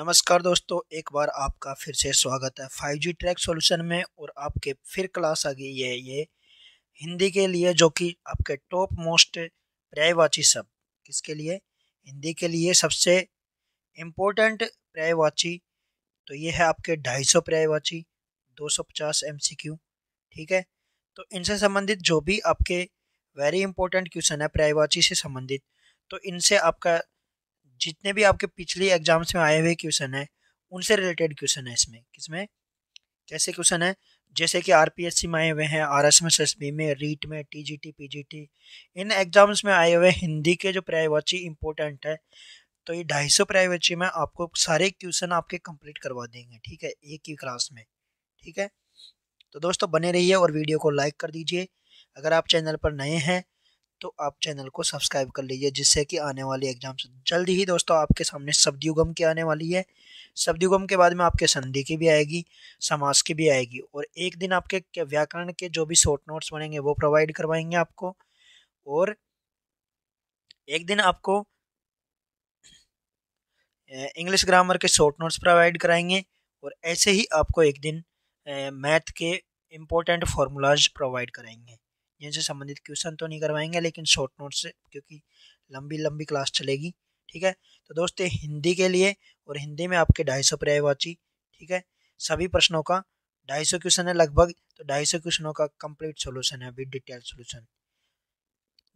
नमस्कार दोस्तों एक बार आपका फिर से स्वागत है 5G ट्रैक सॉल्यूशन में और आपके फिर क्लास आ गई है ये हिंदी के लिए जो कि आपके टॉप मोस्ट पर्यायवाची शब्द किसके लिए हिंदी के लिए सबसे इम्पोर्टेंट पर्यायवाची तो ये है आपके 250 पर्यायवाची सी क्यू ठीक है तो इनसे संबंधित जो भी आपके वेरी इंपॉर्टेंट क्वेश्चन है पर्यायवाची से संबंधित तो इनसे आपका जितने भी आपके पिछले एग्जाम्स में आए हुए क्वेश्चन है उनसे रिलेटेड क्वेश्चन है इसमें किसमें कैसे क्वेश्चन है जैसे कि आरपीएससी में आए हुए हैं आर एस एसबी में रीट e में टीजीटी पीजीटी इन एग्जाम्स में आए हुए हिंदी के जो प्रायवाची इंपॉर्टेंट है तो ये ढाई सौ प्रायवाची में आपको सारे क्वेश्चन आपके कंप्लीट करवा देंगे ठीक है एक ही क्लास में ठीक है तो दोस्तों बने रहिए और वीडियो को लाइक कर दीजिए अगर आप चैनल पर नए हैं तो आप चैनल को सब्सक्राइब कर लीजिए जिससे कि आने वाली एग्जाम्स जल्द ही दोस्तों आपके सामने सब्द्युगम की आने वाली है सब्द्युगम के बाद में आपके संधि की भी आएगी समास की भी आएगी और एक दिन आपके व्याकरण के जो भी शॉर्ट नोट्स बनेंगे वो प्रोवाइड करवाएंगे आपको और एक दिन आपको इंग्लिश ग्रामर के शॉर्ट नोट्स प्रोवाइड कराएंगे और ऐसे ही आपको एक दिन मैथ के इम्पोर्टेंट फार्मूलाज प्रोवाइड कराएंगे जिनसे संबंधित क्वेश्चन तो नहीं करवाएंगे लेकिन शॉर्ट नोट से क्योंकि लंबी लंबी क्लास चलेगी ठीक है तो दोस्तों हिंदी के लिए और हिंदी में आपके ढाई सौ पर्यायवाची ठीक है सभी प्रश्नों का ढाई सौ क्वेश्चन है लगभग तो ढाई सौ क्वेश्चनों का कंप्लीट सोल्यूशन है विद डिटेल सोल्यूशन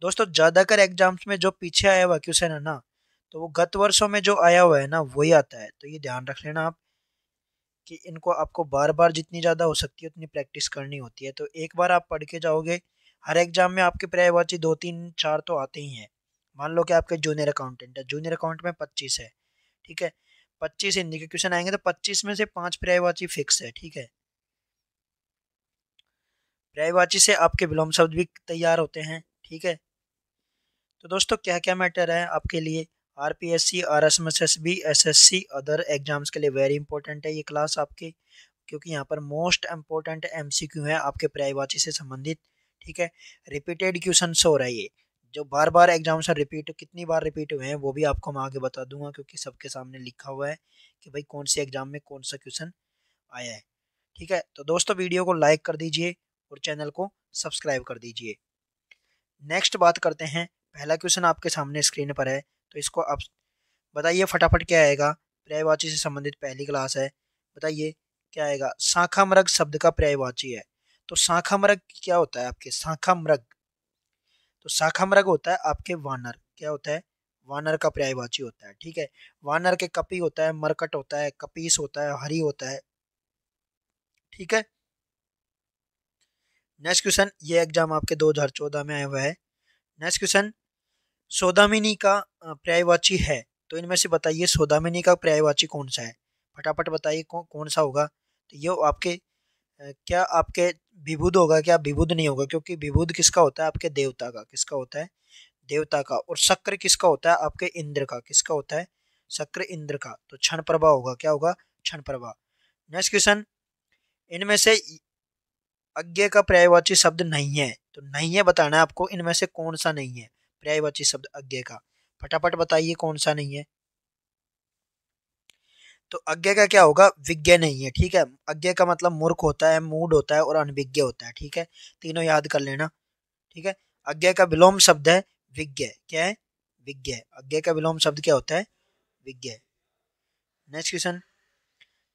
दोस्तों ज़्यादातर एग्जाम्स में जो पीछे आया हुआ क्वेश्चन है ना तो वो गत वर्षों में जो आया हुआ है ना वही आता है तो ये ध्यान रख लेना आप कि इनको आपको बार बार जितनी ज़्यादा हो सकती है उतनी प्रैक्टिस करनी होती है तो एक बार आप पढ़ के जाओगे हर एग्जाम में आपके पर्यायवाची दो तीन चार तो आते ही हैं मान लो कि आपके जूनियर अकाउंटेंट है जूनियर अकाउंट में पच्चीस है ठीक है पच्चीस हिंदी के क्वेश्चन आएंगे तो पच्चीस में से पांच पर्यायवाची फिक्स है ठीक है पर्यायवाची से आपके विलोम शब्द भी तैयार होते हैं ठीक है तो दोस्तों क्या क्या मैटर है आपके लिए R P S C R S M S S B S S C other exams के लिए वेरी इंपॉर्टेंट है ये क्लास आपके क्योंकि यहाँ पर most important M C Q है आपके पर्यायवाची से संबंधित ठीक है रिपीटेड क्वेश्चन हो रहा है ये जो बार बार एग्जाम से रिपीट कितनी बार रिपीट हुए हैं वो भी आपको मैं आगे बता दूंगा क्योंकि सबके सामने लिखा हुआ है कि भाई कौन से एग्जाम में कौन सा क्वेश्चन आया है ठीक है तो दोस्तों वीडियो को लाइक कर दीजिए और चैनल को सब्सक्राइब कर दीजिए नेक्स्ट बात करते हैं पहला क्वेश्चन आपके सामने स्क्रीन पर है तो इसको आप बताइए फटाफट क्या आएगा पर्यायवाची से संबंधित पहली क्लास है बताइए क्या आएगा शाखा मृग शब्द का पर्यायवाची है तो शाखा मृग क्या होता है आपके शाखा मृग तो शाखा मृग होता है आपके वानर क्या होता है वानर का पर्यायवाची होता है ठीक है वानर के कपी होता है मरकट होता है कपीस होता है हरी होता है ठीक है नेक्स्ट क्वेश्चन ये एग्जाम आपके 2014 में आया हुआ है नेक्स्ट क्वेश्चन सोदामिनी का पर्यायवाची है तो इनमें से बताइए सोदामिनी का पर्यायवाची कौन सा है फटाफट बताइए कौन सा होगा तो ये आपके क्या आपके विभुद होगा क्या विभुद नहीं होगा क्योंकि विभुद किसका होता है आपके देवता का किसका होता है देवता का और शक्र किसका होता है आपके इंद्र का किसका होता है शक्र इंद्र का तो क्षण प्रभा होगा क्या होगा क्षण प्रभा नेक्स्ट क्वेश्चन इनमें से अज्ञ का पर्यायवाची शब्द नहीं है तो नहीं है बताना है आपको इनमें से कौन सा नहीं है पर्यायवाची शब्द अज्ञ का फटाफट बताइए कौन सा नहीं है तो अज्ञा का क्या होगा विज्ञा नहीं है ठीक है अज्ञा का मतलब मूर्ख होता है मूड होता है और अनभिज्ञ होता है ठीक है तीनों याद कर लेना ठीक है अज्ञा का विलोम शब्द है विज्ञा क्या है विज्ञ अज्ञा का विलोम शब्द क्या होता है विज्ञ नेक्स्ट क्वेश्चन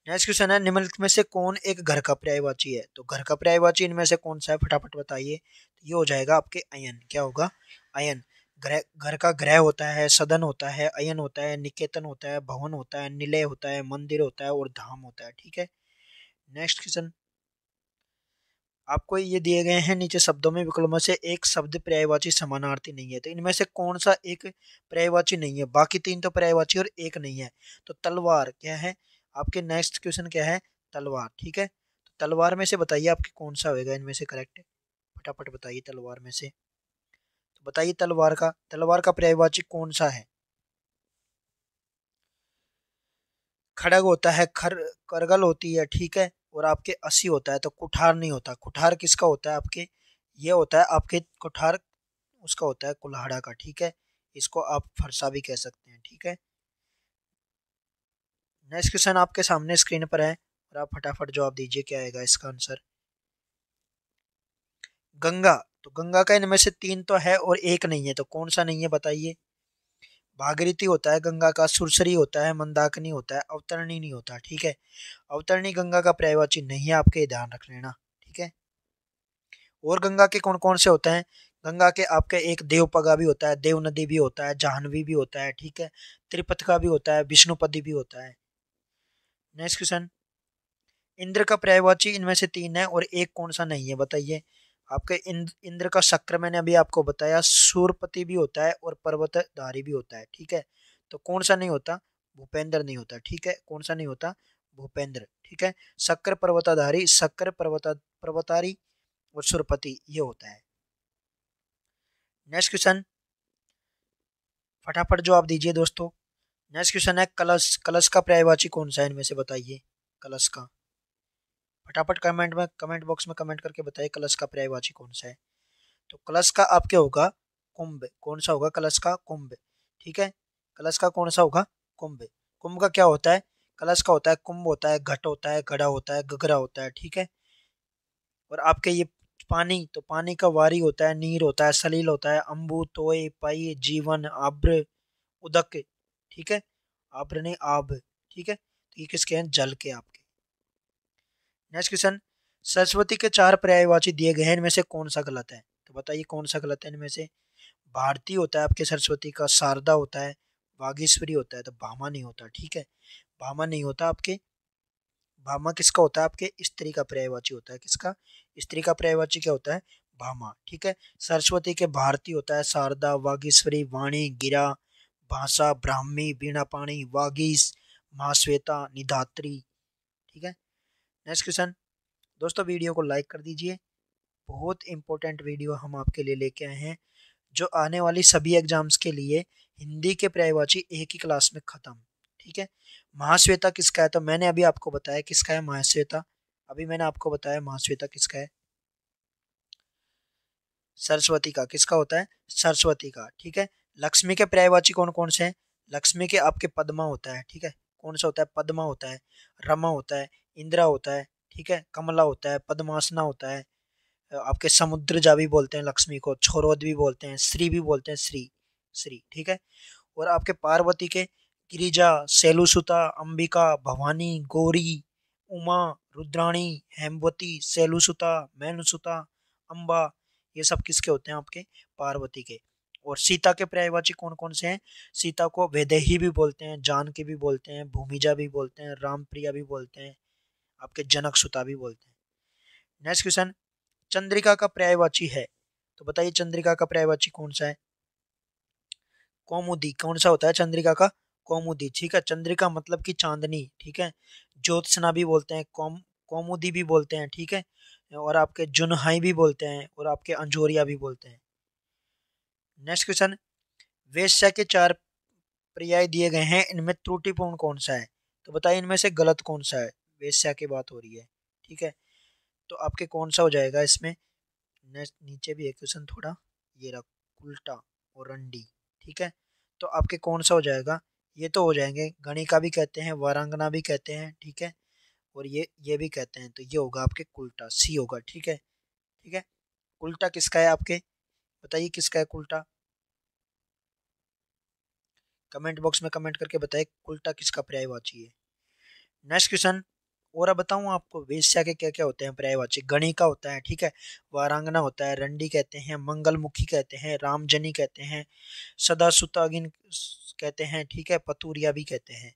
नेक्स्ट क्वेश्चन है निम्नलिखित में से कौन एक घर का पर्यायवाची है तो घर का पर्यायवाची इनमें से कौन सा है फटाफट बताइए तो ये हो जाएगा आपके अयन क्या होगा अयन ग्रह घर का ग्रह होता है सदन होता है अयन होता है निकेतन होता है भवन होता है निलय होता है मंदिर होता है और धाम होता है ठीक है नेक्स्ट क्वेश्चन आपको ये दिए गए हैं नीचे शब्दों में विकल्पों से एक शब्द पर्यायवाची समानार्थी नहीं है तो इनमें से कौन सा एक पर्यायवाची नहीं है बाकी तीन तो पर्यायवाची और एक नहीं है तो तलवार क्या है आपके नेक्स्ट क्वेश्चन क्या है तलवार ठीक है तो तलवार में से बताइए आपके कौन सा होगा इनमें से करेक्ट फटाफट बताइए तलवार में से तो बताइए तलवार का तलवार का पर्यायवाची कौन सा है खड़ग होता है खर करगल होती है ठीक है और आपके असी होता है तो कुठार नहीं होता कुठार किसका होता है आपके ये होता है आपके कुठार उसका होता है कुल्हाड़ा का ठीक है इसको आप फरसा भी कह सकते हैं ठीक है नेक्स्ट क्वेश्चन आपके सामने स्क्रीन पर है और आप फटाफट जवाब दीजिए क्या आएगा इसका आंसर गंगा तो गंगा का इनमें से तीन तो है और एक नहीं है तो कौन सा नहीं है बताइए भागीरथी होता है गंगा का सुरसरी होता है मंदाकिनी होता है अवतरणी नहीं होता ठीक है अवतरणी गंगा का पर्यायवाची नहीं है आपके ध्यान रख लेना ठीक है और गंगा के कौन कौन से होते हैं गंगा के आपके एक देवपगा भी होता है देव नदी भी होता है जाह्नवी भी होता है ठीक है त्रिपथ का भी होता है विष्णुपदी भी होता है नेक्स्ट क्वेश्चन इंद्र का पर्यायवाची इनमें से तीन है और एक कौन सा नहीं है बताइए आपके इंद्र इंद्र का शक्र मैंने अभी आपको बताया सूर्यपति भी होता है और पर्वतधारी भी होता है ठीक है तो कौन सा नहीं होता भूपेंद्र नहीं होता ठीक है कौन सा नहीं होता भूपेंद्र ठीक है शक्र पर्वताधारी शक्र पर्वता पर्वतारी और सुरपति ये होता है नेक्स्ट क्वेश्चन फटाफट जो आप दीजिए दोस्तों नेक्स्ट क्वेश्चन है कलश कलश का पर्यायवाची कौन सा है इनमें से बताइए कलश का फटाफट कमेंट में कमेंट बॉक्स में कमेंट करके बताइए कलश का पर्यायवाची कौन सा है तो कलश का आपके होगा कुंभ कौन सा होगा कलश का कुंभ ठीक है कलश का कौन सा होगा कुंभ कुंभ का क्या होता है कलश का होता है कुंभ होता है घट होता है घड़ा होता है गगरा होता है ठीक है और आपके ये पानी तो पानी का वारी होता है नीर होता है सलील होता है अम्बू तोय पई जीवन आब्र उदक ठीक है आब्र नहीं आब ठीक है तो ये किसके हैं जल के आप नेक्स्ट क्वेश्चन सरस्वती के चार पर्यायवाची दिए गए हैं इनमें से कौन सा गलत है तो बताइए कौन सा गलत है इनमें से भारती होता है आपके सरस्वती का शारदा होता है बागेश्वरी होता है तो भामा नहीं होता ठीक है भामा नहीं होता आपके भामा किसका होता है आपके स्त्री का पर्यायवाची होता है किसका स्त्री का पर्यायवाची क्या होता है भामा ठीक है सरस्वती के भारती होता है शारदा वागेश्वरी वाणी गिरा भाषा ब्राह्मी बीणा पाणी वागीश महाश्वेता निधात्री ठीक है नेक्स्ट क्वेश्चन दोस्तों वीडियो को लाइक कर दीजिए बहुत इंपॉर्टेंट वीडियो हम आपके लिए लेके आए हैं जो आने वाली सभी एग्जाम्स के लिए हिंदी के पर्यायवाची एक ही क्लास में ख़त्म ठीक है महाश्वेता किसका है तो मैंने अभी आपको बताया किसका है महाश्वेता अभी मैंने आपको बताया महाश्वेता किसका है सरस्वती का किसका होता है सरस्वती का ठीक है लक्ष्मी के पर्यायवाची कौन कौन से हैं लक्ष्मी के आपके पद्मा होता है ठीक है कौन सा होता है पद्मा होता है रमा होता है इंदिरा होता है ठीक है कमला होता है पद्मासना होता है आपके समुद्रजा भी बोलते हैं लक्ष्मी को छोरोद भी बोलते हैं श्री भी बोलते हैं श्री श्री ठीक है और आपके पार्वती के गिरिजा सेलुसुता अंबिका भवानी गौरी उमा रुद्राणी हेमवती सेलुसुता मैनुसुता अम्बा ये सब किसके होते हैं आपके पार्वती के और सीता के पर्यायवाची कौन कौन से हैं सीता को वेदेही भी बोलते हैं जान के भी बोलते हैं भूमिजा भी बोलते हैं रामप्रिया भी बोलते हैं आपके जनक सुता भी बोलते हैं नेक्स्ट क्वेश्चन चंद्रिका का पर्यायवाची है तो बताइए चंद्रिका का पर्यायवाची कौन सा है कौमुदी कौन सा होता है चंद्रिका का कौमुदी ठीक है चंद्रिका मतलब कि चांदनी ठीक है ज्योत्सना भी बोलते हैं कौम कौमुदी भी बोलते हैं ठीक है और आपके जुनहाई भी बोलते हैं और आपके अंजोरिया भी बोलते हैं नेक्स्ट क्वेश्चन वेश्या के चार पर्याय दिए गए हैं इनमें त्रुटिपूर्ण कौन सा है तो बताइए इनमें से गलत कौन सा है वेश्या की बात हो रही है ठीक है तो आपके कौन सा हो जाएगा इसमें नीचे भी है क्वेश्चन थोड़ा ये रहा उल्टा और रंडी ठीक है तो आपके कौन सा हो जाएगा ये तो हो जाएंगे गणिका भी कहते हैं वारांगना भी कहते हैं ठीक है और ये ये भी कहते हैं तो ये होगा आपके उल्टा सी होगा ठीक है ठीक है उल्टा किसका है आपके बताइए किसका है उल्टा कमेंट बॉक्स में कमेंट करके बताइए उल्टा किसका पर्यायवाची है नेक्स्ट क्वेश्चन और अब बताऊँ आपको वेश्या के क्या क्या होते हैं पर्यायवाची गणिका होता है ठीक है वारांगना होता है रंडी कहते हैं मंगलमुखी कहते हैं रामजनी कहते हैं सदासुतागिन कहते हैं ठीक है पतूरिया भी कहते हैं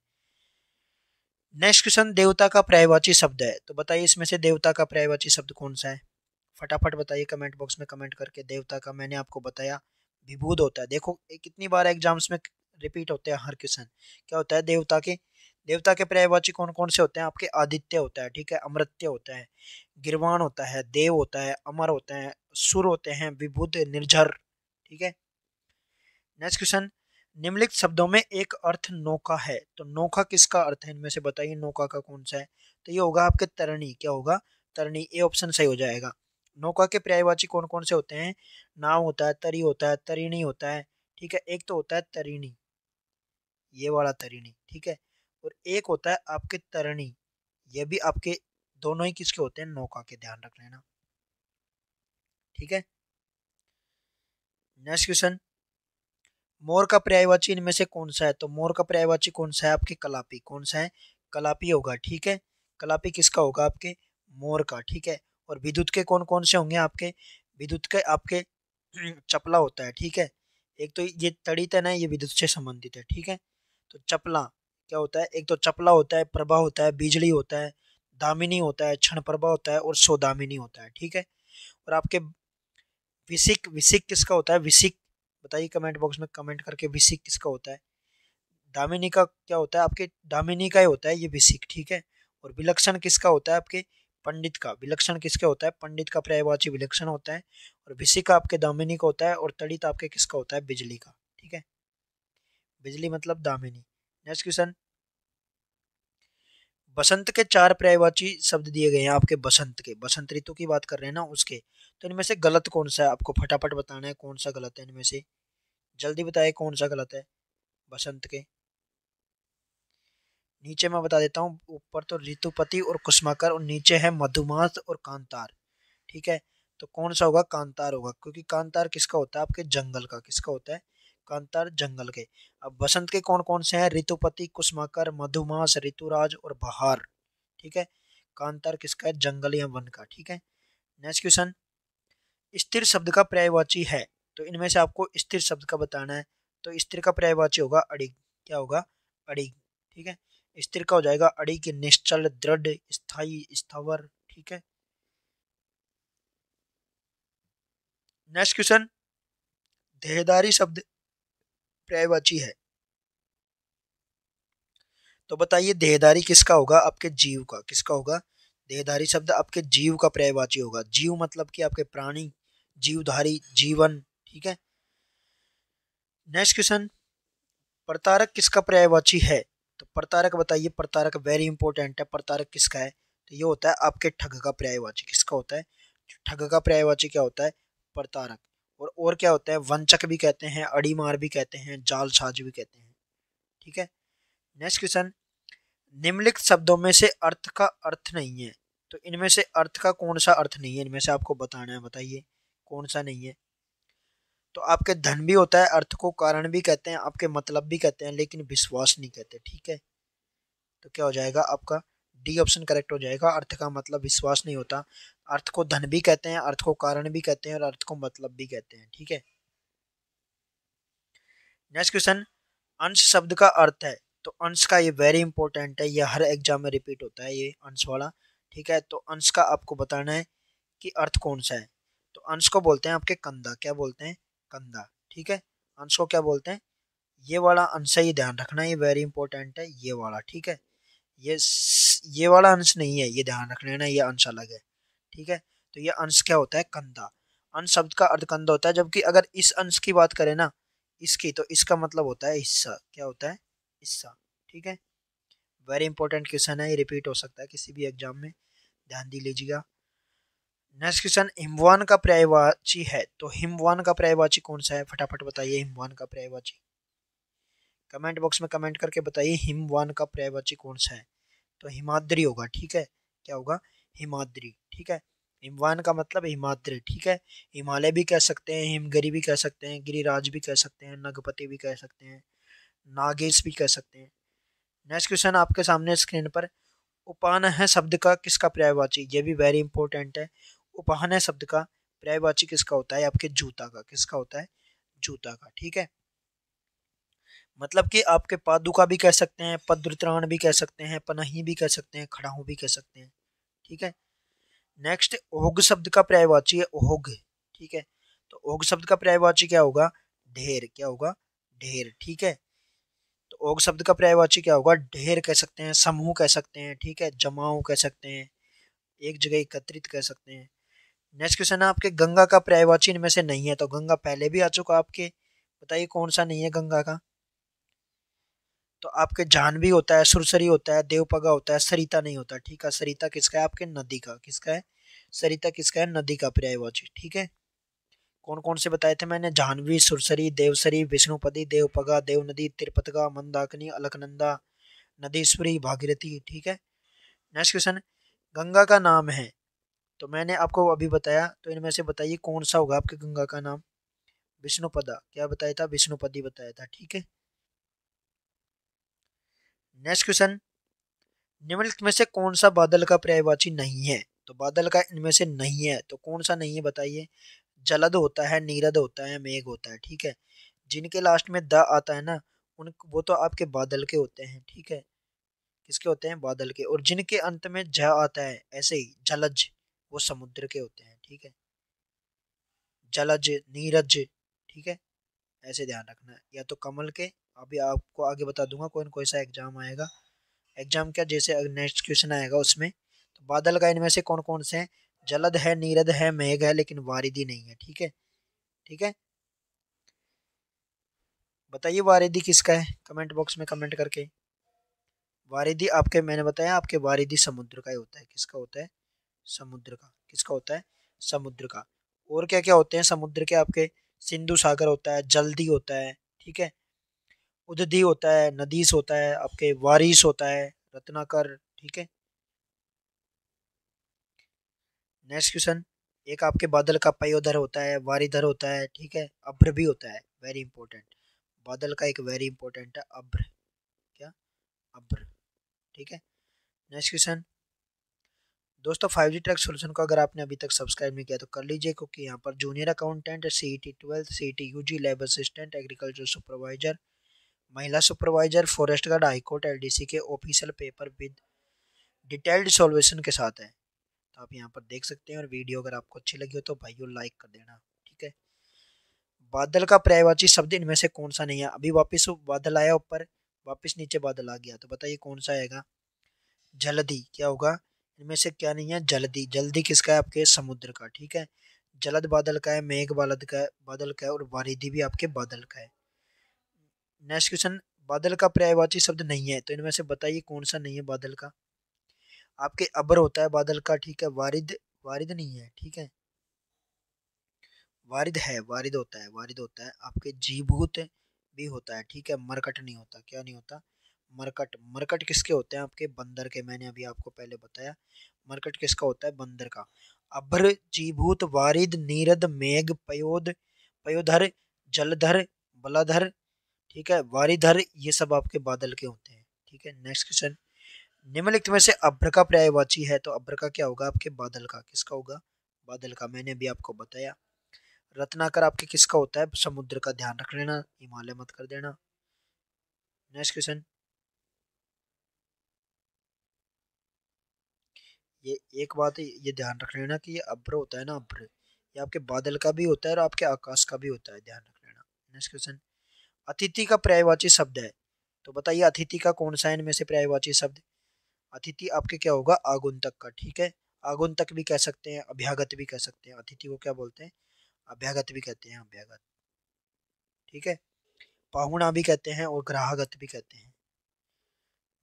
नेक्स्ट क्वेश्चन देवता का पर्यायवाची शब्द है तो बताइए इसमें से देवता का पर्यायवाची शब्द कौन सा है फटाफट बताइए कमेंट बॉक्स में कमेंट करके देवता का मैंने आपको बताया विभूत होता है देखो कितनी बार एग्जाम्स में रिपीट होते हैं हर क्वेश्चन क्या होता है देवता के देवता के पर्यायवाची कौन कौन से होते हैं आपके आदित्य होता है ठीक है अमृत्य होता है गिरवाण होता है देव होता है अमर होते हैं सुर होते हैं विभुत निर्झर ठीक है नेक्स्ट क्वेश्चन निम्नलिखित शब्दों में एक अर्थ नौका है तो नौका किसका अर्थ है इनमें से बताइए नौका का कौन सा है तो ये होगा आपके तरणी क्या होगा तरणी ए ऑप्शन सही हो जाएगा नौका के पर्यायवाची कौन कौन से होते हैं नाव होता है तरी होता है तरिणी होता है ठीक है एक तो होता है तरिणी ये वाला तरिणी ठीक है और एक होता है आपके तरणी ये भी आपके दोनों ही किसके होते हैं नौका के ध्यान रख लेना ठीक है नेक्स्ट क्वेश्चन मोर का पर्यायवाची इनमें से कौन सा है तो मोर का पर्यायवाची कौन सा है आपके कलापी कौन सा है कलापी होगा ठीक है कलापी किसका होगा आपके मोर का ठीक है और विद्युत के कौन कौन से होंगे आपके विद्युत के आपके चपला होता है ठीक है एक तो ये तड़ित है ना ये विद्युत से संबंधित है ठीक है तो चपला क्या होता है एक तो चपला होता है प्रभा होता है बिजली होता है दामिनी होता है क्षण प्रभा होता है और सोदामिनी होता है ठीक है और आपके विसिक विसिक किसका होता है विसिक बताइए कमेंट बॉक्स में कमेंट करके विसिक किसका होता है दामिनी का क्या होता है आपके दामिनी का ही होता है ये विसिक ठीक है और विलक्षण किसका होता है आपके पंडित का विलक्षण किसका होता है पंडित का पर्यायवाची विलक्षण होता है और विसिक आपके दामिनी का होता है और तड़ित आपके किसका होता है बिजली का ठीक है बिजली मतलब दामिनी नेक्स्ट क्वेश्चन बसंत के चार पर्यायवाची शब्द दिए गए हैं आपके बसंत के बसंत ऋतु की बात कर रहे हैं ना उसके तो इनमें से गलत कौन सा है आपको फटाफट बताना है कौन सा गलत है इनमें से जल्दी बताए कौन सा गलत है बसंत के नीचे मैं बता देता हूँ ऊपर तो ऋतुपति और कुष्माकर और नीचे है मधुमास और कांतार ठीक है तो कौन सा होगा कांतार होगा क्योंकि कांतार किसका होता है आपके जंगल का किसका होता है कांतार जंगल के अब बसंत के कौन कौन से हैं ऋतुपति कुसमाकर मधुमास ऋतुराज और बहार ठीक है कांतार किसका है जंगल या वन का ठीक है नेक्स्ट क्वेश्चन स्थिर शब्द का पर्यायवाची है तो इनमें से आपको स्थिर शब्द का बताना है तो स्थिर का पर्यायवाची होगा अड़िग क्या होगा अड़िग ठीक है स्थिर का हो जाएगा अड़िग निश्चल दृढ़ स्थायी स्थावर ठीक है नेक्स्ट क्वेश्चन देहदारी शब्द पर्यायवाची है तो बताइए देहदारी किसका होगा आपके जीव का किसका होगा देहदारी शब्द आपके जीव का पर्यायवाची होगा जीव मतलब कि आपके प्राणी जीवधारी जीवन ठीक है नेक्स्ट क्वेश्चन प्रतारक किसका पर्यायवाची है तो प्रतारक बताइए प्रतारक वेरी इंपॉर्टेंट है प्रतारक किसका है तो ये होता है आपके ठग का पर्यायवाची किसका होता है ठग का पर्यायवाची क्या होता है प्रतारक और और क्या होता है वंचक भी कहते हैं अड़ीमार भी कहते हैं जाल छाज भी कहते हैं ठीक है नेक्स्ट क्वेश्चन निम्नलिखित शब्दों में से अर्थ का अर्थ नहीं है तो इनमें से अर्थ का कौन सा अर्थ नहीं है इनमें से आपको बताना है बताइए कौन सा नहीं है तो आपके धन भी होता है अर्थ को कारण भी कहते हैं आपके मतलब भी कहते हैं लेकिन विश्वास नहीं कहते ठीक है तो क्या हो जाएगा आपका डी ऑप्शन करेक्ट हो जाएगा अर्थ का मतलब विश्वास नहीं होता अर्थ को धन भी कहते हैं अर्थ को कारण भी कहते हैं और अर्थ को मतलब भी कहते हैं ठीक है नेक्स्ट क्वेश्चन अंश शब्द का अर्थ है तो अंश का ये वेरी इंपॉर्टेंट है ये हर एग्जाम में रिपीट होता है ये अंश वाला ठीक है तो अंश का आपको बताना है कि अर्थ कौन सा है तो अंश को बोलते हैं आपके कंधा क्या बोलते हैं कंधा ठीक है अंश को क्या बोलते हैं ये वाला अंश है ये ध्यान रखना ये वेरी इंपॉर्टेंट है ये वाला ठीक है ये ये वाला अंश नहीं है ये ध्यान रख लेना ये अंश अलग है ठीक है तो ये अंश क्या होता है कंधा अंश शब्द का अर्थ कंधा होता है जबकि अगर इस अंश की बात करें ना इसकी तो इसका मतलब होता है हिस्सा क्या होता है हिस्सा ठीक है वेरी इंपॉर्टेंट क्वेश्चन है ये रिपीट हो सकता है किसी भी एग्जाम में ध्यान दे लीजिएगा नेक्स्ट क्वेश्चन हिमवान का पर्यायवाची है तो हिमवान का पर्यायवाची कौन सा है फटाफट बताइए हिमवान का पर्यायवाची कमेंट बॉक्स में कमेंट करके बताइए हिमवान का पर्यायवाची कौन सा है तो हिमाद्री होगा ठीक है क्या होगा हिमाद्री ठीक है हिमवान का मतलब हिमाद्री ठीक है हिमालय भी कह सकते हैं हिमगिरी भी कह सकते हैं गिरिराज भी कह सकते हैं नगपति भी कह सकते हैं नागेश भी कह सकते हैं नेक्स्ट क्वेश्चन आपके सामने स्क्रीन पर उपान है शब्द का किसका पर्यायवाची ये भी वेरी इंपॉर्टेंट है उपान है शब्द का पर्यायवाची किसका होता है आपके जूता का किसका होता है जूता का ठीक है मतलब कि आपके पादुका भी कह सकते हैं पद्रत्राण भी कह सकते हैं पनाही भी कह सकते हैं खड़ाऊ भी कह सकते हैं ठीक है नेक्स्ट ओहग शब्द का पर्यायवाची है ओहग ठीक है तो ओहग शब्द का पर्यायवाची क्या होगा ढेर क्या होगा ढेर ठीक है तो ओग शब्द का पर्यायवाची क्या होगा ढेर कह सकते हैं समूह कह सकते हैं ठीक है जमाऊ कह सकते हैं एक जगह एकत्रित कह सकते हैं नेक्स्ट क्वेश्चन है आपके गंगा का पर्यायवाची इनमें से नहीं है तो गंगा पहले भी आ चुका आपके बताइए कौन सा नहीं है गंगा का तो आपके जाह्नवी होता है सुरसरी होता है देवपगा होता है सरिता नहीं होता ठीक है सरिता किसका है आपके नदी का किसका है सरिता किसका है नदी का पर्यायवाची ठीक है कौन कौन से बताए थे मैंने जाहनवी सुरसरी देवसरी विष्णुपदी देवपगा देवनदी तिरपतगा मंदाकिनी अलकनंदा नदीश्वरी भागीरथी ठीक है नेक्स्ट क्वेश्चन गंगा का नाम है तो मैंने आपको अभी बताया तो इनमें से बताइए कौन सा होगा आपके गंगा का नाम विष्णुपदा क्या बताया था विष्णुपदी बताया था ठीक है नेक्स्ट क्वेश्चन निम्नलिखित में से कौन सा बादल का पर्यायवाची नहीं है तो बादल का इनमें से नहीं है तो कौन सा नहीं है बताइए जलद होता है नीरद होता है मेघ होता है ठीक है जिनके लास्ट में द आता है ना उन वो तो आपके बादल के होते हैं ठीक है किसके होते हैं बादल के और जिनके अंत में झ आता है ऐसे ही जलज वो समुद्र के होते हैं ठीक है जलज नीरज ठीक है ऐसे ध्यान रखना या तो कमल के अभी आपको आगे बता दूंगा कौन कौन सा एग्ज़ाम आएगा एग्ज़ाम क्या जैसे नेक्स्ट क्वेश्चन आएगा उसमें तो बादल का इनमें से कौन कौन से हैं जलद है नीरद है मेघ है लेकिन वारिदी नहीं है ठीक है ठीक है बताइए वारिदी किसका है कमेंट बॉक्स में कमेंट करके वारिदी आपके मैंने बताया आपके वारिदी समुद्र का ही होता है किसका होता है समुद्र का किसका होता है समुद्र का और क्या क्या होते हैं समुद्र के आपके सिंधु सागर होता है जल्दी होता है ठीक है उदधि होता है नदीस होता है आपके वारिस होता है रत्नाकर ठीक है नेक्स्ट क्वेश्चन एक आपके बादल का पयोधर होता है वारीधर होता है ठीक है अभ्र भी होता है वेरी इंपॉर्टेंट बादल का एक वेरी इंपॉर्टेंट है अभ्र क्या अभ्र ठीक है नेक्स्ट क्वेश्चन दोस्तों फाइव जी ट्रैक सोल्यूशन को अगर आपने अभी तक सब्सक्राइब नहीं किया तो कर लीजिए क्योंकि यहाँ पर junior accountant C E T twelfth C E T U G lab assistant agriculture supervisor महिला supervisor forest guard high court C के official paper with detailed solution के साथ है तो आप यहाँ पर देख सकते हैं और वीडियो अगर आपको अच्छी लगी हो तो भाइयों लाइक कर देना ठीक है बादल का पर्यायवाची शब्द इनमें से कौन सा नहीं है अभी वापस बादल आया ऊपर वापस नीचे बादल आ गया तो बताइए कौन सा आएगा जल्दी क्या होगा इनमें से क्या नहीं है जल्दी जल्दी किसका है आपके समुद्र का ठीक है जलद बादल का है मेघ बालद का है बादल का है और वारिदी भी आपके बादल का है नेक्स्ट क्वेश्चन बादल का पर्यायवाची शब्द नहीं है तो इनमें से बताइए कौन सा नहीं है बादल का आपके अबर होता है बादल का ठीक है वारिद वारिद नहीं है ठीक है वारिद है वारिद होता है वारिद होता है आपके जीभूत भी होता है ठीक है मरकट नहीं होता क्या नहीं होता मरकट मरकट किसके होते हैं आपके बंदर के मैंने अभी आपको पहले बताया मरकट किसका होता है बंदर का अभ्र जीभूत वारिद नीरद मेघ पयोद पयोधर जलधर बलाधर ठीक है वारिधर ये सब आपके बादल के होते हैं ठीक है नेक्स्ट क्वेश्चन निम्नलिखित में से अभ्र का पर्यायवाची है तो अभ्र का क्या होगा आपके बादल का किसका होगा बादल का मैंने अभी आपको बताया रत्नाकर आपके किसका होता है समुद्र का ध्यान रख लेना हिमालय मत कर देना नेक्स्ट क्वेश्चन ये एक बात ये ध्यान रख लेना कि ये अभ्र होता है ना अभ्र ये आपके बादल का भी होता है और आपके आकाश का भी होता है ध्यान रख लेना नेक्स्ट क्वेश्चन अतिथि का पर्यायवाची शब्द है तो बताइए अतिथि का कौन सा इनमें से पर्यायवाची शब्द अतिथि आपके क्या होगा आगुंतक का ठीक है आगुंतक भी कह सकते हैं अभ्यागत भी कह सकते हैं अतिथि को क्या बोलते हैं अभ्यागत भी कहते हैं अभ्यागत ठीक है पाहुणा भी कहते हैं और ग्राहगत भी कहते हैं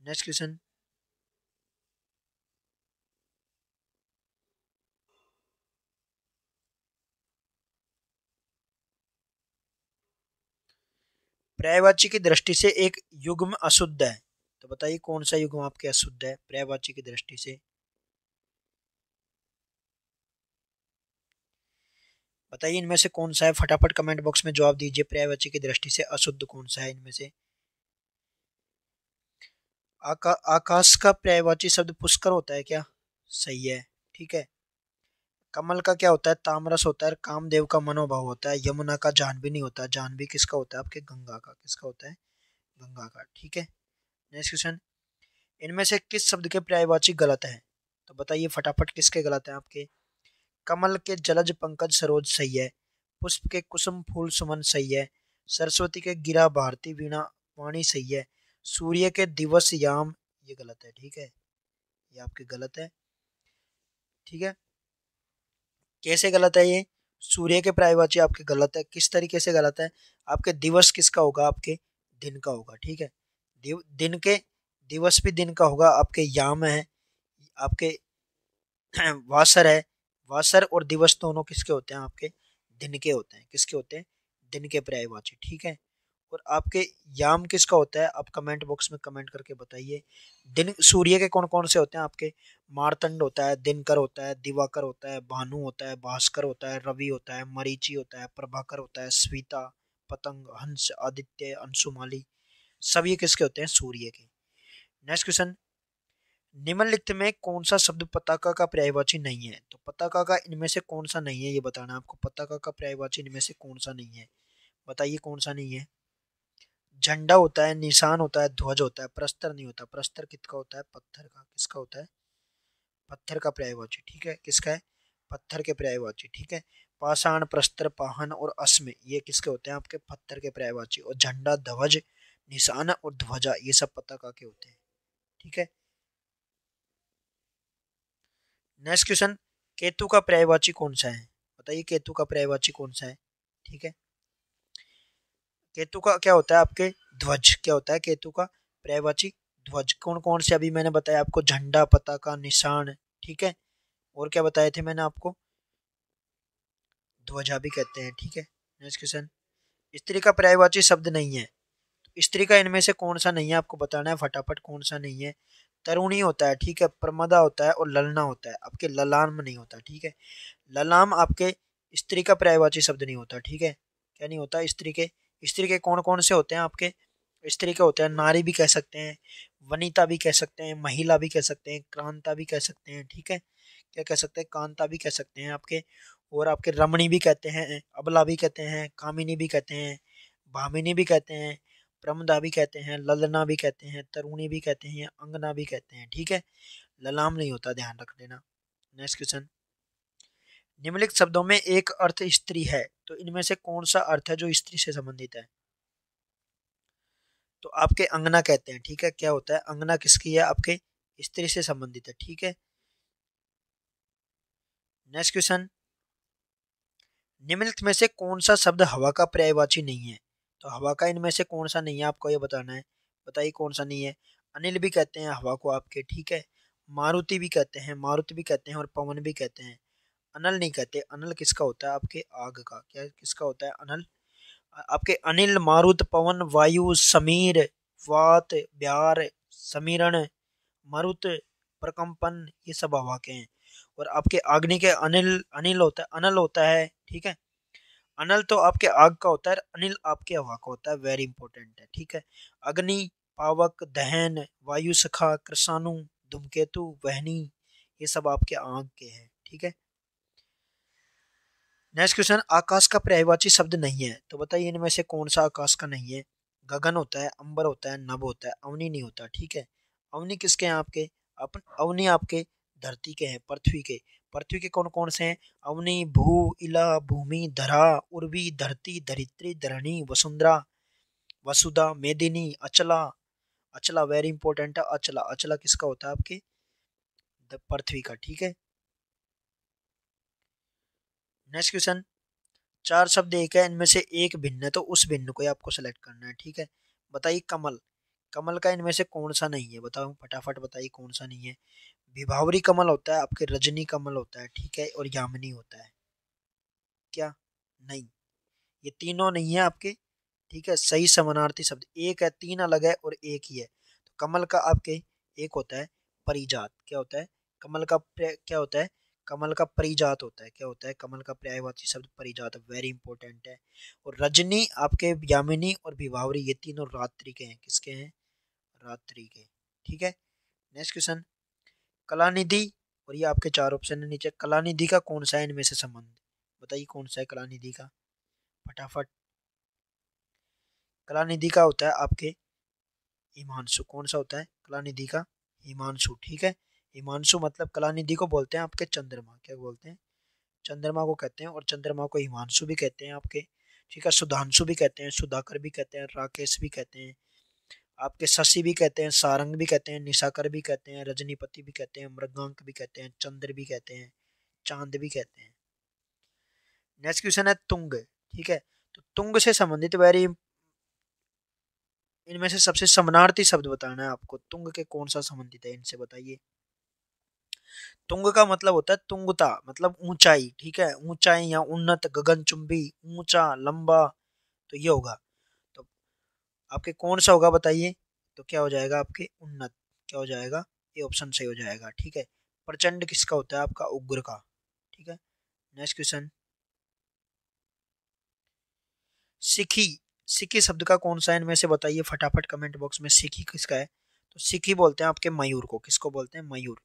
नेक्स्ट क्वेश्चन पर्यायवाची की दृष्टि से एक युग्म अशुद्ध है तो बताइए कौन सा युग्म आपके अशुद्ध है पर्यायवाची की दृष्टि से बताइए इनमें से कौन सा है फटाफट कमेंट बॉक्स में जवाब दीजिए पर्यायवाची की दृष्टि से अशुद्ध कौन सा है इनमें से आका, आकाश का पर्यायवाची शब्द पुष्कर होता है क्या सही है ठीक है कमल का क्या होता है तामरस होता है कामदेव का मनोभाव होता है यमुना का जानवी नहीं होता जानवी किसका होता है आपके गंगा का किसका होता है गंगा का ठीक है नेक्स्ट क्वेश्चन इनमें से किस शब्द के पर्यायवाची गलत है तो बताइए फटाफट किसके गलत है आपके कमल के जलज पंकज सरोज सही है पुष्प के कुसुम फूल सुमन सही है सरस्वती के गिरा भारती वीणा वाणी सही है सूर्य के दिवस याम ये गलत है ठीक है ये आपके गलत है ठीक है कैसे गलत है ये सूर्य के प्रायवाची आपके गलत है किस तरीके से गलत है आपके दिवस किसका होगा आपके दिन का होगा ठीक है दिव, दिन के दिवस भी दिन का होगा आपके याम है आपके वासर है वासर और दिवस दोनों किसके होते हैं आपके दिन के होते हैं किसके होते हैं दिन के प्रायवाची ठीक है और आपके याम किसका होता है आप कमेंट बॉक्स में कमेंट करके बताइए दिन सूर्य के कौन कौन से होते हैं आपके मारतंड होता है दिनकर होता है दिवाकर होता है भानु होता है भास्कर होता है रवि होता है मरीची होता है प्रभाकर होता है स्वीता पतंग हंस आदित्य अंशुमाली सब ये किसके होते हैं सूर्य के नेक्स्ट क्वेश्चन निम्नलिखित में कौन सा शब्द पताका का पर्यायवाची नहीं है तो पताका का इनमें से कौन सा नहीं है ये बताना आपको पताका का पर्यायवाची इनमें से कौन सा नहीं है बताइए कौन सा नहीं है झंडा होता है निशान होता है ध्वज होता है प्रस्तर नहीं होता प्रस्तर कितका होता है पत्थर का किसका होता है पत्थर का पर्यायवाची ठीक है किसका है पत्थर के पर्यायवाची ठीक है पाषाण प्रस्तर पाहन और अश्म ये किसके होते हैं आपके पत्थर के पर्यायवाची और झंडा ध्वज निशान और ध्वजा ये सब पता का के होते हैं ठीक है नेक्स्ट क्वेश्चन केतु का पर्यायवाची कौन सा है बताइए केतु का पर्यायवाची कौन सा है ठीक है केतु का क्या होता है आपके ध्वज क्या होता है केतु का पर्यायवाची ध्वज कौन कौन से अभी मैंने बताया आपको झंडा पताका निशान ठीक है और क्या बताए थे मैंने आपको ध्वजा भी कहते हैं ठीक है नेक्स्ट क्वेश्चन स्त्री का पर्यायवाची शब्द नहीं है स्त्री का इनमें से कौन सा नहीं है आपको बताना है फटाफट कौन सा नहीं है तरुणी होता है ठीक है प्रमदा होता है और ललना होता है आपके ललाम नहीं होता ठीक है ललाम आपके स्त्री का पर्यायवाची शब्द नहीं होता ठीक है क्या नहीं होता स्त्री के इस तरीके कौन कौन से होते हैं आपके इस तरीके होते हैं नारी भी कह सकते हैं वनिता भी कह सकते हैं महिला भी कह सकते हैं क्रांता भी कह सकते हैं ठीक है क्या कह सकते हैं कांता भी कह सकते हैं आपके और आपके रमणी भी कहते हैं अबला भी कहते हैं कामिनी भी कहते हैं भामिनी भी कहते हैं प्रमदा भी कहते हैं ललना भी कहते हैं तरुणी भी कहते हैं अंगना भी कहते हैं ठीक है ललाम नहीं होता ध्यान रख लेना नेक्स्ट क्वेश्चन निम्नलिखित शब्दों में एक अर्थ स्त्री है तो इनमें से कौन सा अर्थ है जो स्त्री से संबंधित है तो आपके अंगना कहते हैं ठीक है क्या होता है अंगना किसकी है आपके स्त्री से संबंधित है ठीक है नेक्स्ट क्वेश्चन निम्नलिखित में से कौन सा शब्द हवा का पर्यायवाची नहीं है तो हवा का इनमें से कौन सा नहीं है आपको ये बताना है बताइए कौन सा नहीं है अनिल भी कहते हैं हवा को आपके ठीक है मारुति भी कहते हैं मारुति भी कहते हैं और पवन भी कहते हैं अनल नहीं कहते अनल किसका होता है आपके आग का क्या किसका होता है अनल आपके अनिल मारुत पवन वायु समीर वात ब्यार समीरण मारुत प्रकम्पन ये सब हवा के हैं और आपके आग्नि के अनिल अनिल होता है अनल होता है ठीक है अनल तो आपके आग का होता है अनिल आपके हवा का होता है वेरी इंपॉर्टेंट है ठीक है अग्नि पावक दहन वायु सखा कृषाणु धूमकेतु वहनी ये सब आपके आग के हैं ठीक है नेक्स्ट क्वेश्चन आकाश का पर्यायवाची शब्द नहीं है तो बताइए इनमें से कौन सा आकाश का नहीं है गगन होता है अंबर होता है नभ होता है अवनी नहीं होता ठीक है अवनी किसके हैं आपके अपन अवनी आपके धरती के हैं पृथ्वी के पृथ्वी के कौन कौन से हैं अवनी भू इला भूमि धरा उर्वी धरती धरित्री धरणी वसुंधरा वसुधा मेदिनी अचला अचला वेरी इंपॉर्टेंट है अचला अचला किसका होता है आपके पृथ्वी का ठीक है नेक्स्ट क्वेश्चन चार शब्द एक है इनमें से एक भिन्न है तो उस भिन्न को आपको सेलेक्ट करना है ठीक है बताइए कमल कमल का इनमें से कौन सा नहीं है बताओ फटाफट बताइए कौन सा नहीं है विभावरी कमल होता है आपके रजनी कमल होता है ठीक है और यामिनी होता है क्या नहीं ये तीनों नहीं है आपके ठीक है सही समानार्थी शब्द एक है तीन अलग है और एक ही है तो कमल का आपके एक होता है परिजात क्या होता है कमल का क्या होता है कमल का परिजात होता है क्या होता है कमल का पर्यायवाची शब्द परिजात वेरी इंपॉर्टेंट है और रजनी आपके यामिनी और विभावरी ये तीनों रात्रि के हैं किसके हैं रात्रि के ठीक है नेक्स्ट क्वेश्चन कलानिधि और ये आपके चार ऑप्शन है नीचे कलानिधि का कौन सा है इनमें से संबंध बताइए कौन सा है कलानिधि का फटाफट कलानिधि का होता है आपके हिमांशु कौन सा होता है कलानिधि का हिमांशु ठीक है हिमांशु मतलब कलानिधि को बोलते हैं आपके चंद्रमा क्या बोलते हैं चंद्रमा को कहते हैं और चंद्रमा को हिमांशु भी कहते हैं आपके ठीक है सुधांशु भी कहते हैं सुधाकर भी कहते हैं राकेश भी कहते हैं आपके शशि भी कहते हैं सारंग भी कहते हैं निशाकर भी कहते हैं रजनीपति भी कहते हैं मृगांक भी कहते हैं चंद्र भी कहते हैं चांद भी कहते हैं नेक्स्ट क्वेश्चन है तुंग ठीक है तो तुंग से संबंधित वेरी इनमें से सबसे समानार्थी शब्द बताना है आपको तुंग के कौन सा संबंधित है इनसे बताइए तुंग का मतलब होता है तुंगता मतलब ऊंचाई ठीक है ऊंचाई या उन्नत गगनचुंबी ऊंचा लंबा तो ये होगा तो आपके कौन सा होगा बताइए तो क्या हो जाएगा आपके उन्नत क्या हो जाएगा ये ऑप्शन सही हो जाएगा ठीक है प्रचंड किसका होता है आपका उग्र का ठीक है नेक्स्ट क्वेश्चन सिखी सिखी शब्द का कौन सा इनमें से बताइए फटाफट कमेंट बॉक्स में सिखी किसका है तो सिखी बोलते हैं आपके मयूर को किसको बोलते हैं मयूर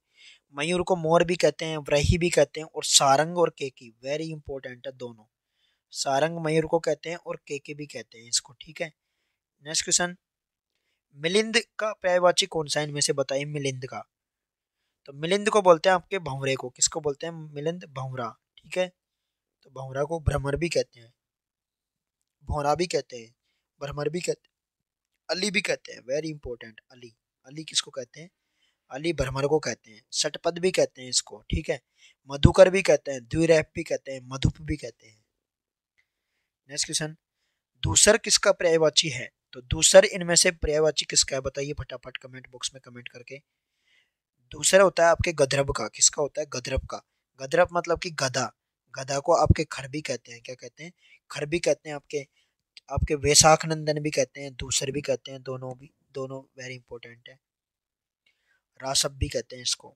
मयूर को मोर भी कहते हैं व्रही भी कहते हैं और सारंग और केकी वेरी इंपॉर्टेंट है दोनों सारंग मयूर को कहते हैं और केके भी कहते हैं इसको ठीक है नेक्स्ट क्वेश्चन मिलिंद का पर्यायवाची कौन सा इनमें से बताइए मिलिंद का तो मिलिंद को बोलते हैं आपके भंवरे को किसको बोलते हैं मिलिंद भंवरा ठीक है तो भंवरा को भ्रमर भी कहते हैं भौरा भी कहते हैं भ्रमर भी कहते हैं अली भी कहते हैं वेरी इंपॉर्टेंट अली अली किसको कहते हैं अली भ्रमर को कहते हैं सटपद भी कहते हैं इसको ठीक है मधुकर भी कहते हैं द्विरैप भी कहते हैं मधुप भी कहते हैं नेक्स्ट क्वेश्चन दूसर किसका पर्यायवाची है तो दूसर इनमें से पर्यायवाची किसका है बताइए फटाफट कमेंट बॉक्स में कमेंट करके दूसरा होता है आपके गधरभ का किसका होता है गधरब का गधरभ मतलब कि गधा गधा को आपके खरबी कहते हैं क्या कहते हैं भी कहते हैं आपके आपके वैशाख नंदन भी कहते हैं दूसर भी कहते हैं दोनों भी दोनों वेरी इंपॉर्टेंट है रासब भी कहते हैं इसको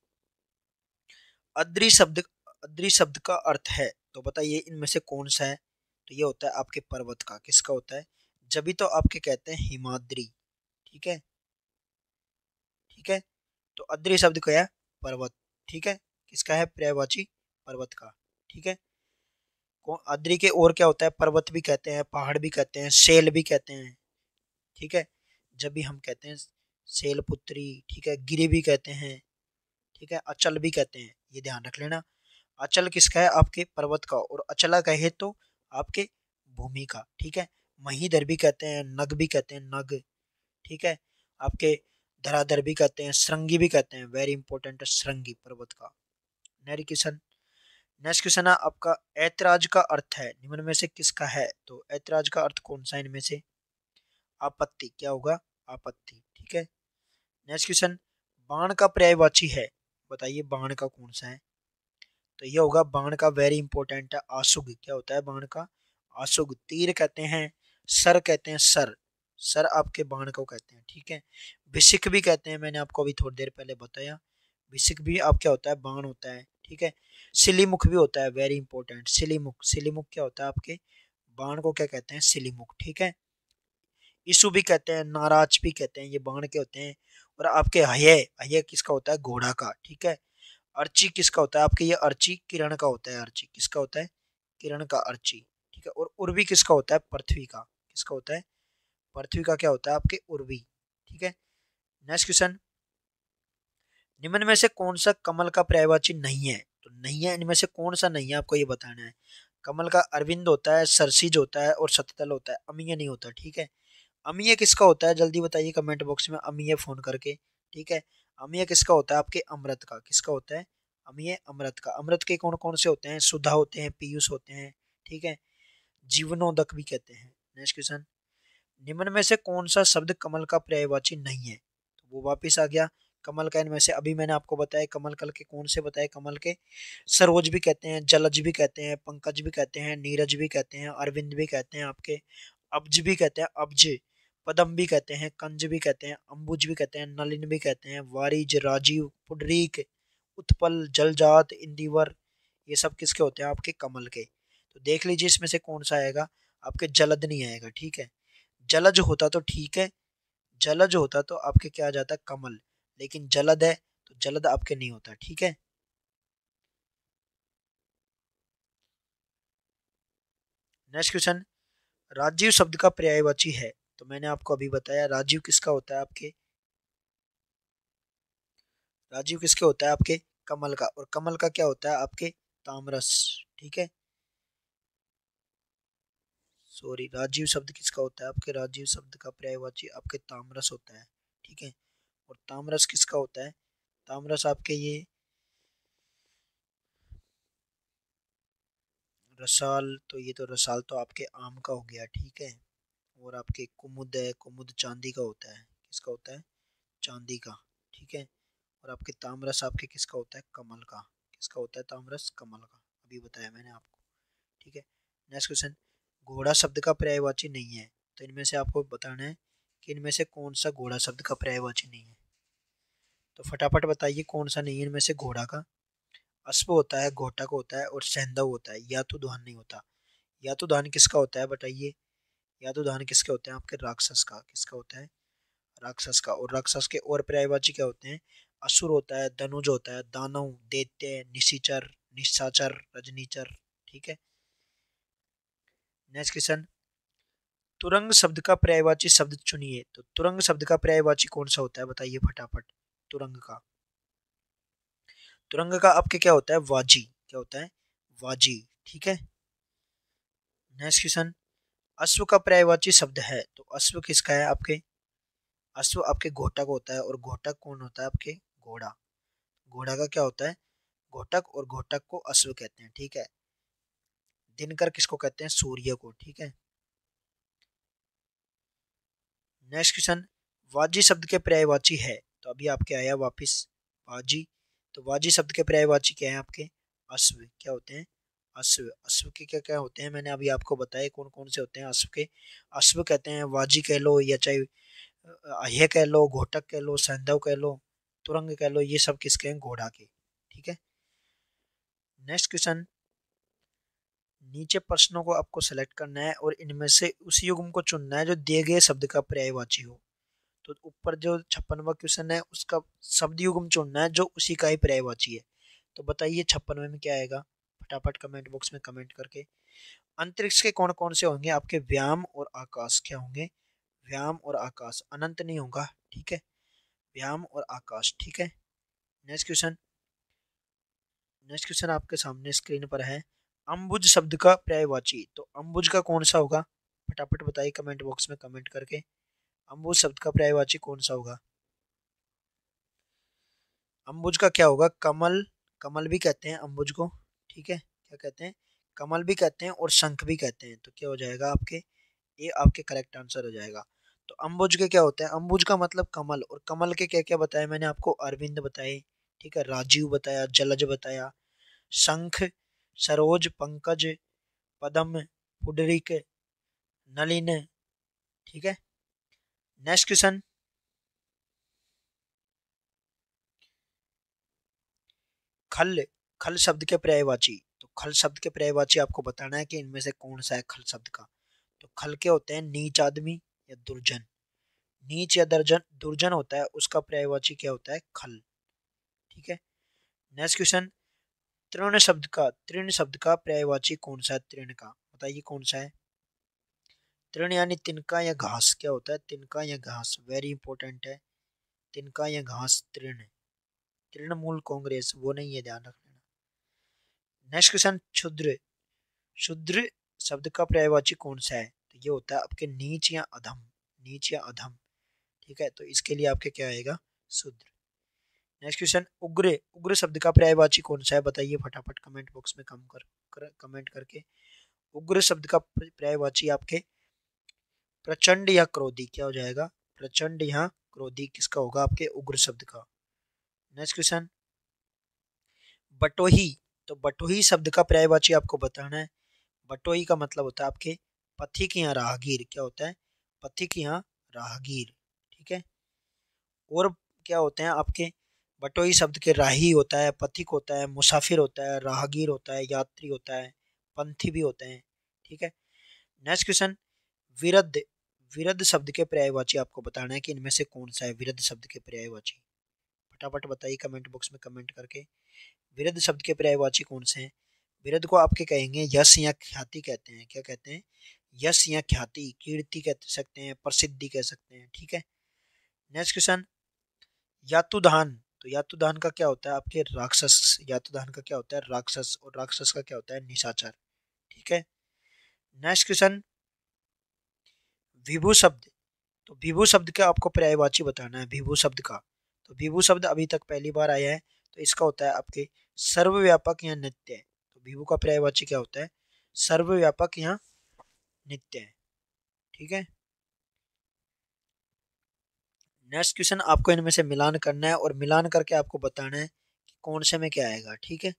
अद्री शब्द अद्री शब्द का अर्थ है तो बताइए इनमें से कौन सा है तो ये होता है आपके पर्वत का किसका होता है जबी तो आपके कहते हैं हिमाद्री ठीक है ठीक है तो अद्री शब्द का है पर्वत ठीक है किसका है प्रयवाची पर्वत का ठीक है कौन अद्री के और क्या होता है पर्वत भी कहते हैं पहाड़ भी कहते हैं शेल भी कहते हैं ठीक है जब भी हम कहते हैं सेलपुत्री ठीक है गिरे भी कहते हैं ठीक है अचल भी कहते हैं ये ध्यान रख लेना अचल किसका है आपके पर्वत का और अचला कहे तो आपके भूमि का ठीक है महीधर भी कहते हैं नग भी कहते हैं नग ठीक है आपके धराधर भी कहते हैं श्रृंगी भी कहते हैं वेरी इंपॉर्टेंट श्रृंगी पर्वत का नेरी क्वेश्चन नेक्स्ट क्वेश्चन है आपका ऐतराज का अर्थ है निम्न में से किसका है तो ऐतराज का अर्थ कौन सा इनमें से आपत्ति क्या होगा आपत्ति ठीक है नेक्स्ट क्वेश्चन बाण का पर्यायवाची है बताइए बाण का कौन सा है तो ये होगा बाण का वेरी इंपॉर्टेंट है आसुग क्या होता है बाण का आसुग तीर कहते हैं सर कहते हैं सर सर आपके बाण को कहते हैं ठीक है बिसिक भी कहते हैं मैंने आपको अभी थोड़ी देर पहले बताया बिसिक भी आप क्या होता है बाण होता है ठीक है सिलीमुख भी होता है वेरी इंपॉर्टेंट सिलीमुख सिलीमुख क्या होता है आपके बाण को क्या कहते हैं सिलीमुख ठीक है ईसु भी कहते हैं नाराज भी कहते हैं ये बाण के होते हैं और आपके हय हय किसका होता है घोड़ा का ठीक है अर्ची किसका होता है आपके ये अर्ची किरण का होता है अर्ची किसका होता है किरण का अर्ची ठीक है और उर्वी किसका होता है पृथ्वी का किसका होता है पृथ्वी का क्या होता है आपके उर्वी ठीक है नेक्स्ट क्वेश्चन निम्न में से कौन सा कमल का पर्यायवाची नहीं है तो नहीं है इनमें से कौन सा नहीं है आपको ये बताना है कमल का अरविंद होता है सरसिज होता है और सततल होता है अमीय नहीं होता ठीक है अमीय किसका होता है जल्दी बताइए कमेंट बॉक्स में अमीय फ़ोन करके ठीक है अमीय किसका होता है आपके अमृत का किसका होता है अमीय अमृत का अमृत के कौन कौन से होते हैं सुधा होते हैं पीयूष होते हैं ठीक है जीवनोदक भी कहते हैं नेक्स्ट क्वेश्चन निम्न में से कौन सा शब्द कमल का पर्यायवाची नहीं है तो वो वापिस आ गया कमल का इनमें से अभी मैंने आपको बताया कमल कल के कौन से बताए कमल के सरोज भी कहते हैं जलज भी कहते हैं पंकज भी कहते हैं नीरज भी कहते हैं अरविंद भी कहते हैं आपके अब्ज भी कहते हैं अब्ज पदम भी कहते हैं कंज भी कहते हैं अंबुज भी कहते हैं नलिन भी कहते हैं वारिज राजीव पुडरीक उत्पल जलजात इंदिवर ये सब किसके होते हैं आपके कमल के तो देख लीजिए इसमें से कौन सा आएगा आपके जलद नहीं आएगा ठीक है जलज होता तो ठीक है जलज होता तो आपके क्या आ जाता कमल लेकिन जलद है तो जलद आपके नहीं होता ठीक है नेक्स्ट क्वेश्चन राजीव शब्द का पर्यायवाची है तो मैंने आपको अभी बताया राजीव किसका होता है आपके राजीव किसके होता है आपके कमल का और कमल का क्या होता है आपके तामरस ठीक है सॉरी राजीव शब्द किसका होता है आपके राजीव शब्द का पर्यायवाची आपके तामरस होता है ठीक है और तामरस किसका होता है तामरस आपके ये रसाल तो ये तो रसाल तो आपके आम का हो गया ठीक है और आपके कुमुद है कुमुद चांदी का होता है किसका होता है चांदी का ठीक है और आपके तामरस आपके किसका होता है कमल का किसका होता है तामरस कमल का अभी बताया मैंने आपको ठीक है नेक्स्ट क्वेश्चन घोड़ा शब्द का पर्यायवाची नहीं है तो इनमें से आपको बताना है कि इनमें से कौन सा घोड़ा शब्द का पर्यायवाची नहीं है तो फटाफट बताइए कौन सा नहीं है इनमें से घोड़ा का अश्व होता है घोटक होता है और सेंधव होता है या तो धान नहीं होता या तो धान किसका होता है बताइए याद उदाहरण किसके होते हैं आपके राक्षस का किसका होता है राक्षस का और राक्षस के और पर्यायवाची क्या होते हैं असुर होता है धनुज होता है दानव देते निशीचर निशाचर रजनीचर ठीक है नेक्स्ट क्वेश्चन तुरंग शब्द का पर्यायवाची शब्द चुनिए तो तुरंग शब्द का पर्यायवाची कौन सा होता है बताइए फटाफट तुरंग का तुरंग का आपके क्या होता है वाजी क्या होता है वाजी ठीक है नेक्स्ट क्वेश्चन अश्व का पर्यायवाची शब्द है तो अश्व किसका है आपके अश्व आपके घोटक होता है और घोटक कौन होता है आपके घोड़ा घोड़ा का क्या होता है घोटक और घोटक को अश्व कहते हैं ठीक है दिनकर किसको कहते हैं सूर्य को ठीक है नेक्स्ट क्वेश्चन वाजी शब्द के पर्यायवाची है तो अभी आपके आया वापस वाजी तो वाजी शब्द के पर्यायवाची क्या है आपके अश्व क्या होते हैं अश्व अश्व के क्या क्या होते हैं मैंने अभी आपको बताया कौन कौन से होते हैं अश्व के अश्व कहते हैं वाजी कह लो या चाहे अह्य कह लो घोटक कह लो सैंधव कह लो तुरंग कह लो ये सब किसके हैं घोड़ा के ठीक है नेक्स्ट क्वेश्चन नीचे प्रश्नों को आपको सेलेक्ट करना है और इनमें से उस युग्म को चुनना है जो दिए गए शब्द का पर्यायवाची हो तो ऊपर जो छप्पनवा क्वेश्चन है उसका शब्द युग्म चुनना है जो उसी का ही पर्यायवाची है तो बताइए छप्पनवे में क्या आएगा फटाफट कमेंट बॉक्स में कमेंट करके अंतरिक्ष के कौन कौन से होंगे आपके व्यायाम और आकाश क्या होंगे व्यायाम और आकाश अनंत नहीं होगा ठीक है व्यायाम और आकाश ठीक है नेक्स्ट क्वेश्चन नेक्स्ट क्वेश्चन आपके सामने स्क्रीन पर है अंबुज शब्द का पर्यायवाची तो अंबुज का कौन सा होगा फटाफट बताइए कमेंट बॉक्स में कमेंट करके अंबुज शब्द का पर्यायवाची कौन सा होगा अंबुज का क्या होगा कमल कमल भी कहते हैं अंबुज को ठीक है क्या कहते हैं कमल भी कहते हैं और शंख भी कहते हैं तो क्या हो जाएगा आपके ये आपके करेक्ट आंसर हो जाएगा तो अंबुज के क्या होते हैं अंबुज का मतलब कमल और कमल के क्या क्या बताया मैंने आपको अरविंद बताए ठीक है राजीव बताया जलज बताया शंख सरोज पंकज पदम पुडरिक नलिन ठीक है नेक्स्ट क्वेश्चन खल खल शब्द के पर्यायवाची तो खल शब्द के पर्यायवाची आपको बताना है कि इनमें से कौन सा है खल शब्द का तो खल के होते हैं नीच आदमी या दुर्जन नीच या दर्जन दुर्जन होता है उसका पर्यायवाची क्या होता है खल ठीक है नेक्स्ट क्वेश्चन तृण शब्द का तृण शब्द का पर्यायवाची कौन सा है तृण का बताइए कौन सा है तृण यानी तिनका या घास क्या होता है तिनका या घास वेरी इंपॉर्टेंट है तिनका या घास तृण तृणमूल कांग्रेस वो नहीं है ध्यान रखना नेक्स्ट क्वेश्चन शुद्र शुद्र शब्द का पर्यायवाची कौन सा है तो ये होता है आपके नीच या अधम नीच या अधम ठीक है तो इसके लिए आपके क्या आएगा शुद्र नेक्स्ट क्वेश्चन उग्र उग्र शब्द का पर्यायवाची कौन सा है बताइए फटाफट कमेंट बॉक्स में कम कर, कर कमेंट करके उग्र शब्द का पर्यायवाची आपके प्रचंड या क्रोधी क्या हो जाएगा प्रचंड या क्रोधी किसका होगा आपके उग्र शब्द का नेक्स्ट क्वेश्चन बटोही तो बटोही शब्द का पर्यायवाची आपको बताना है बटोही का मतलब होता है आपके पथिक यहाँ राहगीर क्या होता है पथिक यहाँ राहगीर ठीक है और क्या होते हैं आपके बटोही शब्द के राही होता है पथिक होता है मुसाफिर होता है राहगीर होता है यात्री होता है पंथी भी होते हैं ठीक है नेक्स्ट क्वेश्चन विरद्ध विरद्ध शब्द के पर्यायवाची आपको बताना है कि इनमें से कौन सा है विरद्ध शब्द के पर्यायवाची फटाफट बताइए कमेंट बॉक्स में कमेंट करके विरध शब्द के पर्यायवाची कौन से हैं विरध को आपके कहेंगे यश या ख्याति कहते हैं क्या कहते हैं यश या ख्याति कीर्ति कह सकते हैं प्रसिद्धि कह सकते हैं ठीक है नेक्स्ट क्वेश्चन यातुधान तो यातुधान का क्या होता है आपके राक्षस यातुधान का क्या होता है राक्षस और राक्षस का क्या होता है निशाचर ठीक है नेक्स्ट क्वेश्चन विभू शब्द तो विभू शब्द का आपको पर्यायवाची बताना है विभू शब्द का तो विभू शब्द अभी तक पहली बार आया है तो इसका होता है आपके सर्वव्यापक या नित्य है तो विभु का पर्यायवाची क्या होता है सर्वव्यापक या नित्य है ठीक है नेक्स्ट क्वेश्चन आपको इनमें से मिलान करना है और मिलान करके आपको बताना है कि कौन से में क्या आएगा ठीक है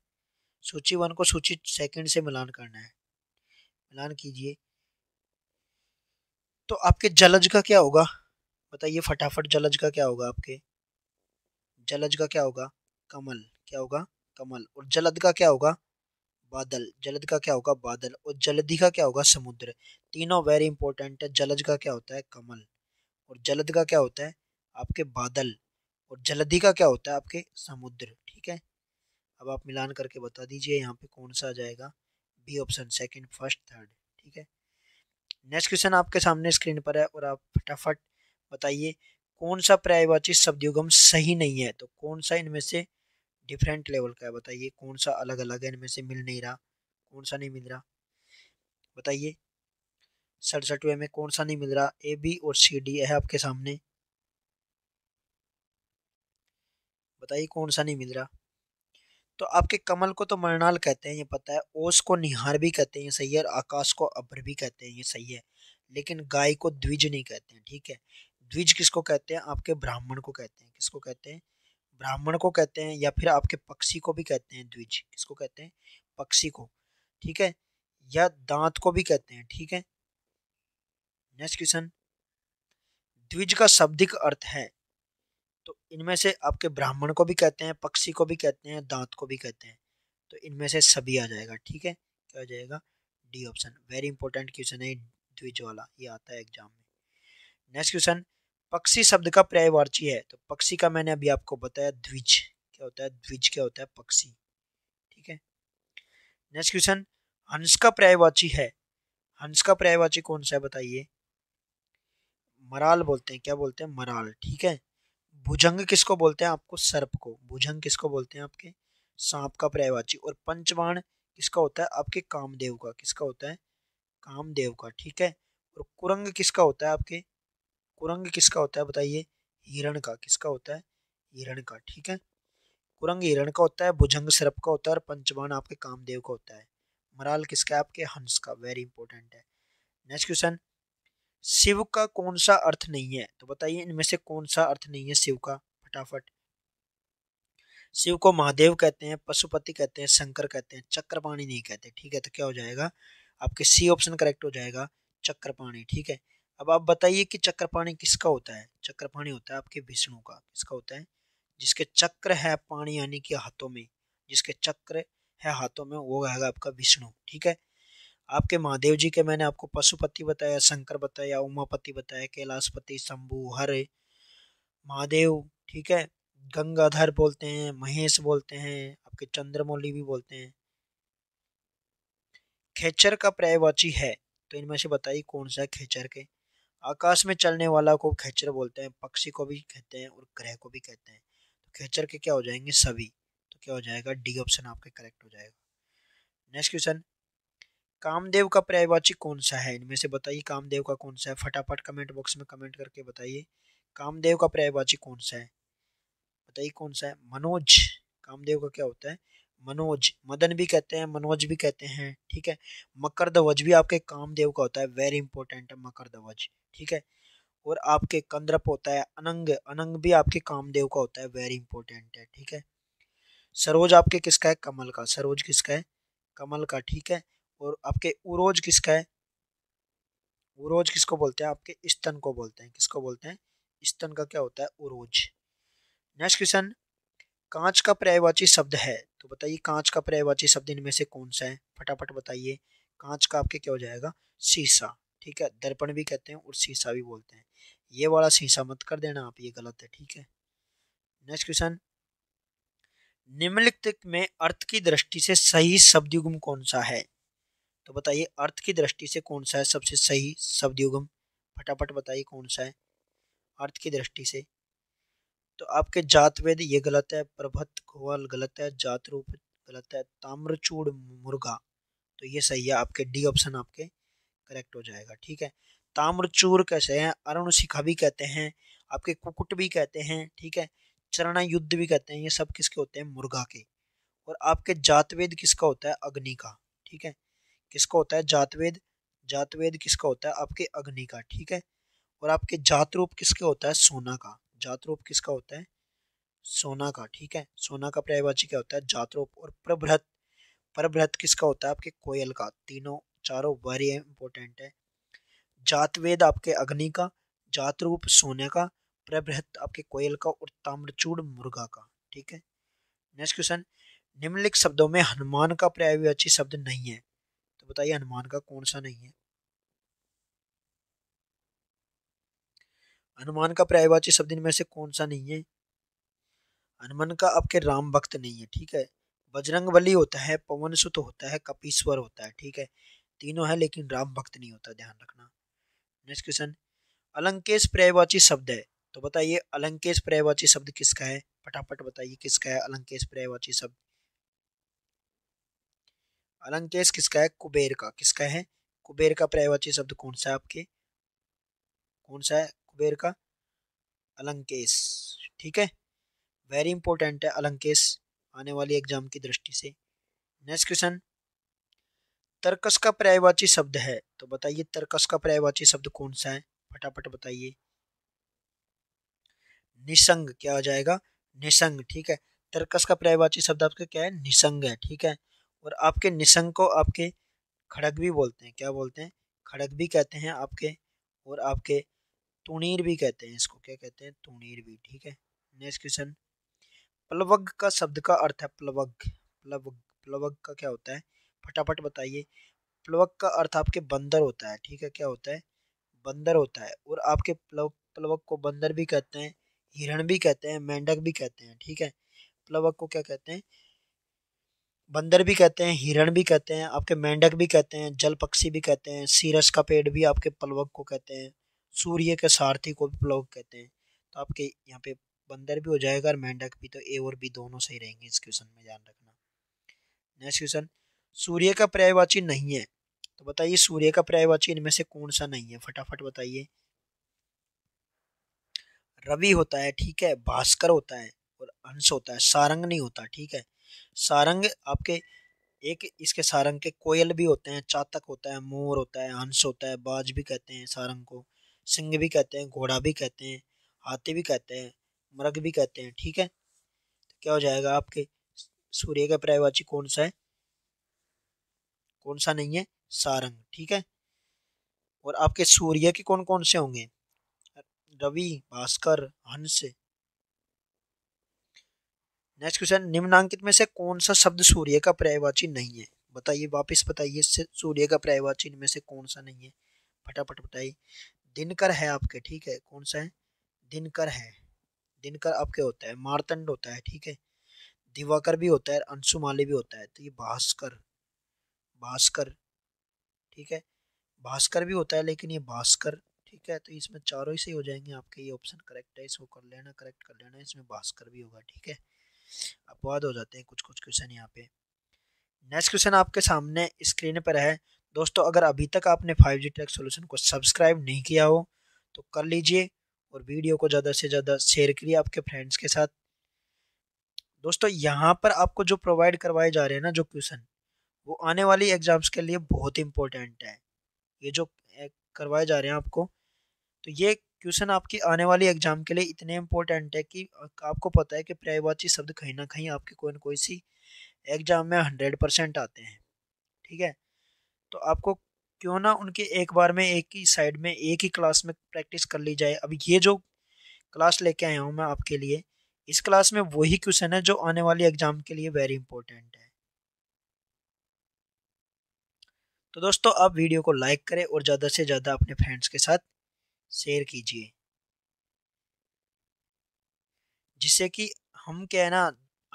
सूची वन को सूची सेकंड से मिलान करना है मिलान कीजिए तो आपके जलज का क्या होगा बताइए फटाफट जलज का क्या होगा आपके जलज का क्या होगा कमल क्या होगा कमल और जलद का क्या होगा बादल जलद का क्या होगा बादल और जलदी का क्या होगा समुद्र तीनों वेरी इंपॉर्टेंट है जलज का क्या होता है कमल और जलद का क्या होता है आपके बादल और जलदी का क्या होता है आपके समुद्र ठीक है अब आप मिलान करके बता दीजिए यहाँ पे कौन सा आ जाएगा B option second first third ठीक है नेक्स्ट क्वेश्चन आपके सामने स्क्रीन पर है और आप फटाफट बताइए कौन सा पर्यायवाची शब्दयुगम सही नहीं है तो कौन सा इनमें से डिफरेंट लेवल का है बताइए कौन सा अलग अलग है इनमें से मिल नहीं रहा कौन सा नहीं मिल रहा बताइए सड़सठवें में कौन सा नहीं मिल रहा ए बी और सी डी है आपके सामने बताइए कौन सा नहीं मिल रहा तो आपके कमल को तो मरनाल कहते हैं ये पता है ओस को निहार भी कहते हैं ये सही है और आकाश को अब्र भी कहते हैं ये सही है लेकिन गाय को द्विज नहीं कहते हैं ठीक है द्विज किसको कहते हैं आपके ब्राह्मण को कहते हैं किसको कहते हैं ब्राह्मण को कहते हैं या फिर आपके पक्षी को भी कहते हैं द्विज किसको कहते हैं पक्षी को ठीक है या दांत को भी कहते हैं ठीक है नेक्स्ट क्वेश्चन द्विज का शब्दिक अर्थ है तो इनमें से आपके ब्राह्मण को भी कहते हैं पक्षी को भी कहते हैं दांत को भी कहते हैं तो इनमें से सभी आ जाएगा ठीक है क्या आ जाएगा D option very important question है द्विज वाला ये आता है एग्जाम में नेक्स्ट क्वेश्चन पक्षी शब्द का पर्यायवाची है तो पक्षी का मैंने अभी आपको बताया द्विज क्या होता है द्विज क्या होता है पक्षी ठीक है नेक्स्ट क्वेश्चन हंस का पर्यायवाची है हंस का पर्यायवाची कौन सा है बताइए मराल बोलते हैं क्या बोलते हैं मराल ठीक है भुजंग किसको बोलते हैं आपको सर्प को भुजंग किसको बोलते हैं आपके सांप का पर्यायवाची और पंचवाण किसका होता है आपके कामदेव का किसका होता है कामदेव का ठीक है और कुरंग किसका होता है आपके कुरंग किसका होता है बताइए हिरण का किसका होता है हिरण का ठीक है कुरंग हिरण का होता है भुजंग सर्प का होता है और पंचमान आपके कामदेव का होता है मराल किसका आपके हंस का वेरी इंपॉर्टेंट है नेक्स्ट क्वेश्चन शिव का कौन सा अर्थ नहीं है तो बताइए इनमें से कौन सा अर्थ नहीं है शिव का फटाफट शिव को महादेव कहते हैं पशुपति कहते हैं शंकर कहते हैं चक्रपाणी नहीं कहते ठीक है तो क्या हो जाएगा आपके सी ऑप्शन करेक्ट हो जाएगा चक्रपाणी ठीक है अब आप बताइए कि चक्रपाणी किसका होता है चक्रपाणी होता है आपके विष्णु का किसका होता है जिसके चक्र है पाणी यानी कि हाथों में जिसके चक्र है हाथों में वो है आपका विष्णु ठीक है आपके महादेव जी के मैंने आपको पशुपति बताया शंकर बताया उमापति बताया कैलाशपति शंभु हर महादेव ठीक है गंगाधर बोलते हैं महेश बोलते हैं आपके चंद्रमौली भी बोलते हैं खेचर का पर्यायवाची है तो इनमें से बताइए कौन सा है खेचर के आकाश में चलने वाला को खेचर बोलते हैं पक्षी को भी कहते हैं और ग्रह को भी कहते हैं तो खेचर के क्या हो जाएंगे सभी तो क्या हो जाएगा डी ऑप्शन आपके करेक्ट हो जाएगा नेक्स्ट क्वेश्चन कामदेव का पर्यायवाची कौन सा है इनमें से बताइए कामदेव का कौन सा है फटाफट कमेंट बॉक्स में कमेंट करके बताइए कामदेव का पर्यायवाची कौन सा है बताइए कौन सा है मनोज कामदेव का क्या होता है मनोज मदन भी कहते हैं मनोज भी कहते हैं ठीक है मकर ध्वज भी आपके कामदेव का होता है वेरी इंपॉर्टेंट है मकर ध्वज ठीक है और आपके कंद्रप होता है अनंग अनंग भी आपके कामदेव का होता है वेरी इंपॉर्टेंट है ठीक है सरोज आपके किसका है कमल का सरोज किसका है कमल का ठीक है और आपके उरोज किसका है उरोज किसको बोलते हैं आपके स्तन को बोलते हैं किसको बोलते हैं स्तन का क्या होता है उरोज नेक्स्ट क्वेश्चन कांच का पर्यायवाची शब्द है तो बताइए कांच का पर्यायवाची शब्द इनमें से कौन सा है फटाफट बताइए कांच का आपके क्या हो जाएगा शीशा ठीक है दर्पण भी कहते हैं और शीशा भी बोलते हैं ये वाला शीशा मत कर देना आप ये गलत है ठीक है नेक्स्ट क्वेश्चन निम्नलिखित में अर्थ की दृष्टि से सही शब्दयुगम कौन सा है तो बताइए अर्थ की दृष्टि से कौन सा है सबसे सही शब्दयुगम फटाफट बताइए कौन सा है अर्थ की दृष्टि से तो आपके जात वेद ये गलत है प्रभत गोवल गलत है जात रूप गलत है ताम्रचूड़ मुर्गा तो ये सही है आपके डी ऑप्शन आपके करेक्ट हो जाएगा ठीक है ताम्रचूर कैसे हैं अरुण शिखा भी कहते हैं आपके कुकुट भी कहते हैं ठीक है चरणा युद्ध भी कहते हैं ये सब किसके होते हैं मुर्गा के और आपके जातवेद किसका होता है अग्नि का ठीक है किसका होता है जातवेद जातवेद किसका होता है आपके अग्नि का ठीक है और आपके जात रूप किसके होता है सोना का जात रूप किसका होता है सोना का ठीक है सोना का पर्यायवाची क्या होता है जात रूप और प्रभृत प्रभृत किसका होता है आपके कोयल का तीनों चारों वेरी इंपॉर्टेंट है जातवेद आपके अग्नि का जात रूप सोने का प्रभृत आपके कोयल का और ताम्रचूड़ मुर्गा का ठीक है नेक्स्ट क्वेश्चन निम्नलिखित शब्दों में हनुमान का पर्यायवाची शब्द नहीं है तो बताइए हनुमान का कौन सा नहीं है हनुमान का पर्यायवाची शब्द इनमें से कौन सा नहीं है हनुमान का आपके राम भक्त नहीं है ठीक है बजरंग बली होता है पवन सुत होता है कपीश्वर होता है ठीक है तीनों है लेकिन राम भक्त नहीं होता ध्यान रखना नेक्स्ट क्वेश्चन अलंकेश पर्यायवाची शब्द है तो बताइए अलंकेश पर्यायवाची शब्द किसका है फटाफट बताइए किसका है अलंकेश पर्यायवाची शब्द अलंकेश किसका है कुबेर का किसका है कुबेर का पर्यायवाची शब्द कौन सा है आपके कौन सा है कुबेर का अलंकेश ठीक है वेरी इंपॉर्टेंट है अलंकेश आने वाली एग्जाम की दृष्टि से नेक्स्ट क्वेश्चन तर्कस का पर्यायवाची शब्द है तो बताइए तर्कस का पर्यायवाची शब्द कौन सा है फटाफट बताइए निसंग क्या हो जाएगा निसंग ठीक है तर्कस का पर्यायवाची शब्द आपका क्या है निसंग है ठीक है और आपके निसंग को आपके खड़ग भी बोलते हैं क्या बोलते हैं खड़ग भी कहते हैं आपके और आपके तुणीर भी कहते हैं इसको क्या कहते हैं तुणीर भी ठीक है नेक्स्ट क्वेश्चन प्लवग का शब्द का अर्थ है प्लवग प्लवग प्लवग का क्या होता है फटाफट बताइए प्लवग का अर्थ आपके बंदर होता है ठीक है क्या होता है बंदर होता है और आपके प्लव प्लवग को बंदर भी कहते हैं हिरण भी कहते हैं मेंढक भी कहते हैं ठीक है प्लवक को क्या कहते हैं बंदर भी कहते हैं हिरण भी कहते हैं आपके मेंढक भी कहते हैं जल पक्षी भी कहते हैं सीरस का पेड़ भी आपके प्लवक को कहते हैं सूर्य के सारथी को भी ब्लॉक कहते हैं तो आपके यहाँ पे बंदर भी हो जाएगा और मेंढक भी तो ए और बी दोनों सही रहेंगे इस क्वेश्चन में ध्यान रखना नेक्स्ट क्वेश्चन सूर्य का पर्यायवाची नहीं है तो बताइए सूर्य का पर्यायवाची इनमें से कौन सा नहीं है फटाफट बताइए रवि होता है ठीक है भास्कर होता है और अंश होता है सारंग नहीं होता ठीक है सारंग आपके एक इसके सारंग के कोयल भी होते हैं चातक होता है मोर होता है हंस होता है बाज भी कहते हैं सारंग को सिंह भी कहते हैं घोड़ा भी कहते हैं हाथी भी कहते हैं मृग भी कहते हैं ठीक है तो क्या हो जाएगा आपके सूर्य का पर्यायवाची कौन सा है कौन सा नहीं है सारंग ठीक है और आपके सूर्य के कौन कौन से होंगे रवि भास्कर हंस नेक्स्ट क्वेश्चन निम्नांकित में से कौन सा शब्द सूर्य का पर्यायवाची नहीं है बताइए वापस बताइए सूर्य का पर्यायवाची इनमें से कौन सा नहीं है फटाफट बताइए दिनकर है आपके ठीक है कौन सा है दिनकर है दिनकर आपके होता है मारतंड होता है ठीक है दिवाकर भी होता है अंशुमाली भी होता है तो ये भास्कर भास्कर ठीक है भास्कर भी होता है लेकिन ये भास्कर ठीक है तो इसमें चारों ही सही हो जाएंगे आपके ये ऑप्शन करेक्ट है इसको कर लेना करेक्ट कर लेना इसमें भास्कर भी होगा ठीक है अपवाद हो जाते हैं कुछ कुछ क्वेश्चन यहाँ पे नेक्स्ट क्वेश्चन आपके सामने स्क्रीन पर है दोस्तों अगर अभी तक आपने फाइव जी ट्रैक सोल्यूशन को सब्सक्राइब नहीं किया हो तो कर लीजिए और वीडियो को ज़्यादा से ज़्यादा शेयर करिए आपके फ्रेंड्स के साथ दोस्तों यहाँ पर आपको जो प्रोवाइड करवाए जा रहे हैं ना जो क्वेश्चन वो आने वाली एग्ज़ाम्स के लिए बहुत इम्पोर्टेंट है ये जो करवाए जा रहे हैं आपको तो ये क्वेश्चन आपकी आने वाली एग्जाम के लिए इतने इम्पोर्टेंट है कि आपको पता है कि प्रायवाची शब्द कहीं ना कहीं आपके कोई ना कोई सी एग्जाम में हंड्रेड परसेंट आते हैं ठीक है तो आपको क्यों ना उनके एक बार में एक ही साइड में एक ही क्लास में प्रैक्टिस कर ली जाए अब ये जो क्लास लेके आया हूँ मैं आपके लिए इस क्लास में वही क्वेश्चन है जो आने वाले एग्जाम के लिए वेरी इंपॉर्टेंट है तो दोस्तों आप वीडियो को लाइक करें और ज़्यादा से ज़्यादा अपने फ्रेंड्स के साथ शेयर कीजिए जिससे कि हम क्या है ना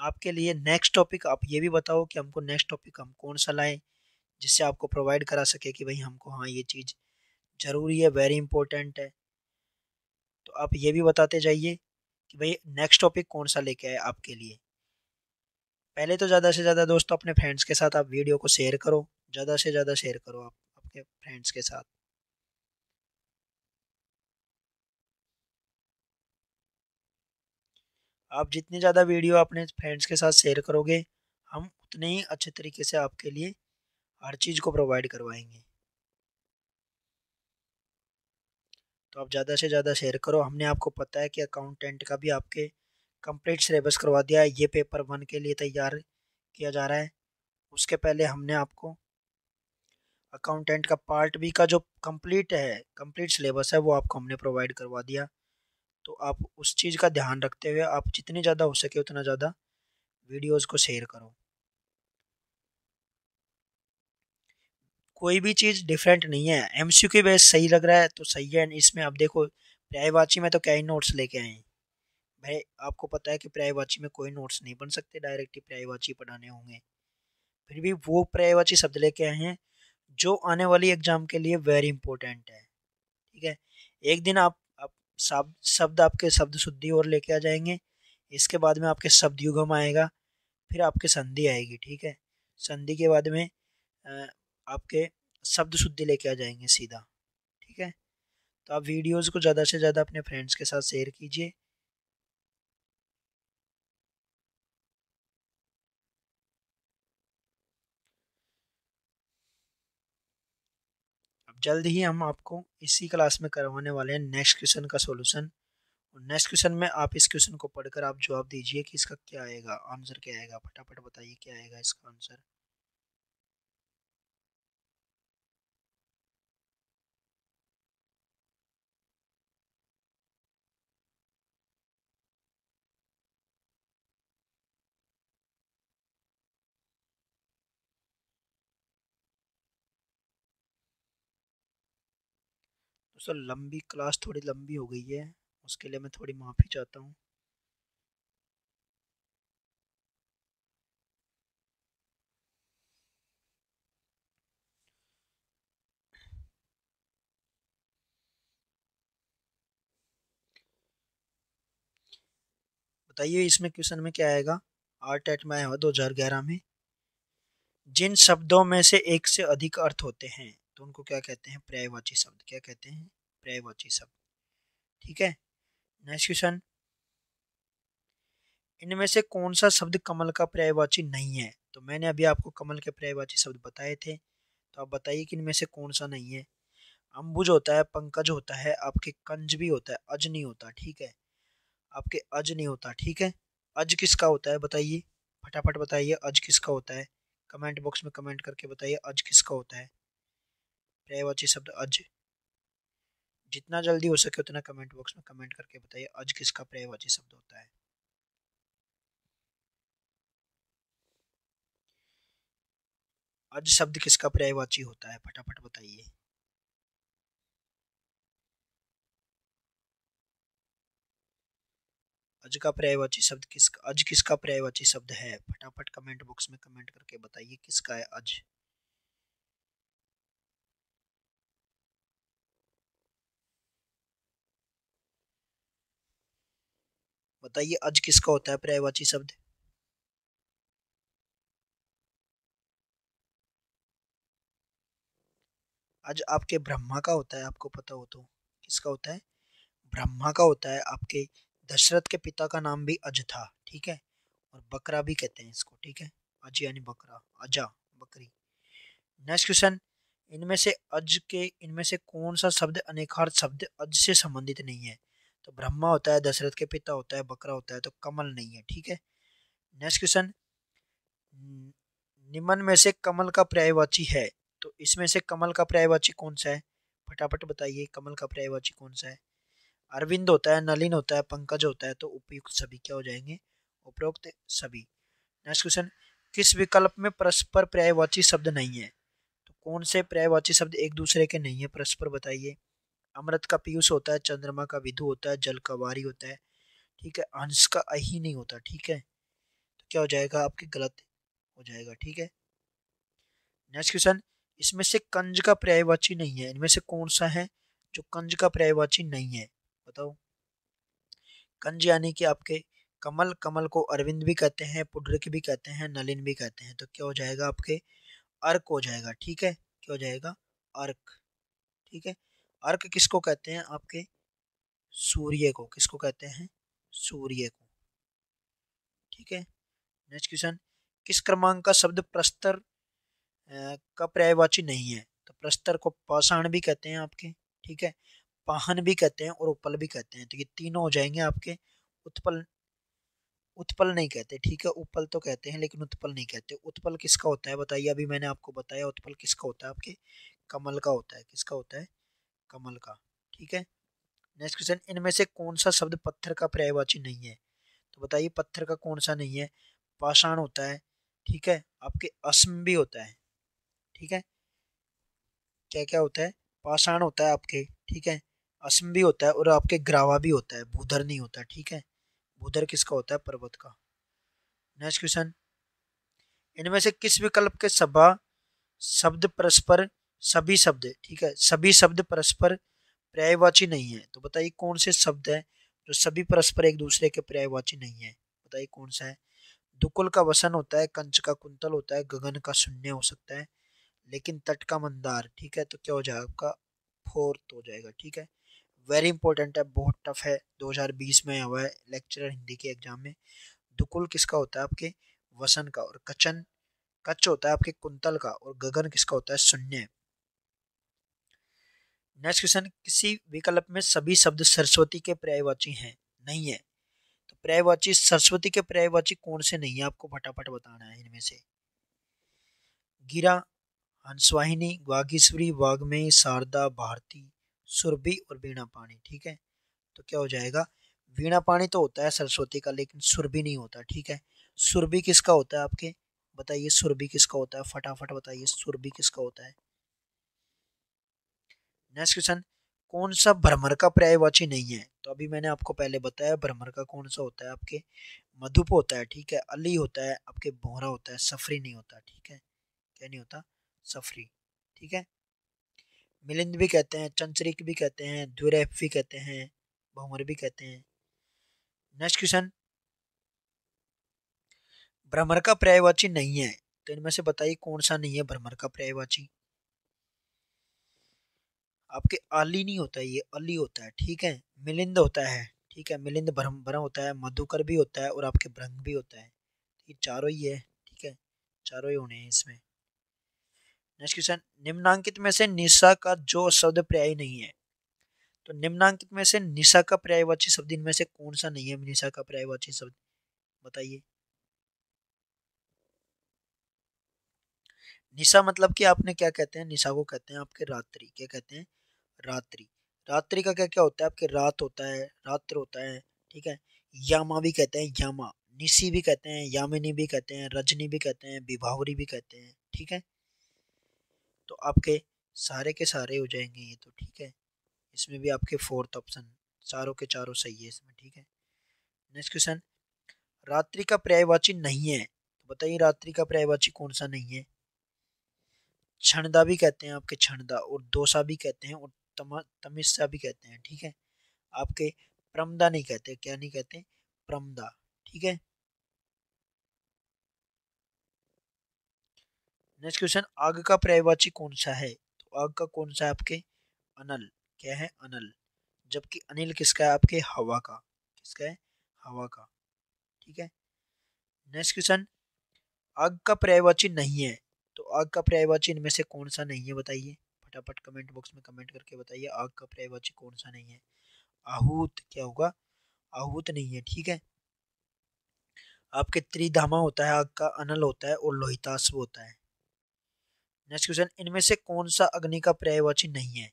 आपके लिए नेक्स्ट टॉपिक आप ये भी बताओ कि हमको नेक्स्ट टॉपिक हम कौन सा लाएं जिससे आपको प्रोवाइड करा सके कि भाई हमको हाँ ये चीज़ ज़रूरी है वेरी इंपॉर्टेंट है तो आप ये भी बताते जाइए कि भाई नेक्स्ट टॉपिक कौन सा लेके आए आपके लिए पहले तो ज़्यादा से ज़्यादा दोस्तों अपने फ्रेंड्स के साथ आप वीडियो को शेयर करो ज़्यादा से ज़्यादा शेयर करो आप अपने फ्रेंड्स के साथ आप जितनी ज़्यादा वीडियो अपने फ्रेंड्स के साथ शेयर करोगे हम उतने ही अच्छे तरीके से आपके लिए हर चीज़ को प्रोवाइड करवाएंगे तो आप ज़्यादा से ज़्यादा शेयर करो हमने आपको पता है कि अकाउंटेंट का भी आपके कंप्लीट सिलेबस करवा दिया है ये पेपर वन के लिए तैयार किया जा रहा है उसके पहले हमने आपको अकाउंटेंट का पार्ट बी का जो कंप्लीट है कंप्लीट सिलेबस है वो आपको हमने प्रोवाइड करवा दिया तो आप उस चीज़ का ध्यान रखते हुए आप जितनी ज़्यादा हो सके उतना ज़्यादा वीडियोज़ को शेयर करो कोई भी चीज़ डिफरेंट नहीं है एम सी क्यू बेस सही लग रहा है तो सही है इसमें आप देखो प्रायवाची में तो क्या ही नोट्स लेके आए हैं भाई आपको पता है कि प्रायवाची में कोई नोट्स नहीं बन सकते डायरेक्ट ही प्रायवाची पढ़ाने होंगे फिर भी वो प्रायवाची शब्द लेके आए हैं जो आने वाली एग्ज़ाम के लिए वेरी इंपॉर्टेंट है ठीक है एक दिन आप आप शब्द शब्द आपके शब्द शुद्धि और लेके आ जाएंगे इसके बाद में आपके शब्द युगम आएगा फिर आपके संधि आएगी ठीक है संधि के बाद में आपके शब्द शुद्धि लेके आ जाएंगे सीधा ठीक है तो आप वीडियोस को ज़्यादा से ज़्यादा अपने फ्रेंड्स के साथ शेयर कीजिए जल्द ही हम आपको इसी क्लास में करवाने वाले हैं नेक्स्ट क्वेश्चन का सॉल्यूशन और नेक्स्ट क्वेश्चन में आप इस क्वेश्चन को पढ़कर आप जवाब दीजिए कि इसका क्या आएगा आंसर क्या आएगा फटाफट बताइए क्या आएगा इसका आंसर तो सर लंबी क्लास थोड़ी लंबी हो गई है उसके लिए मैं थोड़ी माफ़ी चाहता हूँ बताइए इसमें क्वेश्चन में क्या आएगा आर्ट एट माई दो हजार ग्यारह में जिन शब्दों में से एक से अधिक अर्थ होते हैं तो उनको क्या कहते हैं पर्यायवाची शब्द क्या कहते हैं पर्यायवाची शब्द ठीक है नेक्स्ट क्वेश्चन इनमें से कौन सा शब्द कमल का पर्यायवाची नहीं है तो मैंने अभी आपको कमल के पर्यायवाची शब्द बताए थे तो आप बताइए कि इनमें से कौन सा नहीं है अंबुज होता है पंकज होता है आपके कंज भी होता है अज नहीं होता ठीक है आपके अज नहीं होता ठीक है अज किसका होता है बताइए फटाफट बताइए अज किसका होता है कमेंट बॉक्स में कमेंट करके बताइए अज किसका होता है वो पर्यायवाची शब्द अज जितना जल्दी हो सके उतना कमेंट बॉक्स में कमेंट करके बताइए अज किसका पर्यायवाची शब्द होता है अज शब्द किसका पर्यायवाची होता है फटाफट बताइए अज का पर्यायवाची शब्द किसका अज किसका पर्यायवाची शब्द है फटाफट कमेंट बॉक्स में कमेंट करके बताइए किसका है अज बताइए अज किसका होता है पर्यायवाची शब्द आज आपके ब्रह्मा का होता है आपको पता हो तो किसका होता है ब्रह्मा का होता है आपके दशरथ के पिता का नाम भी अज था ठीक है और बकरा भी कहते हैं इसको ठीक है अज यानी बकरा अजा बकरी नेक्स्ट क्वेश्चन इनमें से अज के इनमें से कौन सा शब्द अनेकार्थ शब्द अज से संबंधित नहीं है तो ब्रह्मा होता है दशरथ के पिता होता है बकरा होता है तो कमल नहीं है ठीक है नेक्स्ट क्वेश्चन निम्न में से कमल का पर्यायवाची है तो इसमें से कमल का पर्यायवाची कौन सा है फटाफट बताइए कमल का पर्यायवाची कौन सा है अरविंद होता है नलिन होता है पंकज होता है तो उपयुक्त सभी क्या हो जाएंगे उपरोक्त सभी नेक्स्ट क्वेश्चन किस विकल्प में परस्पर पर्यायवाची शब्द नहीं है तो कौन से पर्यायवाची शब्द एक दूसरे के नहीं है परस्पर बताइए अमृत का पीयूष होता है चंद्रमा का विधु होता है जल का वारी होता है ठीक है अंश का अही नहीं होता ठीक है तो क्या हो जाएगा आपके गलत हो जाएगा ठीक है नेक्स्ट क्वेश्चन इसमें से कंज का पर्यायवाची नहीं है इनमें से कौन सा है जो कंज का पर्यायवाची नहीं है बताओ कंज यानी कि आपके कमल कमल को अरविंद भी कहते हैं पुडरिक भी कहते हैं नलिन भी कहते हैं तो क्या हो जाएगा आपके अर्क हो जाएगा ठीक है क्या हो जाएगा अर्क ठीक है अर्क किसको कहते हैं आपके सूर्य को किसको कहते हैं सूर्य को ठीक है नेक्स्ट क्वेश्चन किस क्रमांक का शब्द प्रस्तर का पर्यायवाची नहीं है तो प्रस्तर को पाषाण भी कहते हैं आपके ठीक है पाहन भी कहते हैं और उपल भी कहते हैं तो ये तीनों हो जाएंगे आपके उत्पल उत्पल नहीं कहते ठीक है उपल तो कहते हैं लेकिन उत्पल नहीं कहते उत्पल किसका होता है बताइए अभी मैंने आपको बताया उत्पल किसका होता है आपके कमल का होता है किसका होता है कमल का ठीक है नेक्स्ट क्वेश्चन इनमें से कौन सा शब्द पत्थर का पर्यायवाची नहीं है तो बताइए पत्थर का कौन सा नहीं है पाषाण होता है ठीक है आपके असम भी होता है ठीक है क्या क्या होता है पाषाण होता है आपके ठीक है असम भी होता है और आपके ग्रावा भी होता है भूधर नहीं होता ठीक है भूधर किसका होता है पर्वत का नेक्स्ट क्वेश्चन इनमें से किस विकल्प के सभा शब्द परस्पर सभी शब्द ठीक है सभी शब्द परस्पर पर्यायवाची नहीं है तो बताइए कौन से शब्द है जो सभी परस्पर एक दूसरे के पर्यायवाची नहीं है बताइए कौन सा है दुकुल का वसन होता है कंच का कुंतल होता है गगन का शून्य हो सकता है लेकिन तट का मंदार ठीक है तो क्या हो जाएगा आपका फोर्थ हो जाएगा ठीक है वेरी इंपॉर्टेंट है बहुत टफ है 2020 में हुआ है लेक्चरर हिंदी के एग्जाम में दुकुल किसका होता है आपके वसन का और कचन कच होता है आपके कुंतल का और गगन किसका होता है शून्य नेक्स्ट क्वेश्चन किसी विकल्प में सभी शब्द सरस्वती के पर्यायवाची हैं नहीं है तो पर्यायवाची सरस्वती के पर्यायवाची कौन से नहीं है आपको फटाफट बताना है इनमें से गिरा हंसवाहिनी वागीश्वरी वाग्मय शारदा भारती सुरभि और वीणा पानी ठीक है तो क्या हो जाएगा वीणा पानी तो होता है सरस्वती का लेकिन सुरभि नहीं होता ठीक है सुरभि किसका होता है आपके बताइए सुरभि किसका होता है फटाफट बताइए सुरभि किसका होता है नेक्स्ट क्वेश्चन कौन सा भ्रमर का पर्यायवाची नहीं है तो अभी मैंने आपको पहले बताया भ्रमर का कौन सा होता है आपके मधुप होता है ठीक है अली होता है आपके भोरा होता है सफरी नहीं होता ठीक है क्या नहीं होता सफरी ठीक है मिलिंद भी कहते हैं चंचरिक भी कहते हैं धुरैफ भी कहते हैं भंवर भी कहते हैं नेक्स्ट क्वेश्चन भ्रमर का पर्यायवाची नहीं है तो इनमें से बताइए कौन सा नहीं है भ्रमर का पर्यायवाची आपके अली नहीं होता है ये अली होता है ठीक है मिलिंद होता है ठीक है मिलिंद भरम भरम होता है मधुकर भी होता है और आपके भ्रंग भी होता है ये चारों ही है ठीक है चारों ही होने हैं इसमें नेक्स्ट क्वेश्चन निम्नांकित में से निशा का जो शब्द पर्याय नहीं है तो निम्नांकित में से निशा का पर्यायवाची शब्द इनमें से कौन सा नहीं है निशा का पर्यायवाची शब्द बताइए निशा मतलब कि आपने क्या कहते हैं निशा को कहते हैं आपके रात्रि क्या कहते हैं रात्रि रात्रि का क्या क्या होता है आपके रात होता है रात्र होता है ठीक है यामा भी कहते हैं यामा निशी भी कहते हैं यामिनी भी कहते हैं रजनी भी कहते हैं विभावरी भी कहते हैं ठीक है तो आपके सारे के सारे हो जाएंगे ये तो ठीक है इसमें भी आपके फोर्थ ऑप्शन चारों के चारों सही है इसमें ठीक है नेक्स्ट क्वेश्चन रात्रि का पर्यायवाची नहीं है तो बताइए रात्रि का पर्यायवाची कौन सा नहीं है क्षणदा भी कहते हैं आपके क्षणदा और दोसा भी कहते हैं और तमस्या भी कहते हैं ठीक है आपके प्रमदा नहीं कहते क्या नहीं कहते प्रमदा ठीक है नेक्स्ट क्वेश्चन आग का पर्यायवाची कौन सा है तो आग का कौन सा है आपके अनल क्या है अनल जबकि अनिल किसका है आपके हवा का किसका है हवा का ठीक है नेक्स्ट क्वेश्चन आग का पर्यायवाची नहीं है तो आग का पर्यायवाची इनमें से कौन सा नहीं है बताइए फटाफट कमेंट बॉक्स में कमेंट करके बताइए आग का पर्यायवाची कौन सा नहीं है आहूत क्या होगा आहूत नहीं है ठीक है आपके त्रिधामा होता है आग का अनल होता है और लोहितास्व होता है नेक्स्ट क्वेश्चन इनमें से कौन सा अग्नि का पर्यायवाची नहीं है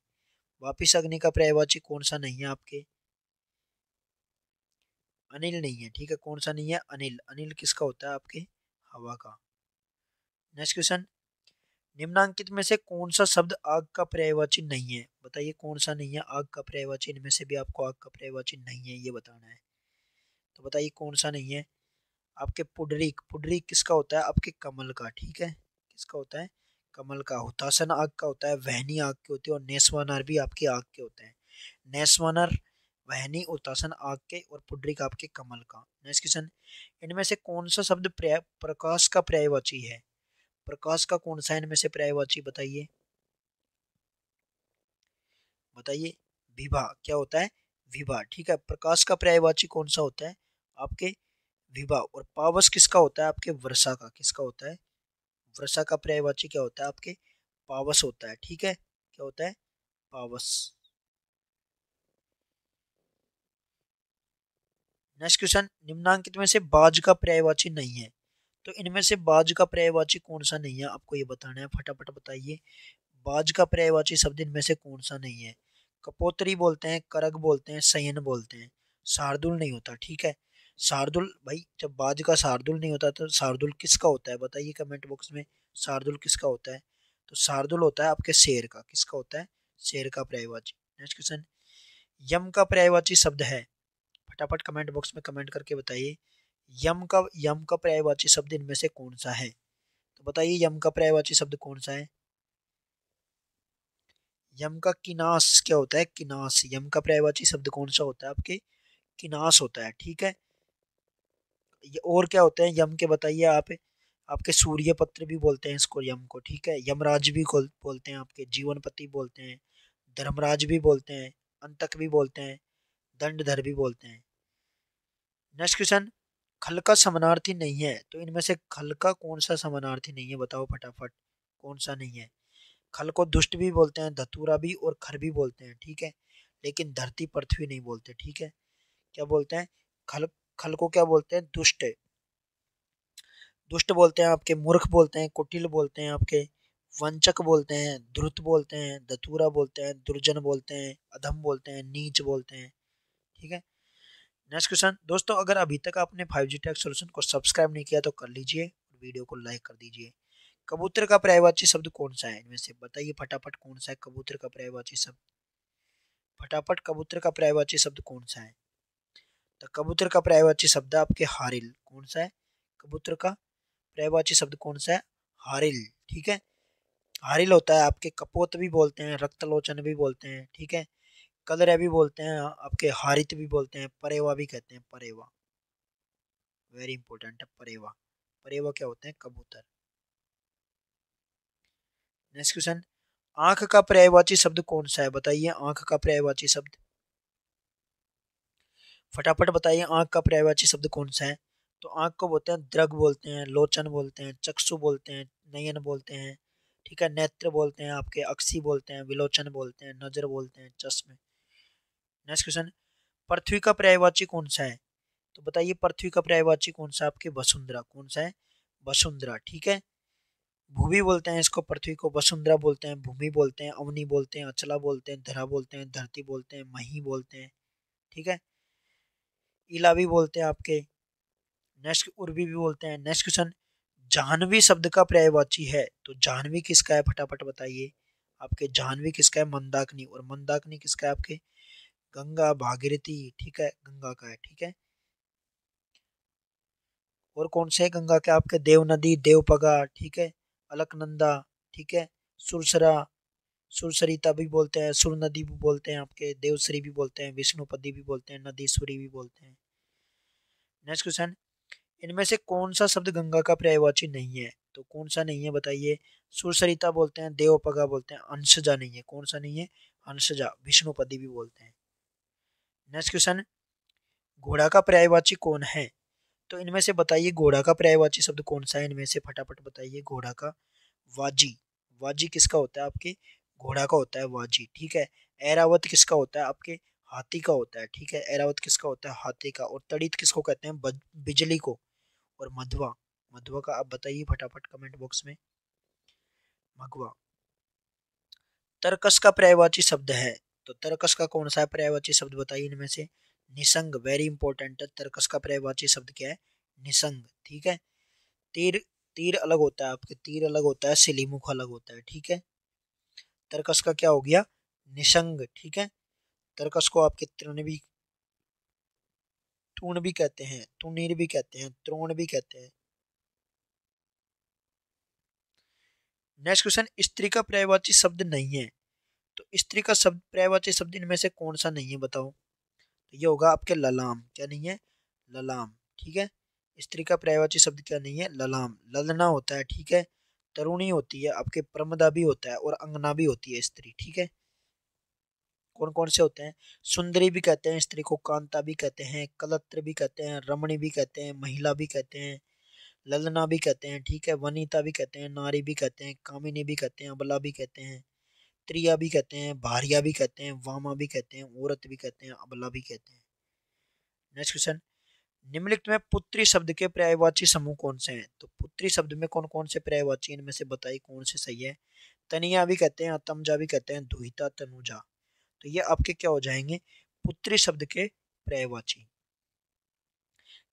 वापिस अग्नि का पर्यायवाची कौन सा नहीं है आपके अनिल नहीं है ठीक है कौन सा नहीं है अनिल अनिल किसका होता है आपके हवा का नेक्स्ट क्वेश्चन निम्नांकित में से कौन सा शब्द आग का पर्यायवाची नहीं है बताइए कौन सा नहीं है आग का पर्यायवाची इनमें से भी आपको आग का पर्यायवाची नहीं है ये बताना है तो बताइए कौन सा नहीं है आपके पुडरीक पुडरीक किसका होता है आपके कमल का ठीक है किसका होता है कमल का हुतासन आग का होता है वहनी आग के होती है और नेस्वानर भी आपके आग के होते हैं नेस्वानर वहनी उतासन आग के और पुडरिक आपके कमल का नेक्स्ट क्वेश्चन इनमें से कौन सा शब्द प्रकाश का पर्यायवाची है प्रकाश का कौन सा इनमें से पर्यायवाची बताइए बताइए विभा क्या होता है विभा ठीक है प्रकाश का पर्यायवाची कौन सा होता है आपके विभा और पावस किसका होता है आपके वर्षा का किसका होता है वर्षा का पर्यायवाची क्या होता है आपके पावस होता है ठीक है क्या होता है पावस नेक्स्ट क्वेश्चन निम्नांकित में से बाज का पर्यायवाची नहीं है तो इनमें से बाज का पर्यायवाची कौन सा नहीं है आपको ये बताना है फटाफट बताइए बाज का पर्यायवाची शब्द इनमें से कौन सा नहीं है कपोतरी बोलते हैं करग बोलते हैं सयन बोलते हैं शार्दुल नहीं होता ठीक है शार्दुल भाई जब बाज का शार्दुल नहीं होता तो शार्दुल किसका होता है बताइए कमेंट बॉक्स में शार्दुल किसका होता है तो शार्दुल होता है आपके शेर का किसका होता है शेर का पर्यायवाची नेक्स्ट क्वेश्चन यम का पर्यायवाची शब्द है फटाफट कमेंट बॉक्स में कमेंट करके बताइए यम का यम का पर्यायवाची शब्द इनमें से कौन सा है तो बताइए यम का पर्यायवाची शब्द कौन सा है यम का किनास क्या होता है किनास यम का पर्यायवाची शब्द कौन सा होता है आपके किनास होता है ठीक है और क्या होते हैं यम के बताइए आप आपके सूर्य पत्र भी बोलते हैं इसको यम को ठीक है यमराज भी बोलते हैं आपके जीवन पति बोलते हैं धर्मराज भी बोलते हैं अंतक भी बोलते हैं दंडधर भी बोलते हैं नेक्स्ट क्वेश्चन खल का समानार्थी नहीं है तो इनमें से खल का कौन सा समानार्थी नहीं है बताओ फटाफट कौन सा नहीं है खल को दुष्ट भी बोलते हैं धतूरा भी और खर भी बोलते हैं ठीक है लेकिन धरती पृथ्वी नहीं बोलते ठीक है क्या बोलते हैं खल खल को क्या बोलते हैं दुष्ट दुष्ट बोलते हैं आपके मूर्ख बोलते हैं कुटिल बोलते हैं आपके वंचक बोलते हैं ध्रुत बोलते हैं धतूरा बोलते हैं दुर्जन बोलते हैं अधम बोलते हैं नीच बोलते हैं ठीक है नेक्स्ट क्वेश्चन दोस्तों अगर अभी तक आपने फाइव जी टेक सोल्यूशन को सब्सक्राइब नहीं किया तो कर लीजिए और वीडियो को लाइक कर दीजिए कबूतर का पर्यायवाची शब्द कौन सा है इनमें से बताइए फटाफट कौन सा है कबूतर का पर्यायवाची शब्द फटाफट कबूतर का पर्यायवाची शब्द कौन सा है तो कबूतर का पर्यायवाची शब्द आपके हारिल कौन सा है कबूतर का पर्यायवाची शब्द कौन सा है हारिल ठीक है हारिल होता है आपके कपोत भी बोलते हैं रक्तलोचन भी बोलते हैं ठीक है कलर भी बोलते हैं आपके हारित भी बोलते हैं परेवा भी कहते हैं परेवा वेरी इंपॉर्टेंट है परेवा परेवा क्या होते हैं कबूतर नेक्स्ट क्वेश्चन आंख का पर्यायवाची शब्द कौन सा है बताइए आंख का पर्यायवाची शब्द फटाफट बताइए आंख का पर्यायवाची शब्द कौन सा है तो आंख को बोलते हैं द्रग बोलते हैं लोचन बोलते हैं चक्षु बोलते हैं नयन बोलते हैं ठीक है नेत्र बोलते हैं आपके अक्सी बोलते हैं विलोचन बोलते हैं नजर बोलते हैं चश्मे नेक्स्ट क्वेश्चन पृथ्वी का पर्यायवाची कौन सा है तो बताइए पृथ्वी का पर्यायवाची कौन सा आपके वसुंधरा कौन सा है वसुंधरा ठीक है भूमि बोलते हैं इसको पृथ्वी को वसुंधरा बोलते हैं भूमि बोलते हैं अवनी बोलते हैं अचला बोलते हैं धरा बोलते हैं धरती बोलते हैं मही बोलते हैं ठीक है इला भी बोलते हैं आपके नेक्स्ट उर्वी भी बोलते हैं नेक्स्ट क्वेश्चन जाह्नवी शब्द का पर्यायवाची है तो जाह्नवी किसका है फटाफट बताइए आपके जाह्नवी किसका है मंदाकिनी और मंदाकिनी किसका है आपके गंगा भागीरथी ठीक है गंगा का है ठीक है और कौन से है गंगा के आपके देव नदी देवपगा ठीक है अलकनंदा ठीक है सुरसरा सुरसरिता भी बोलते हैं सुर नदी भी बोलते हैं आपके देवश्री भी बोलते हैं विष्णुपदी भी बोलते हैं नदीश्वरी भी बोलते हैं नेक्स्ट क्वेश्चन इनमें से कौन सा शब्द गंगा का पर्यायवाची नहीं है तो कौन सा नहीं है बताइए सुरसरिता बोलते हैं देवपगा बोलते हैं अंशजा नहीं है कौन सा नहीं है अंशजा विष्णुपदी भी बोलते हैं नेक्स्ट क्वेश्चन घोड़ा का पर्यायवाची कौन है तो इनमें से बताइए घोड़ा का पर्यायवाची शब्द कौन सा है इनमें से फटाफट बताइए घोड़ा का वाजी वाजी किसका होता है आपके घोड़ा का होता है वाजी ठीक है एरावत किसका होता है आपके हाथी का होता है ठीक है एरावत किसका होता है हाथी का और तड़ित किसको कहते हैं बिजली को और मधुआ मधुआ का आप बताइए फटाफट कमेंट बॉक्स में मगवा तर्कस का पर्यायवाची शब्द है तो तर्कस का कौन सा है पर्यायवाची शब्द बताइए इनमें से निसंग वेरी इंपॉर्टेंट है तर्कस का पर्यायवाची शब्द क्या है निसंग ठीक है तीर तीर अलग होता है आपके तीर अलग होता है सिलीमुख अलग होता है ठीक है तर्कस का क्या हो गया निसंग ठीक है तर्कस को आपके तृण भी तूण भी कहते हैं तुणीर भी कहते हैं त्रोण भी कहते हैं नेक्स्ट क्वेश्चन स्त्री का पर्यायवाची शब्द नहीं है तो स्त्री का शब्द पर्यायवाची शब्द इनमें से कौन सा नहीं है बताओ तो ये होगा आपके ललाम क्या नहीं है ललाम ठीक है स्त्री का पर्यायवाची शब्द क्या नहीं है ललाम ललना होता है ठीक है तरुणी होती है आपके प्रमदा भी होता है और अंगना भी होती है स्त्री ठीक है कौन कौन से होते हैं सुंदरी भी कहते हैं स्त्री को कांता भी कहते हैं कलत्र भी कहते हैं रमणी भी कहते हैं महिला भी कहते हैं ललना भी कहते हैं ठीक है वनिता भी कहते हैं नारी भी कहते हैं कामिनी भी कहते हैं अबला भी कहते हैं अत्रिया भी कहते हैं भारिया भी कहते हैं वामा भी कहते हैं औरत भी कहते हैं अबला भी कहते हैं नेक्स्ट क्वेश्चन निम्नलिखित में पुत्री शब्द के पर्यायवाची समूह कौन से हैं तो पुत्री शब्द में कौन कौन से पर्यायवाची इनमें से बताइए कौन से सही है तनिया भी कहते हैं अतमजा भी कहते हैं दुहिता तनुजा तो ये आपके क्या हो जाएंगे पुत्री शब्द के पर्यायवाची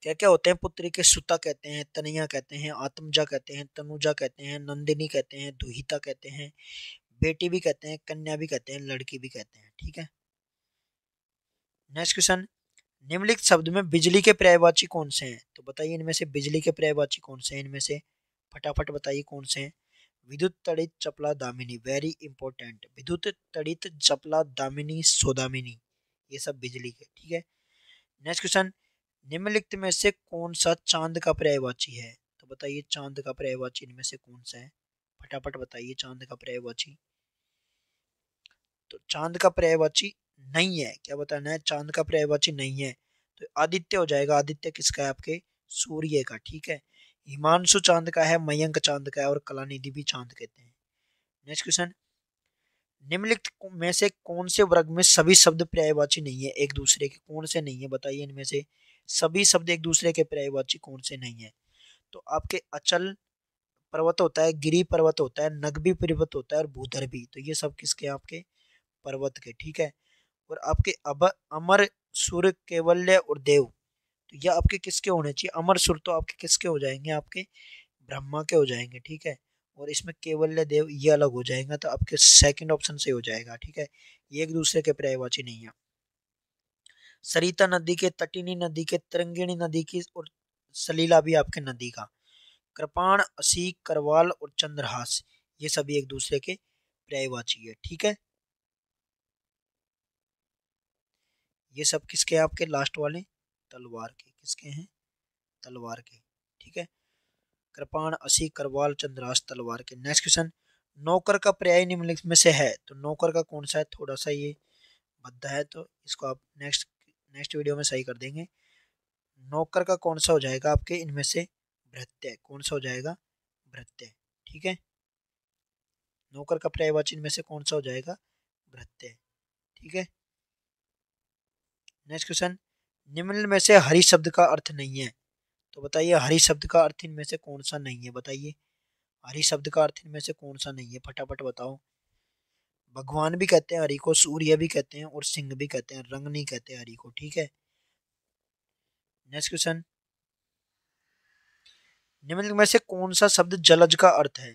क्या क्या होते हैं पुत्री के सुता कहते हैं तनिया कहते हैं आत्मजा कहते हैं तनुजा कहते हैं नंदिनी कहते हैं दुहिता कहते हैं बेटी भी कहते हैं कन्या भी कहते हैं लड़की भी कहते हैं ठीक है नेक्स्ट क्वेश्चन निम्नलिखित शब्द में बिजली के पर्यायवाची कौन से हैं तो बताइए इनमें से बिजली के पर्यायवाची कौन से हैं इनमें से फटाफट बताइए कौन से हैं विद्युत तड़ित चपला दामिनी वेरी इंपॉर्टेंट विद्युत तड़ित चपला दामिनी सोदामिनी ये सब बिजली के ठीक है नेक्स्ट क्वेश्चन निम्नलिखित में से कौन सा चांद का पर्यायवाची है तो बताइए चांद का पर्यायवाची इनमें से कौन सा है फटाफट बताइए चांद का पर्यायवाची तो चांद का पर्यायवाची नहीं है क्या बताना है चांद का पर्यायवाची नहीं है तो आदित्य हो जाएगा आदित्य किसका है आपके सूर्य का ठीक है हिमांशु चांद का है मयंक चांद का है और कलानिधि भी चांद कहते हैं नेक्स्ट क्वेश्चन निम्नलिखित में से कौन से वर्ग में सभी शब्द पर्यायवाची नहीं है एक दूसरे के कौन से नहीं है बताइए इनमें से सभी शब्द एक दूसरे के पर्यायवाची कौन से नहीं है तो आपके अचल पर्वत होता है गिरी पर्वत होता है नगबी पर्वत होता है और भूधर भी तो ये सब किसके आपके पर्वत के ठीक है और आपके अब अमर सुर केवल्य और देव तो यह आपके किसके होने चाहिए अमर सुर तो आपके किसके हो जाएंगे आपके ब्रह्मा के हो जाएंगे ठीक है और इसमें केवल्य देव ये अलग हो जाएगा तो आपके सेकंड ऑप्शन से हो जाएगा ठीक है ये एक दूसरे के पर्यायवाची नहीं है सरिता नदी के तटिनी नदी के तिरंगिणी नदी की और सलीला भी आपके नदी का कृपाण असी करवाल और चंद्रहास ये सभी एक दूसरे के पर्यायवाची है ठीक है ये सब किसके आपके लास्ट वाले तलवार के किसके हैं तलवार के ठीक है कृपाण असी करवाल चंद्रास तलवार के नेक्स्ट क्वेश्चन नौकर का पर्याय निम्नलिखित में से है तो नौकर का कौन सा है थोड़ा सा ये बद्ध है तो इसको आप नेक्स्ट नेक्स्ट वीडियो में सही कर देंगे नौकर का कौन सा हो जाएगा आपके इनमें से भृत्य कौन सा हो जाएगा भृत्य ठीक है नौकर का पर्याय वाचन इनमें से कौन सा हो जाएगा भृत्य ठीक है नेक्स्ट क्वेश्चन निम्न में से हरी शब्द का अर्थ नहीं है तो बताइए हरी शब्द का अर्थ इनमें से कौन सा नहीं है बताइए हरी शब्द का अर्थ इनमें से कौन सा नहीं है फटाफट बताओ भगवान भी कहते हैं हरी को सूर्य भी कहते हैं और सिंह भी कहते हैं रंग नहीं कहते हरी को ठीक है नेक्स्ट क्वेश्चन निम्न में से कौन सा शब्द जलज का अर्थ है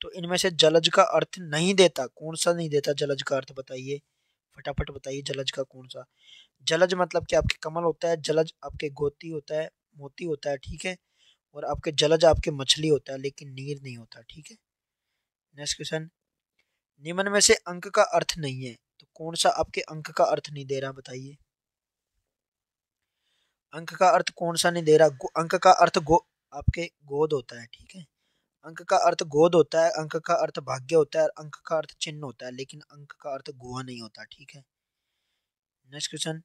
तो इनमें से जलज का अर्थ नहीं देता कौन सा नहीं देता जलज का अर्थ बताइए फटाफट बताइए जलज का कौन सा जलज मतलब कि आपके कमल होता है जलज आपके गोती होता है मोती होता है ठीक है और आपके जलज आपके मछली होता है लेकिन नीर नहीं होता ठीक है नेक्स्ट क्वेश्चन निम्न में से अंक का अर्थ नहीं है तो कौन सा आपके अंक का अर्थ नहीं दे रहा बताइए अंक का अर्थ कौन सा नहीं दे रहा अंक का अर्थ गो आपके गोद होता है ठीक है अंक का अर्थ गोद होता है अंक का अर्थ भाग्य होता है अंक का अर्थ चिन्ह होता है लेकिन अंक का अर्थ गुहा नहीं होता ठीक है नेक्स्ट क्वेश्चन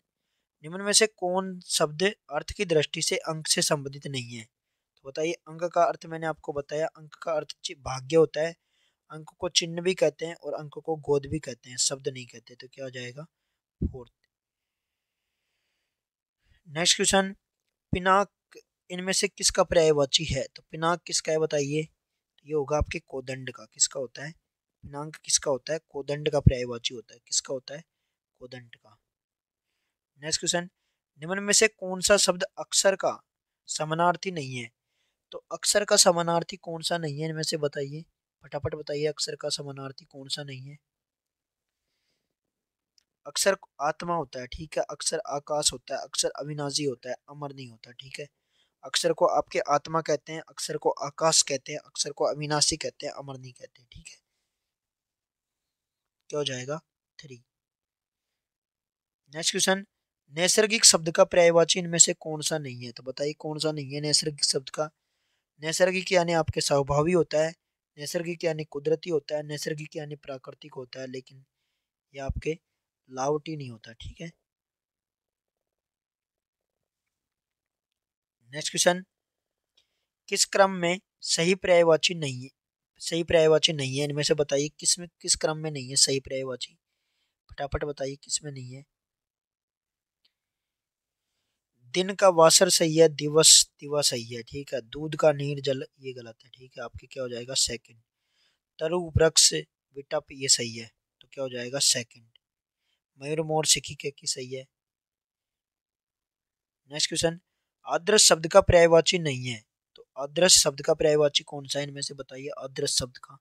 निम्न में से कौन शब्द अर्थ की दृष्टि से अंक से संबंधित नहीं है तो बताइए अंक का अर्थ मैंने आपको बताया अंक का अर्थ भाग्य होता है अंक को चिन्ह भी कहते हैं और अंक को गोद भी कहते हैं शब्द नहीं कहते तो क्या हो जाएगा फोर्थ नेक्स्ट क्वेश्चन पिनाक इनमें से किसका पर्यायवाची है तो पिनाक किसका है बताइए ये होगा आपके कोदंड का किसका होता है नांग किसका होता है कोदंड का पर्यायवाची होता है किसका होता है कोदंड का नेक्स्ट क्वेश्चन निम्न में से कौन सा शब्द अक्षर का समानार्थी नहीं है तो अक्षर का समानार्थी कौन सा नहीं है इनमें से बताइए फटाफट बताइए अक्षर का समानार्थी कौन सा नहीं है अक्षर आत्मा होता है ठीक है अक्षर आकाश होता है अक्षर अविनाशी होता है अमर नहीं होता ठीक है अक्सर को आपके आत्मा कहते हैं अक्सर को आकाश कहते हैं अक्सर को अविनाशी कहते हैं अमरनी कहते हैं ठीक है क्या हो जाएगा थ्री नेक्स्ट क्वेश्चन नैसर्गिक शब्द का पर्यायवाची इनमें से कौन सा नहीं है तो बताइए कौन सा नहीं है नैसर्गिक शब्द का नैसर्गिक यानी आपके स्वभावी होता है नैसर्गिक यानी कुदरती होता है नैसर्गिक यानी प्राकृतिक होता है लेकिन ये आपके लावटी नहीं होता ठीक है नेक्स्ट क्वेश्चन किस क्रम में सही पर्यायवाची नहीं है सही पर्यायवाची नहीं है इनमें से बताइए किस में किस क्रम में नहीं है सही पर्यायवाची फटाफट बताइए किस में नहीं है दिन का वासर सही है दिवस दिवा सही है ठीक है दूध का नीर जल ये गलत है ठीक है आपके क्या हो जाएगा सेकंड तरु वृक्ष विटप ये सही है तो क्या हो जाएगा सेकंड मयूर मोर सिखी के की सही है नेक्स्ट क्वेश्चन अदृश्य शब्द का पर्यायवाची नहीं है तो अदृश्य शब्द का पर्यायवाची कौन सा है इनमें से बताइए अदृश्य शब्द का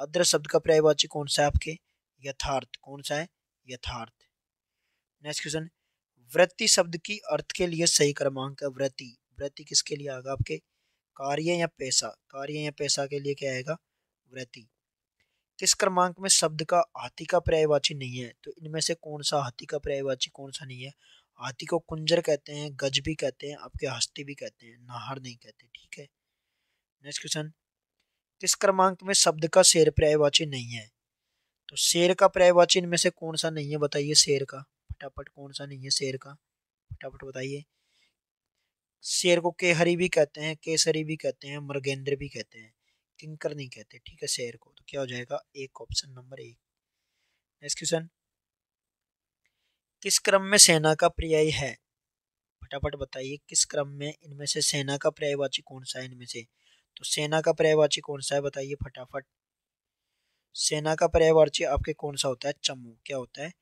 अदृश्य शब्द का पर्यायवाची कौन सा है आपके यथार्थ कौन सा है यथार्थ नेक्स्ट क्वेश्चन वृत्ति शब्द की अर्थ के लिए सही क्रमांक है वृत्ति वृत्ति किसके लिए आएगा आपके कार्य या पैसा कार्य या पैसा के लिए क्या आएगा वृत्ति किस क्रमांक में शब्द का हाथी का पर्यायवाची नहीं है तो इनमें से कौन सा हाथी का पर्यायवाची कौन सा नहीं है हाथी को कुंजर कहते हैं गज भी कहते हैं आपके हस्ती भी कहते हैं नाहर नहीं कहते ठीक है नेक्स्ट क्वेश्चन किस क्रमांक में शब्द का शेर पर्यायवाची नहीं है तो शेर का पर्यायवाची इनमें से कौन सा नहीं है बताइए शेर का फटाफट कौन सा नहीं है शेर का फटाफट बताइए शेर को केहरी भी कहते हैं केसरी भी कहते हैं मृगेंद्र भी कहते हैं किंकर नहीं कहते ठीक है शेर को तो क्या हो जाएगा एक ऑप्शन नंबर एक नेक्स्ट क्वेश्चन किस क्रम में सेना का पर्याय है फटाफट बताइए किस क्रम में इनमें से सेना का पर्यायवाची कौन सा है इनमें से तो सेना का पर्यायवाची कौन सा है बताइए फटाफट सेना का पर्यायवाची आपके कौन सा होता है चमू क्या होता है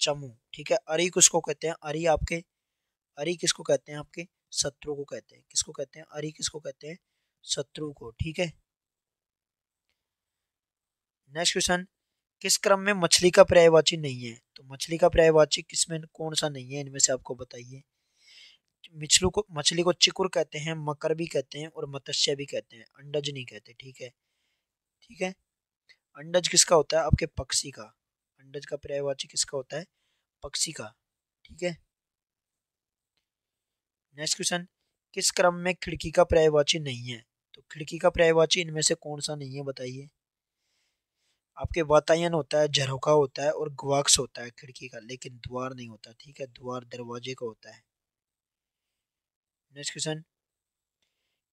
चमू ठीक है अरी किसको कहते हैं अरी आपके अरी किसको कहते हैं आपके शत्रु को कहते हैं किसको कहते हैं अरी किसको कहते हैं शत्रु को ठीक है नेक्स्ट क्वेश्चन किस क्रम में मछली का पर्यायवाची नहीं है तो मछली का पर्यायवाची किसमें कौन सा नहीं है इनमें से आपको बताइए मिछलू को मछली को चिकुर कहते हैं मकर भी कहते हैं और मत्स्य भी कहते हैं अंडज नहीं कहते ठीक है ठीक है अंडज किसका होता है आपके पक्षी का अंडज का पर्यायवाची किसका होता है पक्षी का ठीक है नेक्स्ट क्वेश्चन किस क्रम में खिड़की का पर्यायवाची नहीं है तो खिड़की का पर्यायवाची इनमें से कौन सा नहीं है बताइए आपके वातायन होता है झरोखा होता है और ग्वाक्स होता है खिड़की का लेकिन द्वार नहीं होता ठीक है द्वार दरवाजे का होता है नेक्स्ट क्वेश्चन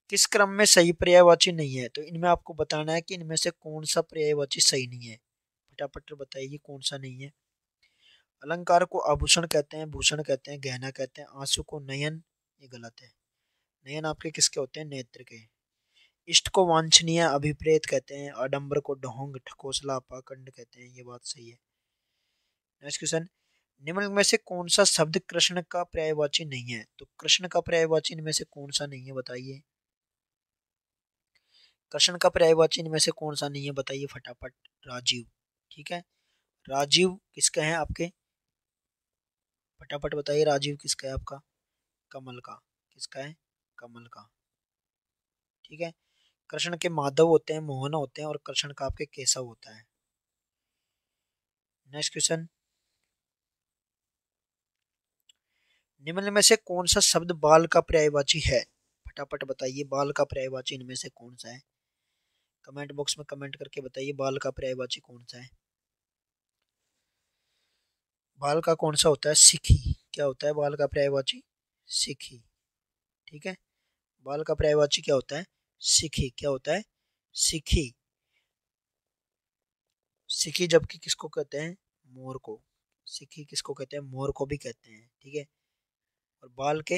किस क्रम में सही पर्यायवाची नहीं है तो इनमें आपको बताना है कि इनमें से कौन सा पर्यायवाची सही नहीं है फटाफट बताइए कौन सा नहीं है अलंकार को आभूषण कहते हैं भूषण कहते हैं गहना कहते हैं आंसू को नयन ये गलत है नयन आपके किसके होते हैं नेत्र के इष्ट को वांछनीय अभिप्रेत कहते हैं आडम्बर को ढोंग ठकोसला पाखंड कहते हैं ये बात सही है नेक्स्ट क्वेश्चन निम्न में से कौन सा शब्द कृष्ण का पर्यायवाची नहीं है तो कृष्ण का पर्यायवाची इनमें से कौन सा नहीं है बताइए कृष्ण का पर्यायवाची इनमें से कौन सा नहीं है बताइए फटाफट राजीव ठीक है राजीव किसका है आपके फटाफट बताइए राजीव किसका है आपका कमल का किसका है कमल का ठीक है कृष्ण के माधव होते हैं मोहन होते हैं और कृष्ण का आपके केशव होता है नेक्स्ट क्वेश्चन निम्न में से कौन सा शब्द बाल का पर्यायवाची है फटाफट बताइए बाल का पर्यायवाची इनमें से कौन सा है कमेंट बॉक्स में कमेंट करके बताइए बाल का पर्यायवाची कौन सा है बाल का कौन सा होता है सिखी क्या होता है बाल का पर्यायवाची सिखी ठीक है बाल का पर्यायवाची क्या होता है सिखी क्या होता है सीखी सिखी जबकि किसको कहते हैं मोर को सीखी किसको कहते हैं मोर को भी कहते हैं ठीक है और बाल के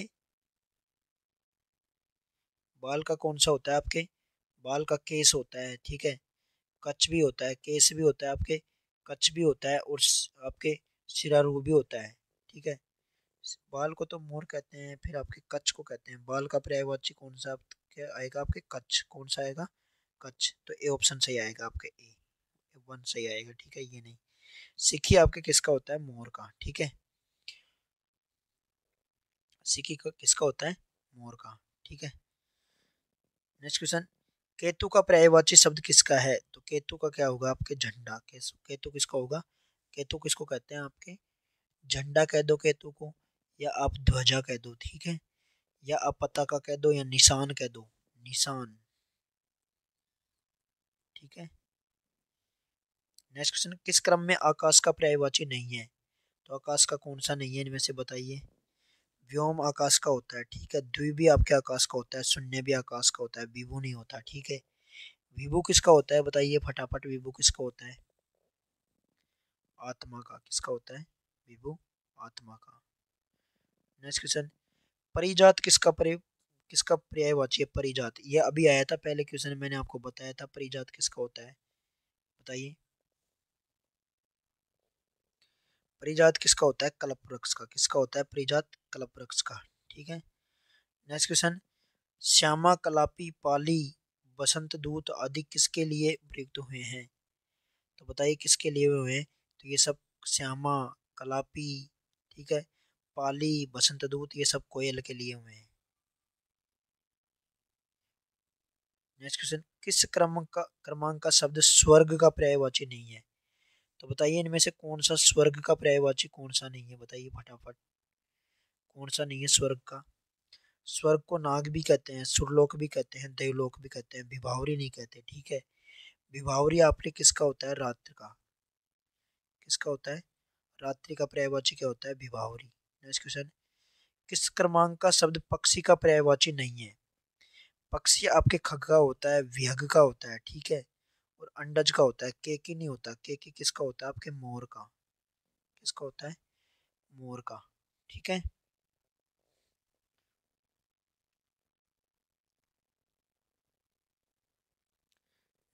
बाल का कौन सा होता है आपके बाल का केस होता है ठीक है कच्छ भी होता है केस भी होता है आपके कच्छ भी होता है और आपके सिरारू भी होता है ठीक है बाल को तो मोर कहते हैं फिर आपके कच्छ को कहते हैं बाल का पर्यायवाची कौन सा क्या आएगा आपके कच्छ कौन सा आएगा कच्छ तो ए ऑप्शन सही आएगा आपके ए वन सही आएगा ठीक है ये नहीं सिक्खी आपके किसका होता है मोर का ठीक है सिक्की किसका होता है मोर का ठीक है नेक्स्ट क्वेश्चन केतु का पर्यायवाची शब्द किसका है तो केतु का क्या होगा आपके झंडा केतु किसका होगा केतु किसको कहते हैं आपके झंडा कह दो केतु को या आप ध्वजा कह दो ठीक है या आप पता का कह दो या निशान कह दो निशान ठीक है नेक्स्ट क्वेश्चन किस क्रम में आकाश का पर्यायवाची नहीं है तो आकाश का कौन सा नहीं है इनमें से बताइए व्योम आकाश का होता है ठीक है द्वि भी आपके आकाश का होता है शून्य भी आकाश का होता है विभू नहीं होता ठीक है विभू किसका होता है बताइए फटाफट विभू किसका होता है आत्मा का किसका होता है विभू आत्मा का नेक्स्ट क्वेश्चन परिजात किसका परि किसका वाची है परिजात यह अभी आया था पहले क्वेश्चन मैंने आपको बताया था परिजात किसका होता है बताइए परिजात किसका होता है कल्प वृक्ष का किसका होता है परिजात कल्प वृक्ष का ठीक है नेक्स्ट क्वेश्चन श्यामा कलापी पाली बसंत दूत आदि किसके लिए प्रयुक्त हुए हैं तो बताइए किसके लिए हुए हैं तो ये सब श्यामा कलापी ठीक है पाली बसंत दूत ये सब कोयल के लिए हुए हैं नेक्स्ट क्वेश्चन किस क्रम का क्रमांक का शब्द स्वर्ग का पर्यायवाची नहीं है तो बताइए इनमें से कौन सा स्वर्ग का पर्यायवाची कौन सा नहीं है बताइए फटाफट कौन सा नहीं है स्वर्ग का स्वर्ग को नाग भी कहते हैं सुरलोक भी कहते हैं देवलोक भी कहते हैं विभावरी नहीं कहते ठीक है विभावरी आपके किसका होता है रात्र का किसका होता है रात्रि का पर्यायवाची क्या होता है विभावरी नेक्स्ट क्वेश्चन किस क्रमांक का शब्द पक्षी का पर्यायवाची नहीं है पक्षी आपके खग का होता है विहग का होता है ठीक है और अंडज का होता है केकी नहीं होता केकी किसका होता है आपके मोर का किसका होता है मोर का ठीक है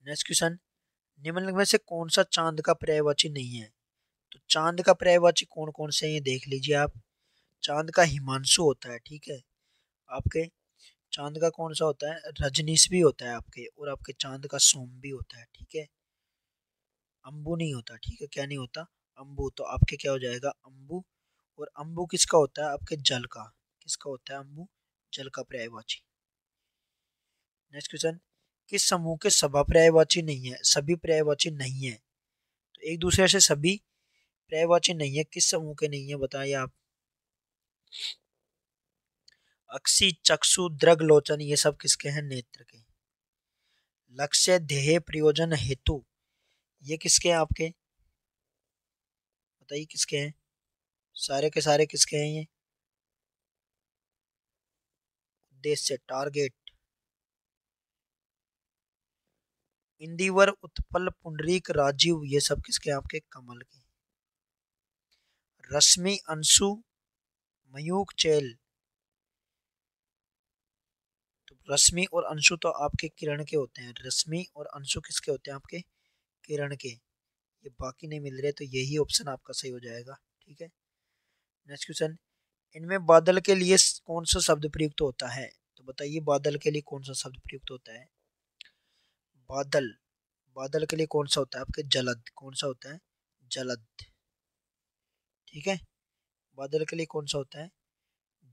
नेक्स्ट क्वेश्चन निम्नलिखित में से कौन सा चांद का पर्यायवाची नहीं है तो चांद का पर्यायवाची कौन कौन से हैं देख लीजिए आप चांद का हिमांशु होता है ठीक है आपके चांद का कौन सा होता है रजनीश भी होता है आपके और आपके चांद का सोम भी होता है ठीक है अम्बू नहीं होता ठीक है क्या नहीं होता अम्बू तो आपके क्या हो जाएगा अम्बू और अम्बू किसका होता है आपके जल का किसका होता है अम्बू जल का पर्यायवाची नेक्स्ट क्वेश्चन किस समूह के सभा पर्यायवाची नहीं है सभी पर्यायवाची नहीं है तो एक दूसरे से सभी पर्यायवाची नहीं है किस समूह के नहीं है बताइए आप अक्षी चक्षु द्रग लोचन ये सब किसके हैं नेत्र के लक्ष्य ध्येय प्रयोजन हेतु ये किसके हैं आपके बताइए किसके हैं सारे के सारे किसके हैं ये उद्देश्य टारगेट इंदिवर उत्पल पुंडरीक राजीव ये सब किसके आपके कमल के रश्मि अंशु मयूक चैल तो रश्मि और अंशु तो आपके किरण के होते हैं रश्मि और अंशु किसके होते हैं आपके किरण के ये बाकी नहीं मिल रहे तो यही ऑप्शन आपका सही हो जाएगा ठीक है नेक्स्ट क्वेश्चन इनमें बादल के लिए कौन सा शब्द प्रयुक्त होता है तो बताइए बादल के लिए कौन सा शब्द प्रयुक्त होता है बादल बादल के लिए कौन सा होता है आपके जलद कौन सा होता है जलद ठीक है बादल के लिए कौन सा होता है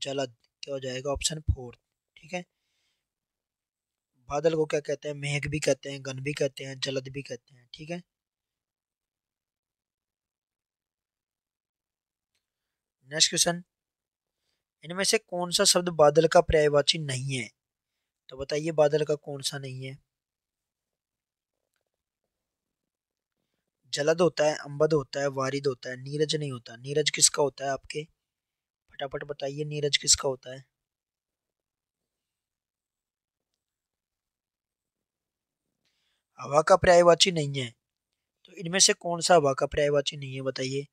जलद क्या हो जाएगा ऑप्शन फोर्थ ठीक है बादल को क्या कहते हैं मेघ भी कहते हैं गन भी कहते हैं जलद भी कहते हैं ठीक है नेक्स्ट क्वेश्चन इनमें से कौन सा शब्द बादल का पर्यायवाची नहीं है तो बताइए बादल का कौन सा नहीं है जलद होता है अंबद होता है वारिद होता है नीरज नहीं होता नीरज किसका होता है आपके फटाफट बताइए नीरज किसका होता है हवा का पर्यायवाची नहीं है तो इनमें से कौन सा हवा का पर्यायवाची नहीं है बताइए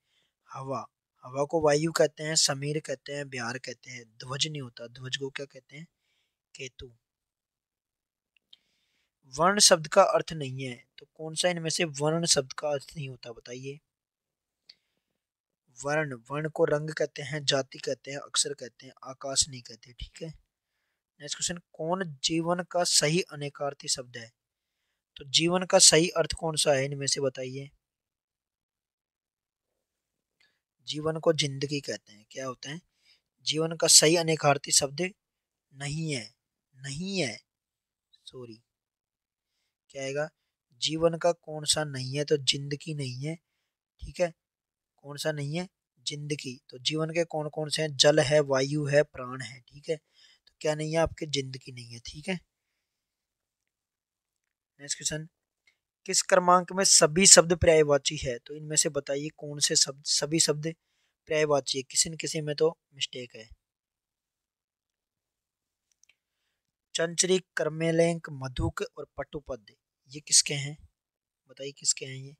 हवा हवा को वायु कहते हैं समीर कहते हैं बिहार कहते हैं ध्वज नहीं होता ध्वज को क्या कहते हैं केतु वर्ण शब्द का अर्थ नहीं है तो कौन सा इनमें से वर्ण शब्द का अर्थ नहीं होता बताइए वर्ण वर्ण को रंग कहते हैं जाति कहते हैं अक्षर कहते हैं आकाश नहीं कहते ठीक है नेक्स्ट क्वेश्चन कौन जीवन का सही अनेकार्थी शब्द है तो जीवन का सही अर्थ कौन सा है इनमें से बताइए जीवन को जिंदगी कहते हैं क्या होता है जीवन का सही अनेकार्थी शब्द नहीं है नहीं है सॉरी क्या आएगा जीवन का कौन सा नहीं है तो जिंदगी नहीं है ठीक है कौन सा नहीं है जिंदगी तो जीवन के कौन कौन से हैं जल है वायु है प्राण है ठीक है तो क्या नहीं है आपके जिंदगी नहीं है ठीक है नेक्स्ट क्वेश्चन किस क्रमांक में सभी शब्द पर्यायवाची है तो इनमें से बताइए कौन से शब्द सभी शब्द पर्यायवाची है किसी न किसी में तो मिस्टेक है चंचरी कर्मेलेंक मधुक और पटुपद ये किसके हैं बताइए किसके हैं ये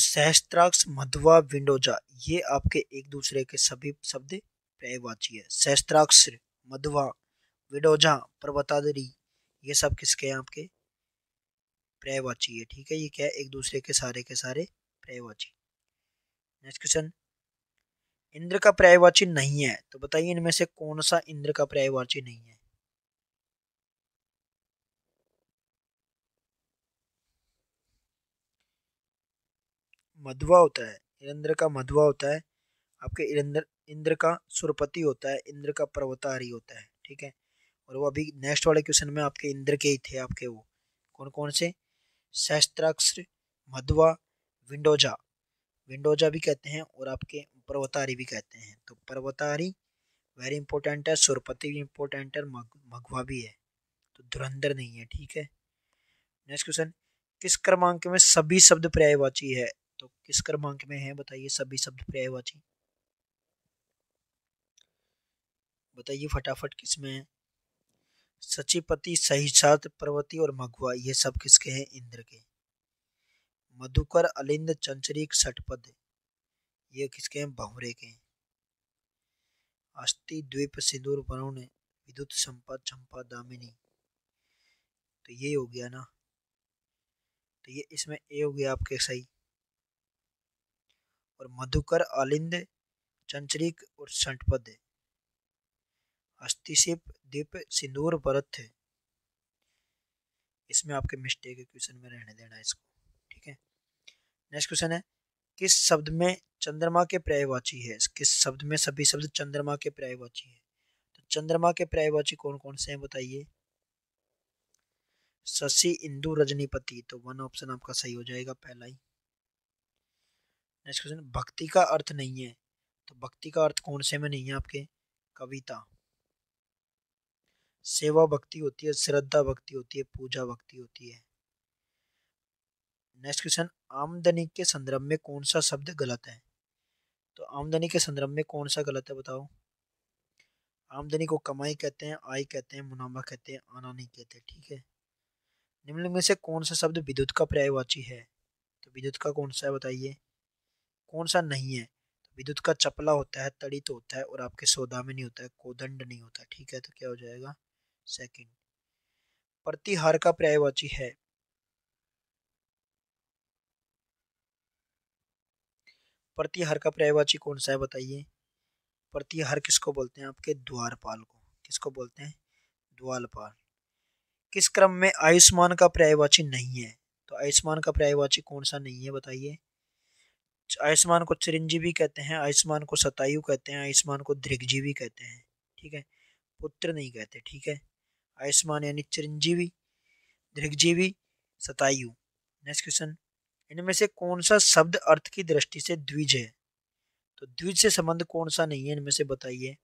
सहस्त्राक्ष मधुवा विंडोजा ये आपके एक दूसरे के सभी शब्द पर्यायवाची है सहस्त्राक्ष मधुवा विंडोजा पर्वतादरी ये सब किसके हैं आपके पर्यायवाची है ठीक है ये क्या है एक दूसरे के सारे के सारे पर्यायवाची नेक्स्ट क्वेश्चन इंद्र का पर्यायवाची नहीं है तो बताइए इनमें से कौन सा इंद्र का पर्यायवाची नहीं है मधुआ होता है इंद्र का मधुआ होता है आपके इंद्र इंद्र का सुरपति होता है इंद्र का पर्वतारी होता है ठीक है और वो अभी नेक्स्ट वाले क्वेश्चन में आपके इंद्र के ही थे आपके वो कौन कौन से शस्त्राक्ष मधुआ विंडोजा विंडोजा भी कहते हैं और आपके पर्वतारी भी कहते हैं तो पर्वतारी वेरी इंपॉर्टेंट है सुरपति भी इंपॉर्टेंट है मघुआ भी है तो धुरंधर नहीं है ठीक है नेक्स्ट क्वेश्चन किस क्रमांक में सभी शब्द पर्यायवाची है तो किस क्रमांक में है बताइए सभी शब्द पर्यायवाची बताइए फटाफट किस में है सचिपति सहिषात पर्वती और मघुआ ये सब किसके हैं इंद्र के मधुकर अलिंद चंचरिक सटपद ये किसके हैं भंवरे के अस्थि द्वीप सिंदूर वरुण विद्युत संपा चंपा दामिनी तो ये हो गया ना तो ये इसमें ए हो गया आपके सही और मधुकर अलिंद चंचरिक और सटपद अस्थिशिप दीप सिंदूर भरत इसमें आपके मिस्टेक है क्वेश्चन में रहने देना इसको नेक्स्ट क्वेश्चन है किस शब्द में चंद्रमा के पर्यायवाची है किस शब्द में सभी शब्द चंद्रमा के पर्यायवाची है तो चंद्रमा के पर्यायवाची कौन कौन से हैं बताइए शशि इंदु रजनीपति तो वन ऑप्शन आपका सही हो जाएगा पहला ही नेक्स्ट क्वेश्चन भक्ति का अर्थ नहीं है तो भक्ति का अर्थ कौन से में नहीं है आपके कविता सेवा भक्ति होती है श्रद्धा भक्ति होती है पूजा भक्ति होती है नेक्स्ट क्वेश्चन आमदनी के संदर्भ में कौन सा शब्द गलत है तो आमदनी के संदर्भ में कौन सा गलत है बताओ आमदनी को कमाई कहते हैं आय कहते हैं मुनाफा कहते हैं आना नहीं कहते ठीक है निम्नलिखित में से कौन सा शब्द विद्युत का पर्यायवाची है तो विद्युत का कौन सा है बताइए कौन सा नहीं है तो विद्युत का चपला होता है तड़ित तो होता है और आपके सौदा में नहीं होता है कोदंड नहीं होता ठीक है तो क्या हो जाएगा सेकंड प्रतिहार का पर्यायवाची है प्रतिहार का पर्यायवाची कौन सा है बताइए प्रतिहार किसको बोलते हैं आपके द्वारपाल को किसको बोलते हैं द्वारपाल किस क्रम में आयुष्मान का पर्यायवाची नहीं है तो आयुष्मान का पर्यायवाची कौन सा नहीं है बताइए आयुष्मान को चिरंजीवी कहते हैं आयुष्मान को सतायु कहते हैं आयुष्मान को दीर्घजीवी कहते हैं ठीक है पुत्र नहीं कहते ठीक है आयुष्मान यानी चिरंजीवी दीर्घजीवी सतायु नेक्स्ट क्वेश्चन इनमें से कौन सा शब्द अर्थ की दृष्टि से द्विज है तो द्विज से संबंध कौन सा नहीं है इनमें से बताइए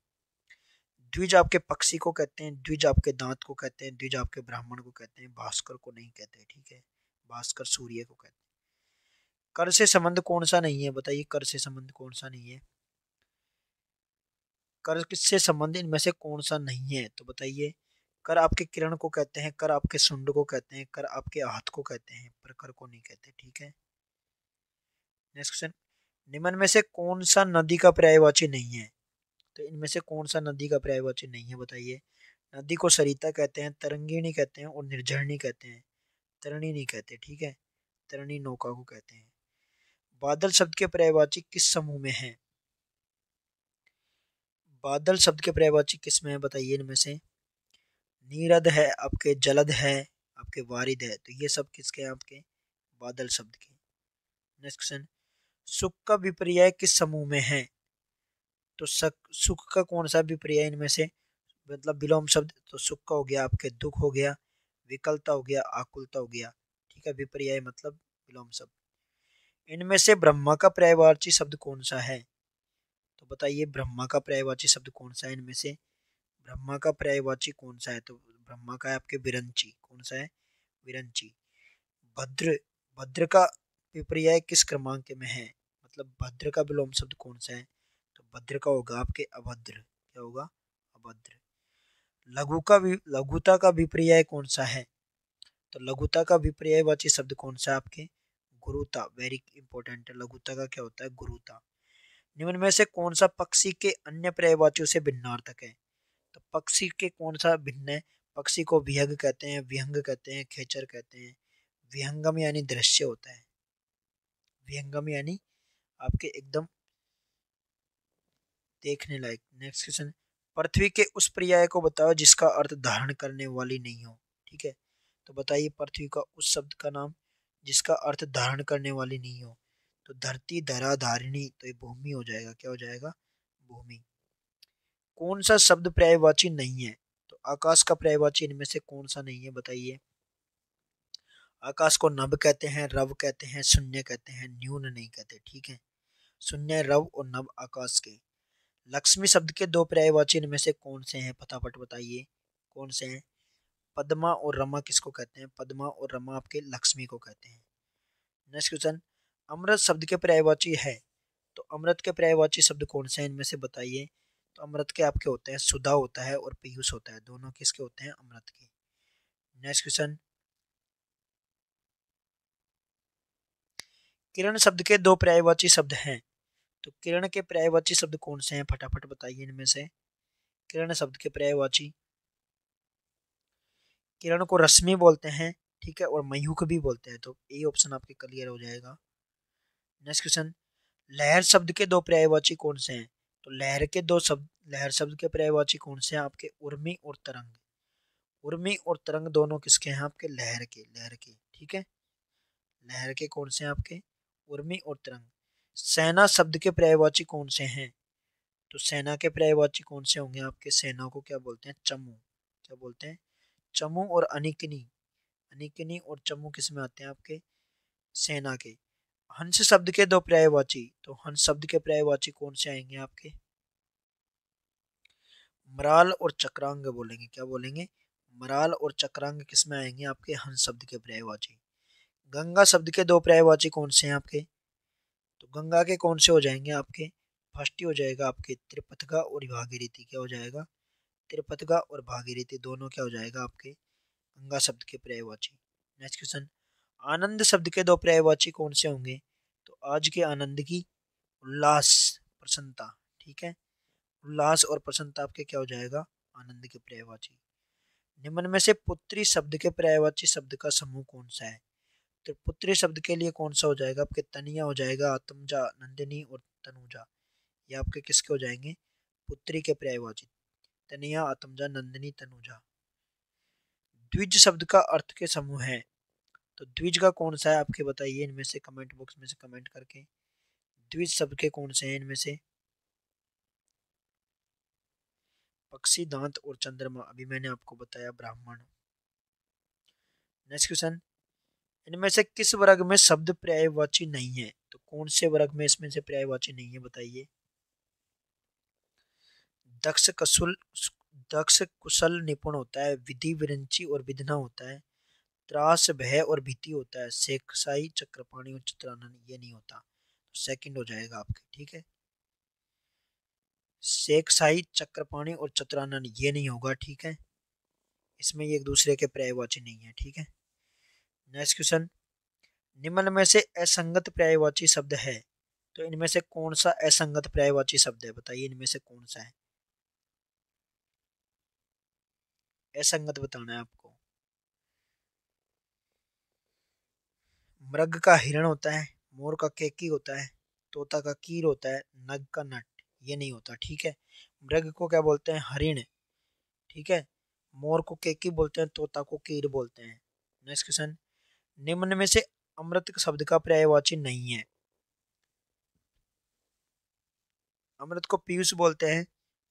द्विज आपके पक्षी को कहते हैं द्विज आपके दांत को कहते हैं द्विज आपके ब्राह्मण को कहते हैं भास्कर को नहीं कहते ठीक है भास्कर सूर्य को कहते हैं कर से संबंध कौन सा नहीं है बताइए कर से संबंध कौन सा नहीं है कर से संबंध इनमें से कौन सा नहीं है तो बताइए कर आपके किरण को कहते हैं कर आपके सुंड को कहते हैं कर आपके हाथ को कहते हैं पर कर को नहीं कहते ठीक है नेक्स्ट क्वेश्चन निम्न में से कौन सा नदी का पर्यायवाची नहीं है तो इनमें से कौन सा नदी का पर्यायवाची नहीं है बताइए नदी को सरिता कहते हैं तरंगिणी कहते हैं और निर्झरणी कहते हैं तरणी नहीं कहते ठीक है तरणी नौका को कहते हैं बादल शब्द के पर्यायवाची किस समूह में है बादल शब्द के पर्यायवाची किस में है बताइए इनमें से नीरद है आपके जलद है आपके वारिद है तो ये सब किसके हैं आपके बादल शब्द के नेक्स्ट क्वेश्चन सुख का विपर्याय किस समूह में है तो सुख का कौन सा विपर्याय इनमें से मतलब विलोम शब्द तो सुख का हो गया आपके दुख हो गया विकलता हो गया आकुलता हो गया ठीक है विपर्याय मतलब विलोम शब्द इनमें से ब्रह्मा का पर्यायवाची शब्द कौन सा है तो बताइए ब्रह्मा का पर्यायवाची शब्द कौन सा है इनमें से ब्रह्मा का पर्यायवाची कौन सा है तो ब्रह्मा का है आपके विरंची कौन सा है विरंची भद्र भद्र का विपर्याय किस क्रमांक में है मतलब भद्र का विलोम शब्द कौन सा है तो भद्र का होगा आपके अभद्र क्या होगा अभद्र लघु का लघुता का विपर्याय कौन सा है तो लघुता का वाची शब्द कौन सा है आपके गुरुता वेरी इंपॉर्टेंट है लघुता का क्या होता है गुरुता निम्न में से कौन सा पक्षी के अन्य पर्यायवाचियों से भिन्नार्थक है तो पक्षी के कौन सा भिन्न है पक्षी को विहग कहते हैं विहंग कहते हैं खेचर कहते हैं विहंगम यानी दृश्य होता है विहंगम यानी आपके एकदम देखने लायक नेक्स्ट क्वेश्चन पृथ्वी के उस पर्याय को बताओ जिसका अर्थ धारण करने वाली नहीं हो ठीक है तो बताइए पृथ्वी का उस शब्द का नाम जिसका अर्थ धारण करने वाली नहीं हो तो धरती धरा धारिणी तो ये भूमि हो जाएगा क्या हो जाएगा भूमि कौन सा शब्द पर्यायवाची नहीं है तो आकाश का पर्यायवाची इनमें से कौन सा नहीं है बताइए आकाश को नभ कहते हैं रव कहते हैं शून्य कहते हैं न्यून नहीं कहते ठीक है शून्य रव और नव आकाश के लक्ष्मी शब्द के दो पर्यायवाची इनमें से कौन से हैं फटाफट बताइए कौन से हैं पद्मा और रमा किसको कहते हैं पद्मा और रमा आपके लक्ष्मी को कहते हैं नेक्स्ट क्वेश्चन अमृत शब्द के पर्यायवाची है तो अमृत के पर्यायवाची शब्द कौन से हैं इनमें से बताइए तो अमृत के आपके होते हैं सुधा होता है और पीयूष होता है दोनों किसके होते हैं अमृत के नेक्स्ट क्वेश्चन किरण शब्द के दो पर्यायवाची शब्द हैं तो किरण के पर्यायवाची शब्द कौन से हैं फटाफट बताइए इनमें से किरण शब्द के पर्यायवाची किरण को रश्मि बोलते हैं ठीक है और मयूख भी बोलते हैं तो ए ऑप्शन आपके क्लियर हो जाएगा नेक्स्ट क्वेश्चन लहर शब्द के दो पर्यायवाची कौन से हैं तो लहर के दो शब्द लहर शब्द के पर्यायवाची कौन से हैं आपके उर्मी और तरंग उर्मी और तरंग दोनों किसके हैं आपके लहर के लहर के ठीक है लहर के कौन से हैं आपके उर्मी और तरंग सेना शब्द के पर्यायवाची कौन से हैं तो सेना के पर्यायवाची कौन से होंगे आपके सेना को क्या बोलते हैं चमू क्या बोलते हैं चमू और अनिकनी अनिकनी और चमू किस में आते हैं आपके सेना के हंस शब्द के दो पर्यायवाची तो हंस शब्द के पर्यायवाची कौन से आएंगे आपके मराल और चक्रांग बोलेंगे क्या बोलेंगे मराल और चक्रांग किस में आएंगे आपके हंस शब्द के पर्यायवाची गंगा शब्द के दो पर्यायवाची कौन से हैं आपके तो गंगा के कौन से हो जाएंगे आपके फर्स्ट हो जाएगा आपके त्रिपथगा और भागीरथी क्या हो जाएगा त्रिपथगा और भागीरथी दोनों क्या हो जाएगा आपके गंगा शब्द के पर्यायवाची नेक्स्ट क्वेश्चन आनंद शब्द के दो पर्यायवाची कौन से होंगे तो आज के आनंद की उल्लास प्रसन्नता ठीक है उल्लास और प्रसन्नता आपके क्या हो जाएगा आनंद के पर्यायवाची निम्न में से पुत्री शब्द के पर्यायवाची शब्द का समूह कौन सा है तो पुत्री शब्द के लिए कौन सा हो जाएगा आपके तनिया हो जाएगा आत्मजा नंदिनी और तनुजा ये आपके किसके हो जाएंगे पुत्री के पर्यायवाची तनिया आत्मजा नंदिनी तनुजा द्विज शब्द का अर्थ के समूह है तो द्विज का कौन सा है आपके बताइए इनमें से कमेंट बॉक्स में से कमेंट करके द्विज सबके कौन से हैं इनमें से पक्षी दांत और चंद्रमा अभी मैंने आपको बताया ब्राह्मण नेक्स्ट क्वेश्चन इनमें से किस वर्ग में शब्द पर्यायवाची नहीं है तो कौन से वर्ग में इसमें से पर्यायवाची नहीं है बताइए दक्ष कशुल दक्ष कुशल निपुण होता है विधि विरंची और विधना होता है त्रास भय और भीति होता है चक्र चक्रपाणी और चित्रानन ये नहीं होता सेकंड तो हो जाएगा आपके ठीक है चक्र चक्रपाणी और चत्रानन ये नहीं होगा ठीक है इसमें एक दूसरे के पर्यायवाची नहीं है ठीक है नेक्स्ट क्वेश्चन निम्न में से असंगत पर्यायवाची शब्द है तो इनमें से कौन सा असंगत पर्यायवाची शब्द है बताइए इनमें से कौन सा है असंगत बताना है आपको मृग का हिरण होता है मोर का केकी होता है तोता का कीर होता है नग का नट ये नहीं होता ठीक है मृग को क्या बोलते हैं हरिण ठीक है मोर को केकी बोलते हैं तोता को कीर बोलते हैं नेक्स्ट क्वेश्चन निम्न में से अमृत शब्द का पर्यायवाची नहीं है अमृत को पीयूष बोलते हैं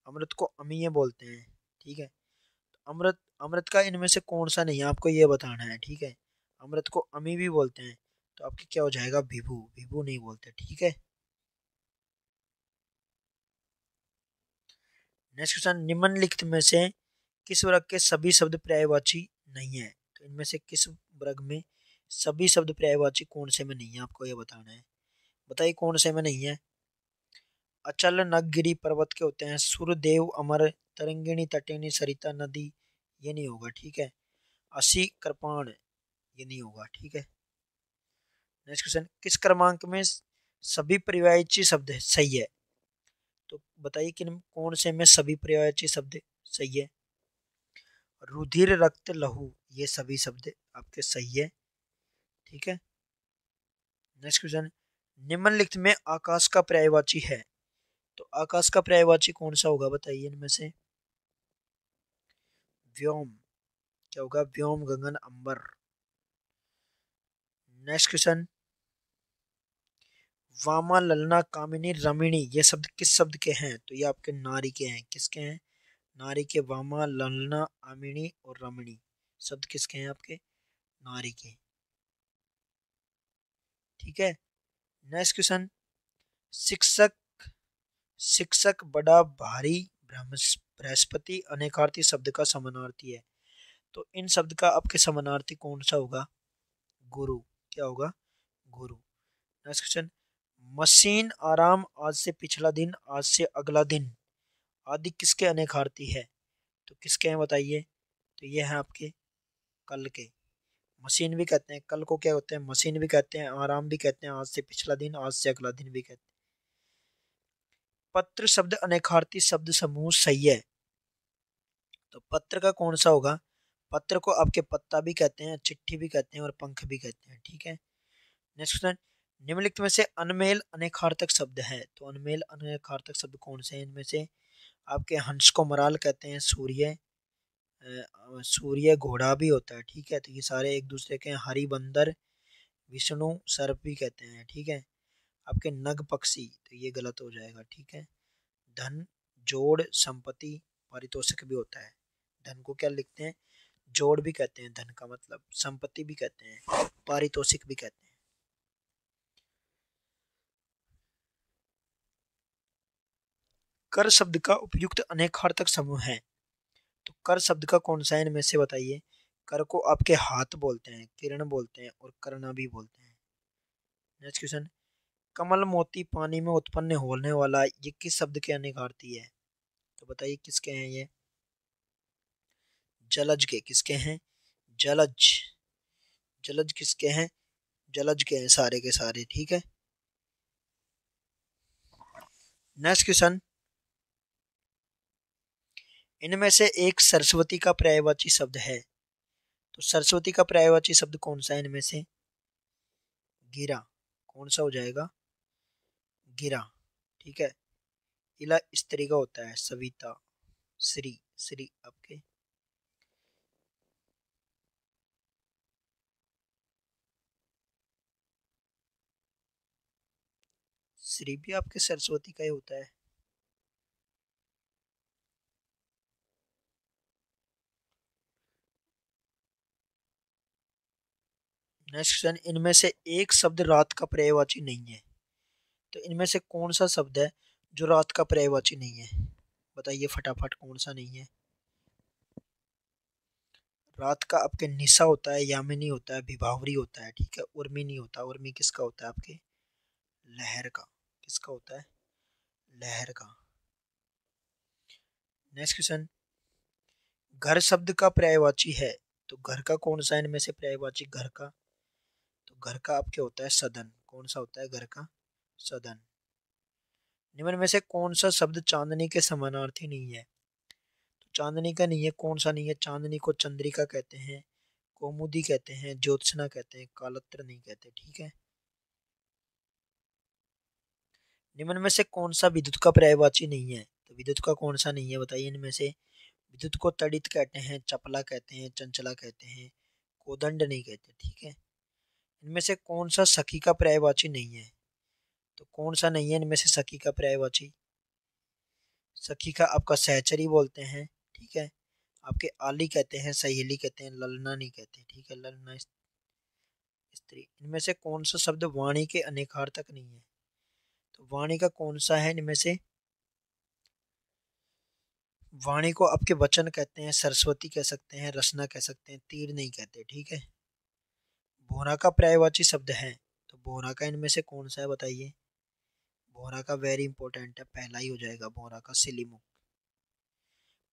अमृत को अमीय बोलते हैं ठीक है तो अमृत अमृत का इनमें से कौन सा नहीं है आपको ये बताना है ठीक है अमृत को अमी भी बोलते हैं तो आपके क्या हो जाएगा विभू विभू नहीं बोलते ठीक है नेक्स्ट क्वेश्चन निम्नलिखित में से किस वर्ग के सभी शब्द पर्यायवाची नहीं है तो इनमें से किस वर्ग में सभी शब्द पर्यायवाची कौन से में नहीं है आपको यह बताना है बताइए कौन से में नहीं है अचल नगगिरी पर्वत के होते हैं सूर्यदेव अमर तरंगिणी तटिनी सरिता नदी ये नहीं होगा ठीक है असी कृपाण ये नहीं होगा ठीक है नेक्स्ट क्वेश्चन किस क्रमांक में सभी पर्यायची शब्द सही है तो बताइए कि कौन से में सभी पर्यायची शब्द सही है रुधिर रक्त लहू ये सभी शब्द आपके सही है ठीक है नेक्स्ट क्वेश्चन निम्नलिखित में आकाश का पर्यायवाची है तो आकाश का पर्यायवाची कौन सा होगा बताइए इनमें से व्योम क्या होगा व्योम गगन अंबर नेक्स्ट क्वेश्चन वामा ललना कामिनी रमिणी ये शब्द किस शब्द के हैं तो ये आपके नारी के हैं किसके हैं नारी के वामा ललना आमिनी और रमिणी शब्द किसके हैं आपके नारी के ठीक है नेक्स्ट क्वेश्चन शिक्षक शिक्षक बड़ा भारी बृहस्पति अनेकार्थी शब्द का समानार्थी है तो इन शब्द का आपके समानार्थी कौन सा होगा गुरु क्या होगा गुरु नेक्स्ट क्वेश्चन मशीन आराम आज से पिछला दिन आज से अगला दिन आदि किसके अनेकार्थी है तो किसके हैं बताइए तो ये हैं आपके कल के मशीन भी कहते हैं कल को क्या होते हैं मशीन भी कहते हैं आराम भी कहते हैं आज से पिछला दिन आज से अगला दिन भी कहते हैं पत्र शब्द अनेकार्थी शब्द समूह सही है तो पत्र का कौन सा होगा पत्र को आपके पत्ता भी कहते हैं चिट्ठी भी कहते हैं और पंख भी कहते हैं ठीक है नेक्स्ट क्वेश्चन निम्नलिखित में से अनमेल अनेकार्थक शब्द है तो अनमेल अनेकार्थक शब्द कौन से हैं इनमें से आपके हंस को मराल कहते हैं सूर्य सूर्य घोड़ा भी होता है ठीक है तो ये सारे एक दूसरे के हरिबंदर विष्णु सर्प भी कहते हैं ठीक है आपके नग पक्षी तो ये गलत हो जाएगा ठीक है धन जोड़ संपत्ति पारितोषिक भी होता है धन को क्या लिखते हैं जोड़ भी कहते हैं धन का मतलब संपत्ति भी कहते हैं पारितोषिक भी कहते हैं कर शब्द का उपयुक्त अनेकार्थक समूह है तो कर शब्द का कौन सा इनमें से बताइए कर को आपके हाथ बोलते हैं किरण बोलते हैं और करना भी बोलते हैं नेक्स्ट क्वेश्चन कमल मोती पानी में उत्पन्न होने वाला ये किस शब्द के अनेकार्थी है तो बताइए किसके हैं ये जलज के किसके हैं जलज जलज किसके हैं जलज के हैं सारे के सारे ठीक है नेक्स्ट क्वेश्चन इनमें से एक सरस्वती का पर्यायवाची शब्द है तो सरस्वती का पर्यायवाची शब्द कौन सा है इनमें से गिरा कौन सा हो जाएगा गिरा ठीक है इला स्त्री का होता है सविता श्री श्री आपके श्री भी आपके सरस्वती का ही होता है नेक्स्ट क्वेश्चन इनमें से एक शब्द रात का पर्यायवाची नहीं है तो इनमें से कौन सा शब्द है जो रात का पर्यायवाची नहीं है बताइए फटाफट कौन सा नहीं है रात का आपके निशा होता है यामिनी होता है विभावरी होता है ठीक है उर्मी नहीं होता उर्मी किसका होता है आपके लहर का किसका होता है लहर का नेक्स्ट क्वेश्चन घर शब्द का पर्यायवाची है तो घर का कौन सा इनमें से पर्यायवाची घर का घर का क्या होता है सदन कौन सा होता है घर का सदन निम्न में से कौन सा शब्द चांदनी के समानार्थी नहीं है तो चांदनी का नहीं है कौन सा नहीं है चांदनी को चंद्रिका कहते हैं कौमुदी कहते हैं ज्योत्सना कहते हैं कालत्र नहीं कहते ठीक है निम्न में से कौन सा विद्युत का पर्यायवाची नहीं है तो विद्युत का कौन सा नहीं है बताइए इनमें से विद्युत को तड़ित कहते हैं चपला कहते हैं चंचला कहते हैं कोदंड नहीं कहते ठीक है इनमें से कौन सा सखी का पर्यायवाची नहीं है तो कौन सा नहीं है इनमें से सखी का पर्यायवाची सखी का आपका सहचरी बोलते हैं ठीक है आपके आली कहते हैं सहेली कहते हैं ललना नहीं कहते ठीक है ललना स्त्री इनमें से कौन सा शब्द वाणी के अनेकार तक नहीं है तो वाणी का कौन सा है इनमें से वाणी को आपके वचन कहते हैं सरस्वती कह सकते हैं रसना कह सकते हैं तीर नहीं कहते ठीक है बोरा का पर्यायवाची शब्द है तो बोरा का इनमें से कौन सा है बताइए बोरा का वेरी इंपॉर्टेंट है पहला ही हो जाएगा बोरा का सिलीमुख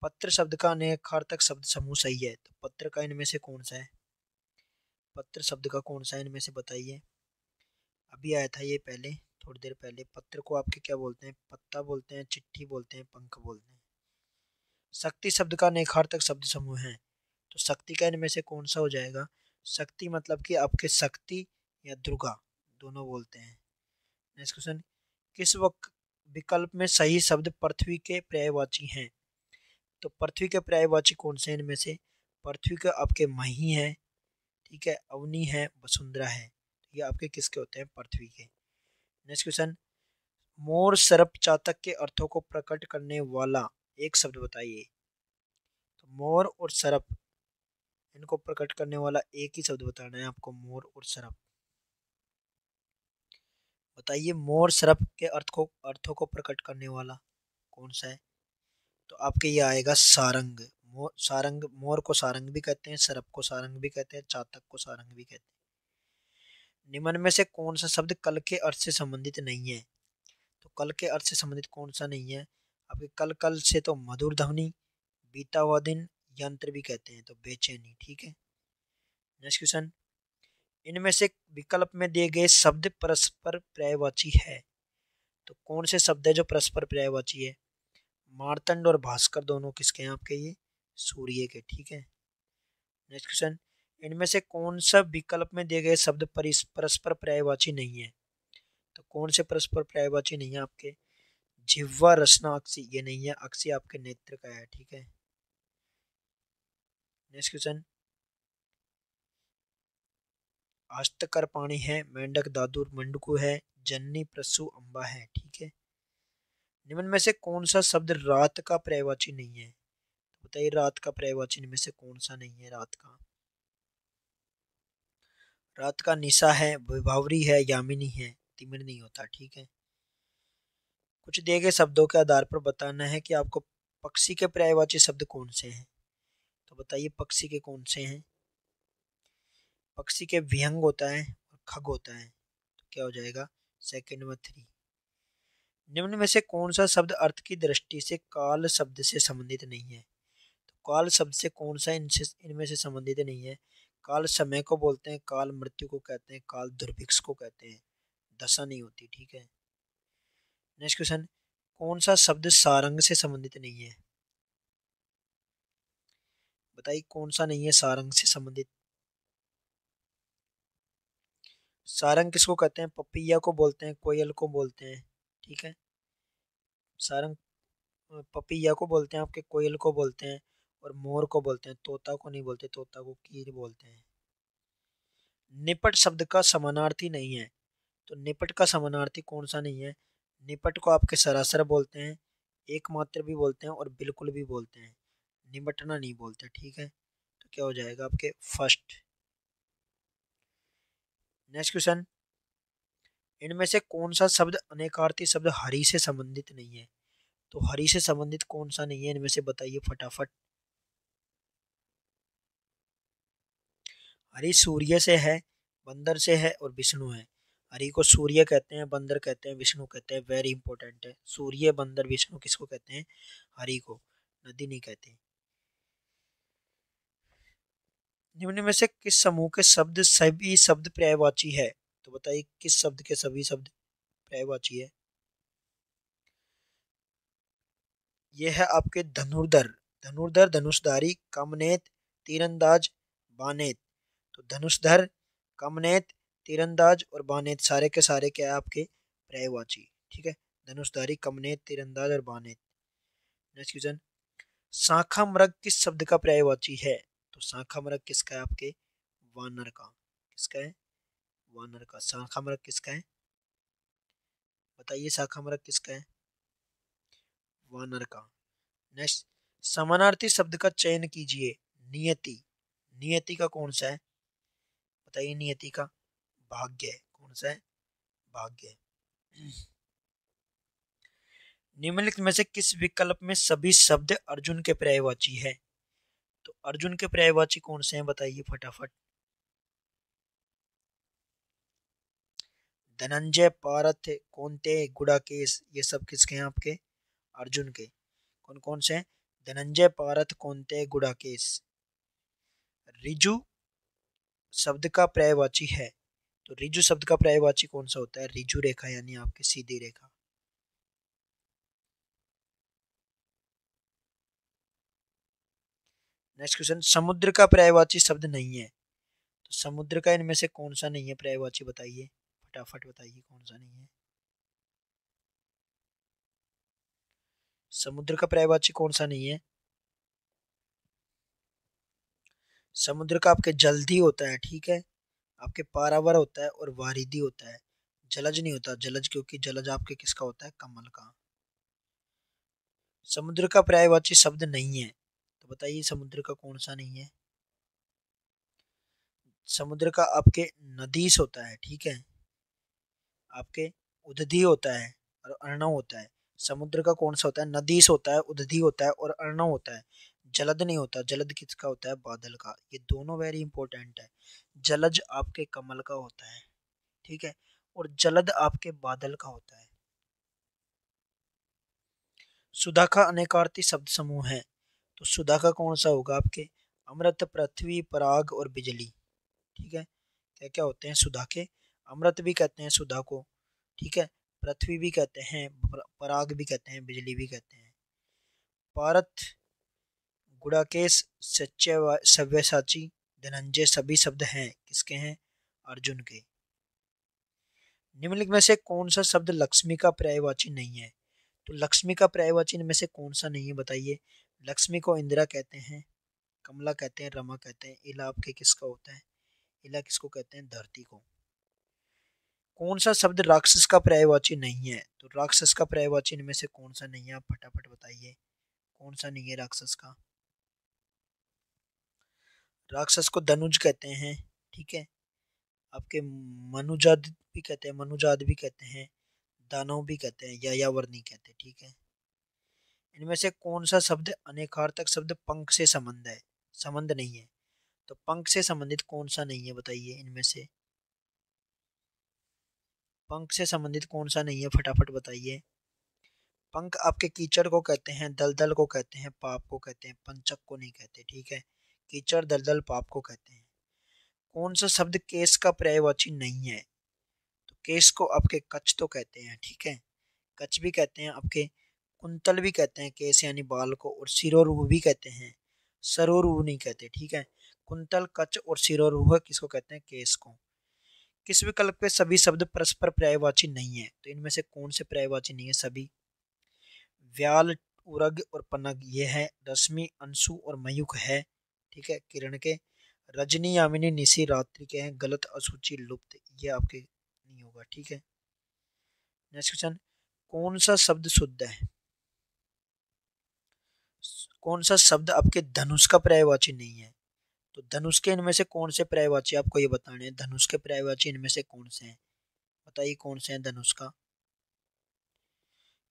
पत्र शब्द का अर्थक शब्द समूह सही है तो पत्र का इनमें से कौन सा है पत्र शब्द का कौन सा है इनमें से बताइए अभी आया था ये पहले थोड़ी देर पहले पत्र को आपके क्या बोलते हैं पत्ता बोलते हैं चिट्ठी बोलते हैं पंख बोलते हैं शक्ति शब्द का अनेक अर्थक शब्द समूह है तो शक्ति का इनमें से कौन सा हो जाएगा शक्ति मतलब कि आपके शक्ति या दुर्गा दोनों बोलते हैं नेक्स्ट क्वेश्चन किस वक्त विकल्प में सही शब्द पृथ्वी के पर्यायवाची हैं तो पृथ्वी के पर्यायवाची कौन से इनमें से पृथ्वी के आपके मही है ठीक है अवनी है वसुंधरा है ये आपके किसके होते हैं पृथ्वी के नेक्स्ट क्वेश्चन मोर सर्प चातक के अर्थों को प्रकट करने वाला एक शब्द बताइए तो मोर और सर्प इनको प्रकट करने वाला एक ही शब्द बताना है आपको मोर और सरप बताइए मोर सरप के अर्थ को अर्थों को प्रकट करने वाला कौन सा है तो आपके ये आएगा सारंग मोर सारंग मोर को सारंग भी कहते हैं सरप को सारंग भी कहते हैं चातक को सारंग भी कहते हैं निम्न में से कौन सा शब्द कल के अर्थ से संबंधित नहीं है तो कल के अर्थ से संबंधित कौन सा नहीं है आपके कल कल से तो मधुर ध्वनि बीता हुआ दिन यंत्र भी कहते हैं तो बेचैनी ठीक है नेक्स्ट क्वेश्चन इनमें से विकल्प में दिए गए शब्द परस्पर पर्यायवाची है तो कौन से शब्द है जो परस्पर पर्यायवाची है मारतंड और भास्कर दोनों किसके हैं आपके ये सूर्य के ठीक है नेक्स्ट क्वेश्चन इनमें से कौन सा विकल्प में दिए गए शब्द परस्पर पर्यायवाची नहीं है तो कौन से परस्पर पर्यायवाची नहीं है आपके जिह्वा रचना अक्षी ये नहीं है अक्षी आपके नेत्र का है ठीक है नेक्स्ट क्वेश्चन अष्टकर पाणी है मेंढक दादूर मंडकू है जन्नी प्रसु अम्बा है ठीक है निम्न में से कौन सा शब्द रात का पर्यायवाची नहीं है तो बताइए रात का पर्यायवाची में से कौन सा नहीं है रात का रात का निशा है विभावरी है यामिनी है तिमिर नहीं होता ठीक है कुछ दिए गए शब्दों के आधार पर बताना है कि आपको पक्षी के पर्यायवाची शब्द कौन से हैं तो बताइए पक्षी के कौन से हैं पक्षी के विहंग होता है और खग होता है तो क्या हो जाएगा सेकंड नंबर थ्री निम्न में से कौन सा शब्द अर्थ की दृष्टि से काल शब्द से संबंधित नहीं है तो काल शब्द से कौन सा इनसे इनमें से संबंधित नहीं है काल समय को बोलते हैं काल मृत्यु को कहते हैं काल दुर्भिक्ष को कहते हैं दशा नहीं होती ठीक है नेक्स्ट क्वेश्चन कौन सा शब्द सारंग से संबंधित नहीं है बताइए कौन सा नहीं है सारंग से संबंधित सारंग किसको कहते हैं पपिया को बोलते हैं कोयल को बोलते हैं ठीक है सारंग पपिया को बोलते हैं आपके कोयल को बोलते हैं और मोर को बोलते हैं तोता को नहीं बोलते तोता को कीर बोलते हैं निपट शब्द का समानार्थी नहीं है तो निपट का समानार्थी कौन सा नहीं है निपट को आपके सरासर बोलते हैं एकमात्र भी बोलते हैं और बिल्कुल भी बोलते हैं निमटना नहीं बोलते ठीक है तो क्या हो जाएगा आपके फर्स्ट नेक्स्ट क्वेश्चन इनमें से कौन सा शब्द अनेकार्थी शब्द हरी से संबंधित नहीं है तो हरी से संबंधित कौन सा नहीं है इनमें से बताइए फटाफट हरी सूर्य से है बंदर से है और विष्णु है हरी को सूर्य कहते हैं बंदर कहते हैं विष्णु कहते हैं वेरी इंपॉर्टेंट है सूर्य बंदर विष्णु किसको कहते हैं हरी को नदी नहीं कहते निम्न में से किस समूह के शब्द सभी शब्द पर्यायवाची है तो बताइए किस शब्द के सभी शब्द पर्यायवाची है यह है आपके धनुर्धर धनुर्धर धनुषधारी कमनेत तीरंदाज बानेत तो धनुषधर कमनेत तीरंदाज और बानेत सारे के सारे क्या है आपके पर्यायवाची ठीक है धनुषधारी कमनेत तीरंदाज और बानेत नेक्स्ट क्वेश्चन शाखा मृग किस शब्द का पर्यायवाची है शाखा मरक किसका है आपके वानर का किसका है वानर का शाखा मरक किसका है बताइए शाखा मरक किसका है वानर का नेक्स्ट समानार्थी शब्द का चयन कीजिए नियति नियति का कौन सा है बताइए नियति का भाग्य कौन सा है भाग्य निम्नलिखित में से किस विकल्प में सभी शब्द अर्जुन के पर्यायवाची है तो अर्जुन के पर्यायवाची कौन से हैं बताइए फटाफट धनंजय पारथ कौनते गुड़ाकेश ये सब किसके हैं आपके अर्जुन के कौन कौन से हैं धनंजय पारथ कौनते गुड़ाकेश रिजु शब्द का पर्यायवाची है तो रिजु शब्द का पर्यायवाची कौन सा होता है रिजु रेखा यानी आपके सीधी रेखा नेक्स्ट क्वेश्चन समुद्र का पर्यायवाची शब्द नहीं है तो समुद्र का इनमें से कौन सा नहीं है पर्यायवाची बताइए फटाफट बताइए कौन सा नहीं है समुद्र का पर्यायवाची कौन सा नहीं है समुद्र का आपके जल्दी होता है ठीक है आपके पारावर होता है और वारिदी होता है जलज नहीं होता जलज क्योंकि जलज आपके किसका होता है कमल का समुद्र का पर्यायवाची शब्द नहीं है बताइए समुद्र का कौन सा नहीं है समुद्र का आपके नदीस होता है ठीक है आपके उदधि होता है और अर्णव होता है समुद्र का कौन सा होता है नदीस होता है उदधि होता है और अर्णव होता है जलद नहीं होता जलद किसका होता है बादल का ये दोनों वेरी इंपॉर्टेंट है जलज आपके कमल का होता है ठीक है और जलद आपके बादल का होता है सुधा का अनेकार्थी शब्द समूह है तो सुधा का कौन सा होगा आपके अमृत पृथ्वी पराग और बिजली ठीक है क्या क्या होते हैं सुधा के अमृत भी कहते हैं सुधा को ठीक है पृथ्वी भी कहते हैं पराग भी कहते हैं बिजली भी कहते हैं पारथ गुड़ाकेश सच्चे साची धनंजय सभी शब्द हैं किसके हैं अर्जुन के निम्नलिखित में से कौन सा शब्द लक्ष्मी का पर्यायवाची नहीं है तो लक्ष्मी का पर्यायवाची में से कौन सा नहीं है बताइए लक्ष्मी को इंदिरा कहते हैं कमला कहते हैं रमा कहते हैं इला आपके किसका होता है इला किसको कहते हैं धरती को कौन सा शब्द राक्षस का पर्यायवाची नहीं है तो राक्षस का पर्यायवाची इनमें से कौन सा नहीं है आप फटाफट बताइए कौन सा नहीं है राक्षस का राक्षस को धनुज कहते हैं ठीक है आपके मनुजाद भी कहते हैं मनुजाद भी कहते हैं दानव भी कहते हैं या नहीं कहते हैं ठीक है इनमें से कौन सा शब्द अनेकार्थक शब्द पंख से संबंध है संबंध नहीं है तो पंख से संबंधित कौन सा नहीं है बताइए इनमें से पंख से संबंधित कौन सा नहीं है फटाफट बताइए पंख आपके कीचड़ को कहते हैं दलदल को कहते हैं पाप को कहते हैं पंचक को नहीं कहते ठीक है कीचड़ दलदल पाप को कहते हैं कौन सा शब्द केस का पर्यायवाची नहीं है तो केस को आपके कच तो कहते हैं ठीक है कच भी कहते हैं आपके कुंतल भी कहते हैं केस यानी बाल को और सिरोरूह भी कहते हैं सरोरूह नहीं कहते ठीक है कुंतल कच और सिरोरूह किसको कहते हैं केस को किस विकल्प पे सभी शब्द परस्पर पर्यायवाची नहीं है तो इनमें से कौन से पर्यायवाची नहीं है सभी व्याल उरग और पनग ये है रश्मि अंशु और मयुक है ठीक है किरण के रजनी यामिनी निशी रात्रि के हैं गलत असूची लुप्त ये आपके नहीं होगा ठीक है नेक्स्ट क्वेश्चन कौन सा शब्द शुद्ध है कौन सा शब्द आपके धनुष का पर्यायवाची नहीं है तो धनुष के इनमें से कौन से पर्यायवाची आपको ये बताने हैं धनुष के पर्यायवाची इनमें से कौन से हैं बताइए कौन से हैं धनुष का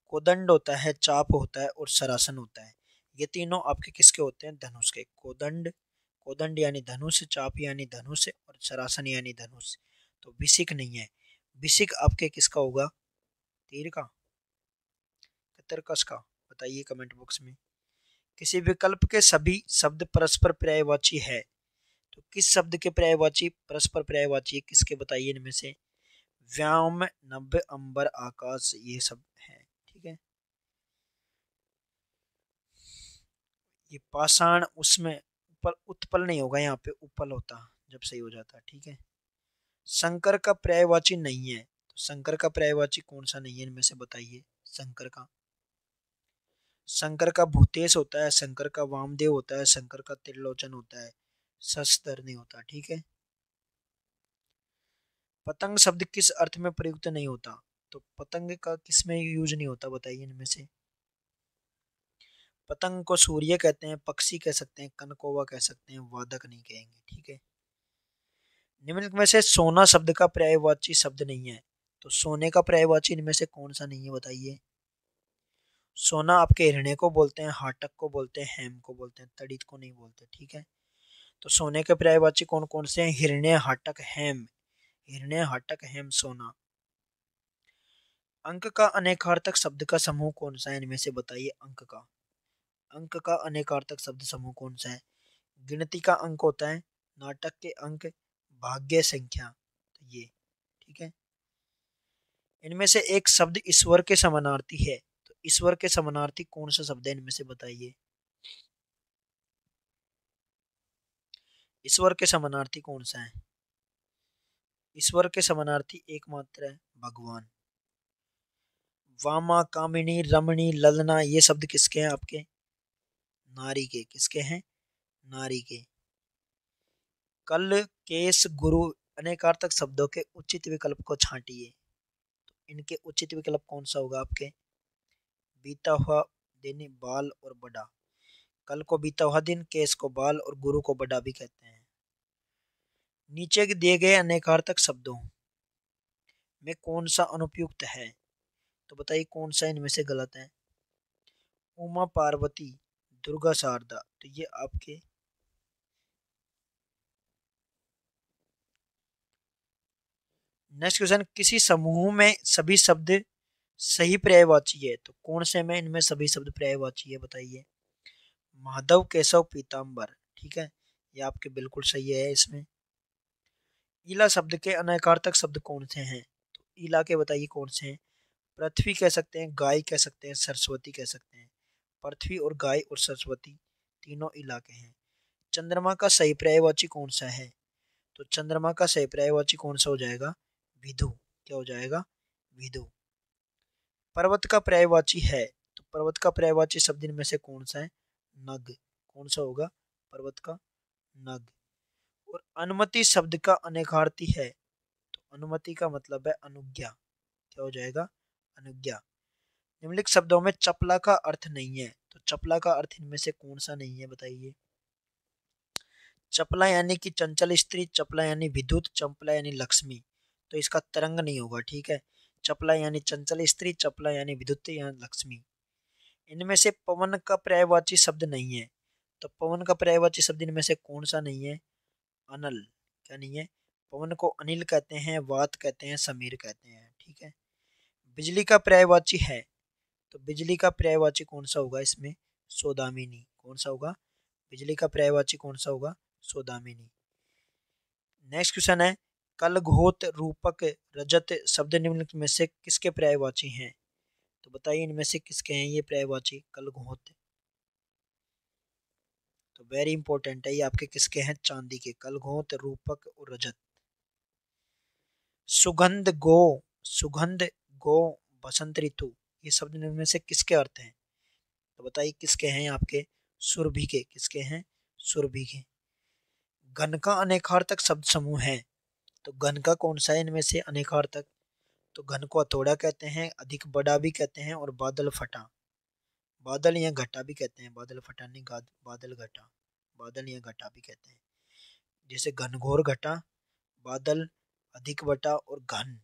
कोदंड होता है चाप होता है और सरासन होता है ये तीनों आपके किसके होते हैं धनुष के कोदंड कोदंड यानी धनुष चाप यानी धनुष और सरासन यानी धनुष तो बिसिक नहीं है बिसिक आपके किसका होगा तीर का कतरकस का बताइए कमेंट बॉक्स में किसी विकल्प के सभी शब्द परस्पर पर्यायवाची है तो किस शब्द के पर्यायवाची परस्पर पर्यायवाची किसके बताइए इनमें से व्याम नभ अंबर आकाश ये सब है ठीक है ये पाषाण उसमें उपल उत्पल नहीं होगा यहाँ पे उपल होता जब सही हो जाता ठीक है शंकर का पर्यायवाची नहीं है तो शंकर का पर्यायवाची कौन सा नहीं है इनमें से बताइए शंकर का शंकर का भूतेश होता है शंकर का वामदेव होता है शंकर का त्रिलोचन होता है सस्तर नहीं होता ठीक है पतंग शब्द किस अर्थ में प्रयुक्त नहीं होता तो पतंग का किस में यूज नहीं होता बताइए इनमें से पतंग को सूर्य कहते हैं पक्षी कह सकते हैं कनकोवा कह सकते हैं वादक नहीं कहेंगे ठीक है निम्नलिखित में से सोना शब्द का पर्यायवाची शब्द नहीं है तो सोने का पर्यायवाची इनमें से कौन सा नहीं है बताइए सोना आपके हृणय को बोलते हैं हाटक को बोलते हैं हेम को बोलते हैं तड़ित को नहीं बोलते ठीक है तो सोने के पर्यायवाची कौन कौन से हैं हिरण्य हाटक हेम हिरण्य हाटक हेम सोना अंक का अनेकार्थक शब्द का समूह कौन सा है इनमें से बताइए अंक का अंक का अनेकार्थक शब्द समूह कौन सा है गिनती का अंक होता है नाटक के अंक भाग्य संख्या तो ये ठीक है इनमें से एक शब्द ईश्वर के समानार्थी है ईश्वर के समानार्थी कौन सा शब्द है इनमें से बताइए ईश्वर के समानार्थी कौन सा है ईश्वर के समानार्थी एकमात्र है भगवान वामा कामिनी रमणी ललना ये शब्द किसके हैं आपके नारी के किसके हैं नारी के कल केस गुरु अनेकार्थक शब्दों के उचित विकल्प को छांटिए तो इनके उचित विकल्प कौन सा होगा आपके बीता हुआ दिन बाल और बड़ा कल को बीता हुआ दिन केस को बाल और गुरु को बड़ा भी कहते हैं नीचे के दिए गए अनेकार्थक शब्दों में कौन सा अनुपयुक्त है तो बताइए कौन सा इनमें से गलत है उमा पार्वती दुर्गा शारदा तो ये आपके नेक्स्ट क्वेश्चन किसी समूह में सभी शब्द सही पर्यायवाची है तो कौन से में इनमें सभी शब्द पर्यायवाची है बताइए माधव केशव पीताम्बर ठीक है ये आपके बिल्कुल सही है इसमें इला शब्द के अनकार्थक शब्द कौन से हैं तो इला के बताइए कौन से हैं पृथ्वी कह सकते हैं गाय कह सकते हैं सरस्वती कह सकते हैं पृथ्वी और गाय और सरस्वती तीनों इलाके हैं चंद्रमा का सही पर्यायवाची कौन सा है तो चंद्रमा का सही पर्यायवाची कौन सा हो जाएगा विधु क्या हो जाएगा विधु पर्वत का पर्यायवाची है तो पर्वत का पर्यायवाची शब्द इनमें से कौन सा है नग कौन सा होगा पर्वत का नग और अनुमति शब्द का अनेकार्थी है तो अनुमति का मतलब है अनुज्ञा क्या हो जाएगा अनुज्ञा निम्नलिखित शब्दों में चपला का अर्थ नहीं है तो चपला का अर्थ इनमें से कौन सा नहीं है बताइए चपला यानी कि चंचल स्त्री चपला यानी विद्युत चंपला यानी लक्ष्मी तो इसका तरंग नहीं होगा ठीक है चपला यानी चंचल स्त्री चपला यानी विद्युत या लक्ष्मी इनमें से पवन का पर्यायवाची शब्द नहीं है तो पवन का पर्यायवाची शब्द इनमें से कौन सा नहीं है अनल क्या नहीं है पवन को अनिल कहते हैं वात कहते हैं समीर कहते हैं ठीक है बिजली का पर्यायवाची है तो बिजली का पर्यायवाची कौन सा होगा इसमें सोदामिनी कौन सा होगा बिजली का पर्यायवाची कौन सा होगा सोदामिनी नेक्स्ट क्वेश्चन है कलघोत रूपक रजत शब्द निम्नलिखित में से किसके पर्यायवाची हैं तो बताइए इनमें से किसके हैं ये पर्यायवाची कलघोत तो वेरी इंपॉर्टेंट है ये आपके किसके हैं चांदी के कलघोत रूपक और रजत सुगंध गो सुगंध गो बसंत ऋतु ये शब्द निम्न में से किसके अर्थ हैं तो बताइए किसके हैं आपके सुरभि के किसके हैं सुरभि के घन का अनेकार्थक शब्द समूह है तो घन का कौन सा है इनमें से अनेकार्थक तो घन को हथौड़ा कहते हैं अधिक बड़ा भी कहते हैं और बादल फटा बादल या घटा भी कहते हैं बादल फटा नहीं बादल घटा बादल या घटा भी कहते हैं जैसे घनघोर घटा बादल अधिक बटा और घन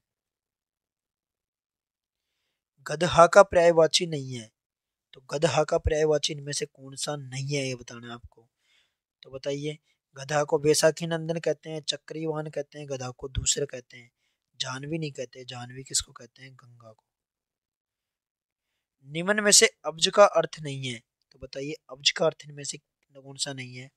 गदहा का पर्यायवाची नहीं है तो गदहा का पर्यायवाची इनमें से कौन सा नहीं है ये बताना है आपको तो बताइए गधा को बैसाखी नंदन कहते हैं चक्रीवान कहते हैं गधा को दूसरे कहते हैं जानवी नहीं कहते जानवी किसको कहते हैं गंगा को निमन में से अब्ज का अर्थ नहीं है तो बताइए अब्ज का अर्थ इनमें से कौन सा नहीं है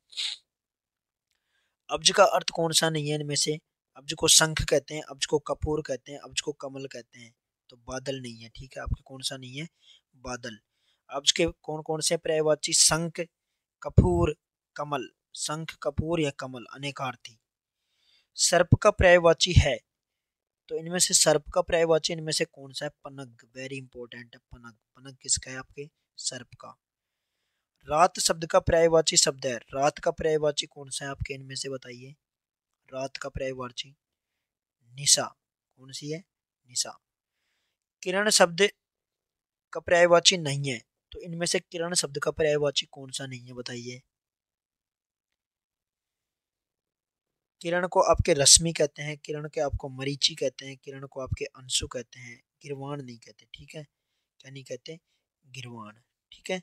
अब्ज का अर्थ कौन सा नहीं है इनमें से अब्ज को शंख कहते हैं अब्ज को कपूर कहते हैं अब्ज को कमल कहते हैं तो बादल नहीं है ठीक है आपके कौन सा नहीं है बादल अब्ज के कौन कौन से पर्यायवाची शंख कपूर कमल शंख कपूर या कमल अनेकार्थी सर्प का पर्यायवाची है तो इनमें से सर्प का पर्यायवाची इनमें से कौन सा है पनग वेरी इंपॉर्टेंट है पनग पनग किसका है आपके सर्प का रात शब्द का पर्यायवाची शब्द है रात का पर्यायवाची कौन सा है आपके इनमें से बताइए रात का पर्यायवाची निशा कौन सी है निशा किरण शब्द का पर्यायवाची नहीं है तो इनमें से किरण शब्द का पर्यायवाची कौन सा नहीं है बताइए किरण को आपके रश्मि कहते हैं किरण के आपको मरीची कहते हैं किरण को आपके अंशु कहते हैं गिरवाण नहीं कहते ठीक है क्या नहीं कहते गिरवाण ठीक है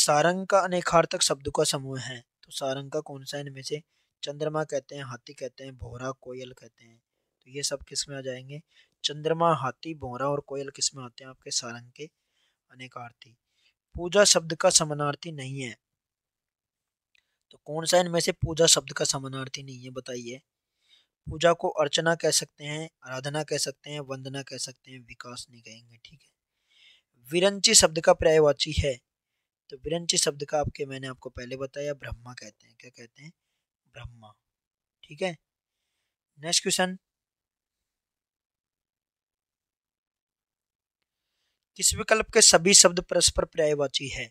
सारंग का अनेकार्थक शब्दों का समूह है तो सारंग का कौन सा इनमें से चंद्रमा कहते हैं हाथी कहते हैं भोरा कोयल कहते हैं तो ये सब किस में आ जाएंगे चंद्रमा हाथी भोरा और कोयल किस में आते हैं आपके सारंग के अनेकार्थी पूजा शब्द का समानार्थी नहीं है तो कौन सा इनमें से पूजा शब्द का समानार्थी नहीं है बताइए पूजा को अर्चना कह सकते हैं आराधना कह सकते हैं वंदना कह सकते हैं विकास नहीं कहेंगे ठीक है विरंची शब्द का पर्यायवाची है तो विरंची शब्द का आपके मैंने आपको पहले बताया ब्रह्मा कहते हैं क्या कहते हैं ब्रह्मा ठीक है नेक्स्ट क्वेश्चन किस विकल्प के सभी शब्द परस्पर पर्यायवाची है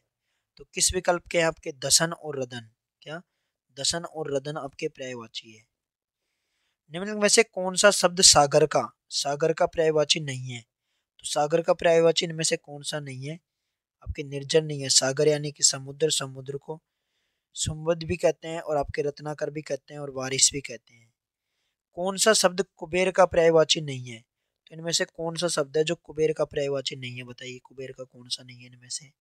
तो किस विकल्प के हैं आपके दसन और रदन क्या दशन और रदन आपके पर्यायवाची है निम्नलिखित में से कौन सा शब्द सागर का सागर का पर्यायवाची नहीं है तो सागर का पर्यायवाची इनमें से कौन सा नहीं है आपके निर्जन नहीं है सागर यानी कि समुद्र समुद्र को संबद्ध भी कहते हैं और आपके रत्नाकर भी कहते हैं और वारिस भी कहते हैं कौन सा शब्द कुबेर का पर्यायवाची नहीं है तो इनमें से कौन सा शब्द है जो कुबेर का पर्यायवाची नहीं है बताइए कुबेर का कौन सा नहीं है इनमें से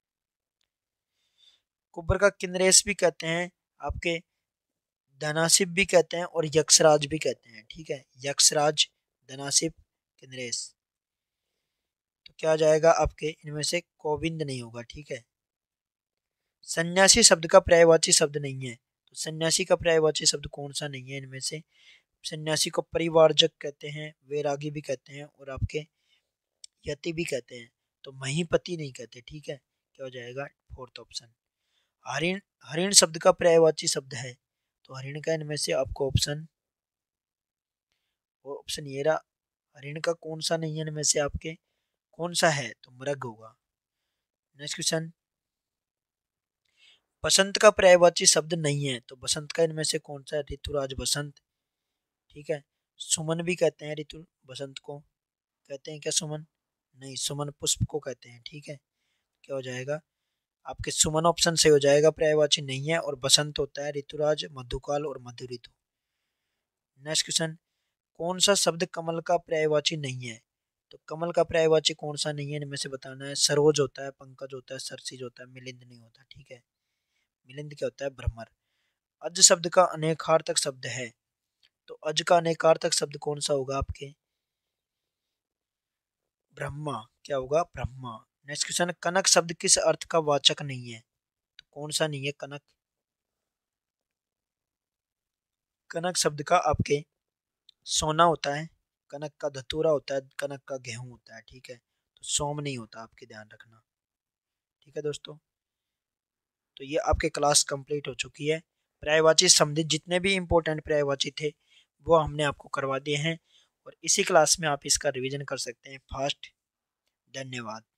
कुबर का किन्नरेस भी कहते हैं आपके दनासिब भी कहते हैं और यक्षराज भी कहते हैं ठीक है यक्षराज दनासिब किनरेस तो क्या जाएगा आपके इनमें से कोविंद नहीं होगा ठीक है सन्यासी शब्द का पर्यायवाची शब्द नहीं है तो सन्यासी का पर्यायवाची शब्द कौन सा नहीं है इनमें से सन्यासी को परिवारजक कहते हैं वैरागी भी कहते हैं और आपके यति भी कहते हैं तो महीपति नहीं कहते ठीक है क्या हो जाएगा फोर्थ ऑप्शन हरिण हरिण शब्द का पर्यायवाची शब्द है तो हरिण का इनमें से आपको ऑप्शन ऑप्शन ये रहा हरिण का कौन सा नहीं है इनमें से आपके कौन सा है तो मृग होगा नेक्स्ट क्वेश्चन बसंत का पर्यायवाची शब्द नहीं है तो बसंत का इनमें से कौन सा है ऋतुराज बसंत ठीक है सुमन भी कहते हैं ऋतु बसंत को कहते हैं क्या सुमन नहीं सुमन पुष्प को कहते हैं ठीक है क्या हो जाएगा आपके सुमन ऑप्शन सही हो जाएगा पर्यायवाची नहीं है और बसंत होता है ऋतुराज मधुकाल और मधु ऋतु नेक्स्ट क्वेश्चन कौन सा शब्द कमल का पर्यायवाची नहीं है तो कमल का पर्यायवाची कौन सा नहीं है इनमें से बताना है सरोज होता है पंकज होता है सरसीज होता है मिलिंद नहीं होता ठीक है मिलिंद क्या होता है भ्रमर अज शब्द का अनेकार्थक शब्द है तो अज का अनेकार्थक शब्द कौन सा होगा आपके ब्रह्मा क्या होगा ब्रह्मा नेक्स्ट क्वेश्चन कनक शब्द किस अर्थ का वाचक नहीं है तो कौन सा नहीं है कनक कनक शब्द का आपके सोना होता है कनक का धतूरा होता है कनक का गेहूं होता है ठीक है तो सोम नहीं होता आपके ध्यान रखना ठीक है दोस्तों तो ये आपके क्लास कंप्लीट हो चुकी है पर्यायवाची संबंधित जितने भी इंपॉर्टेंट पर्यायवाची थे वो हमने आपको करवा दिए हैं और इसी क्लास में आप इसका रिवीजन कर सकते हैं फास्ट धन्यवाद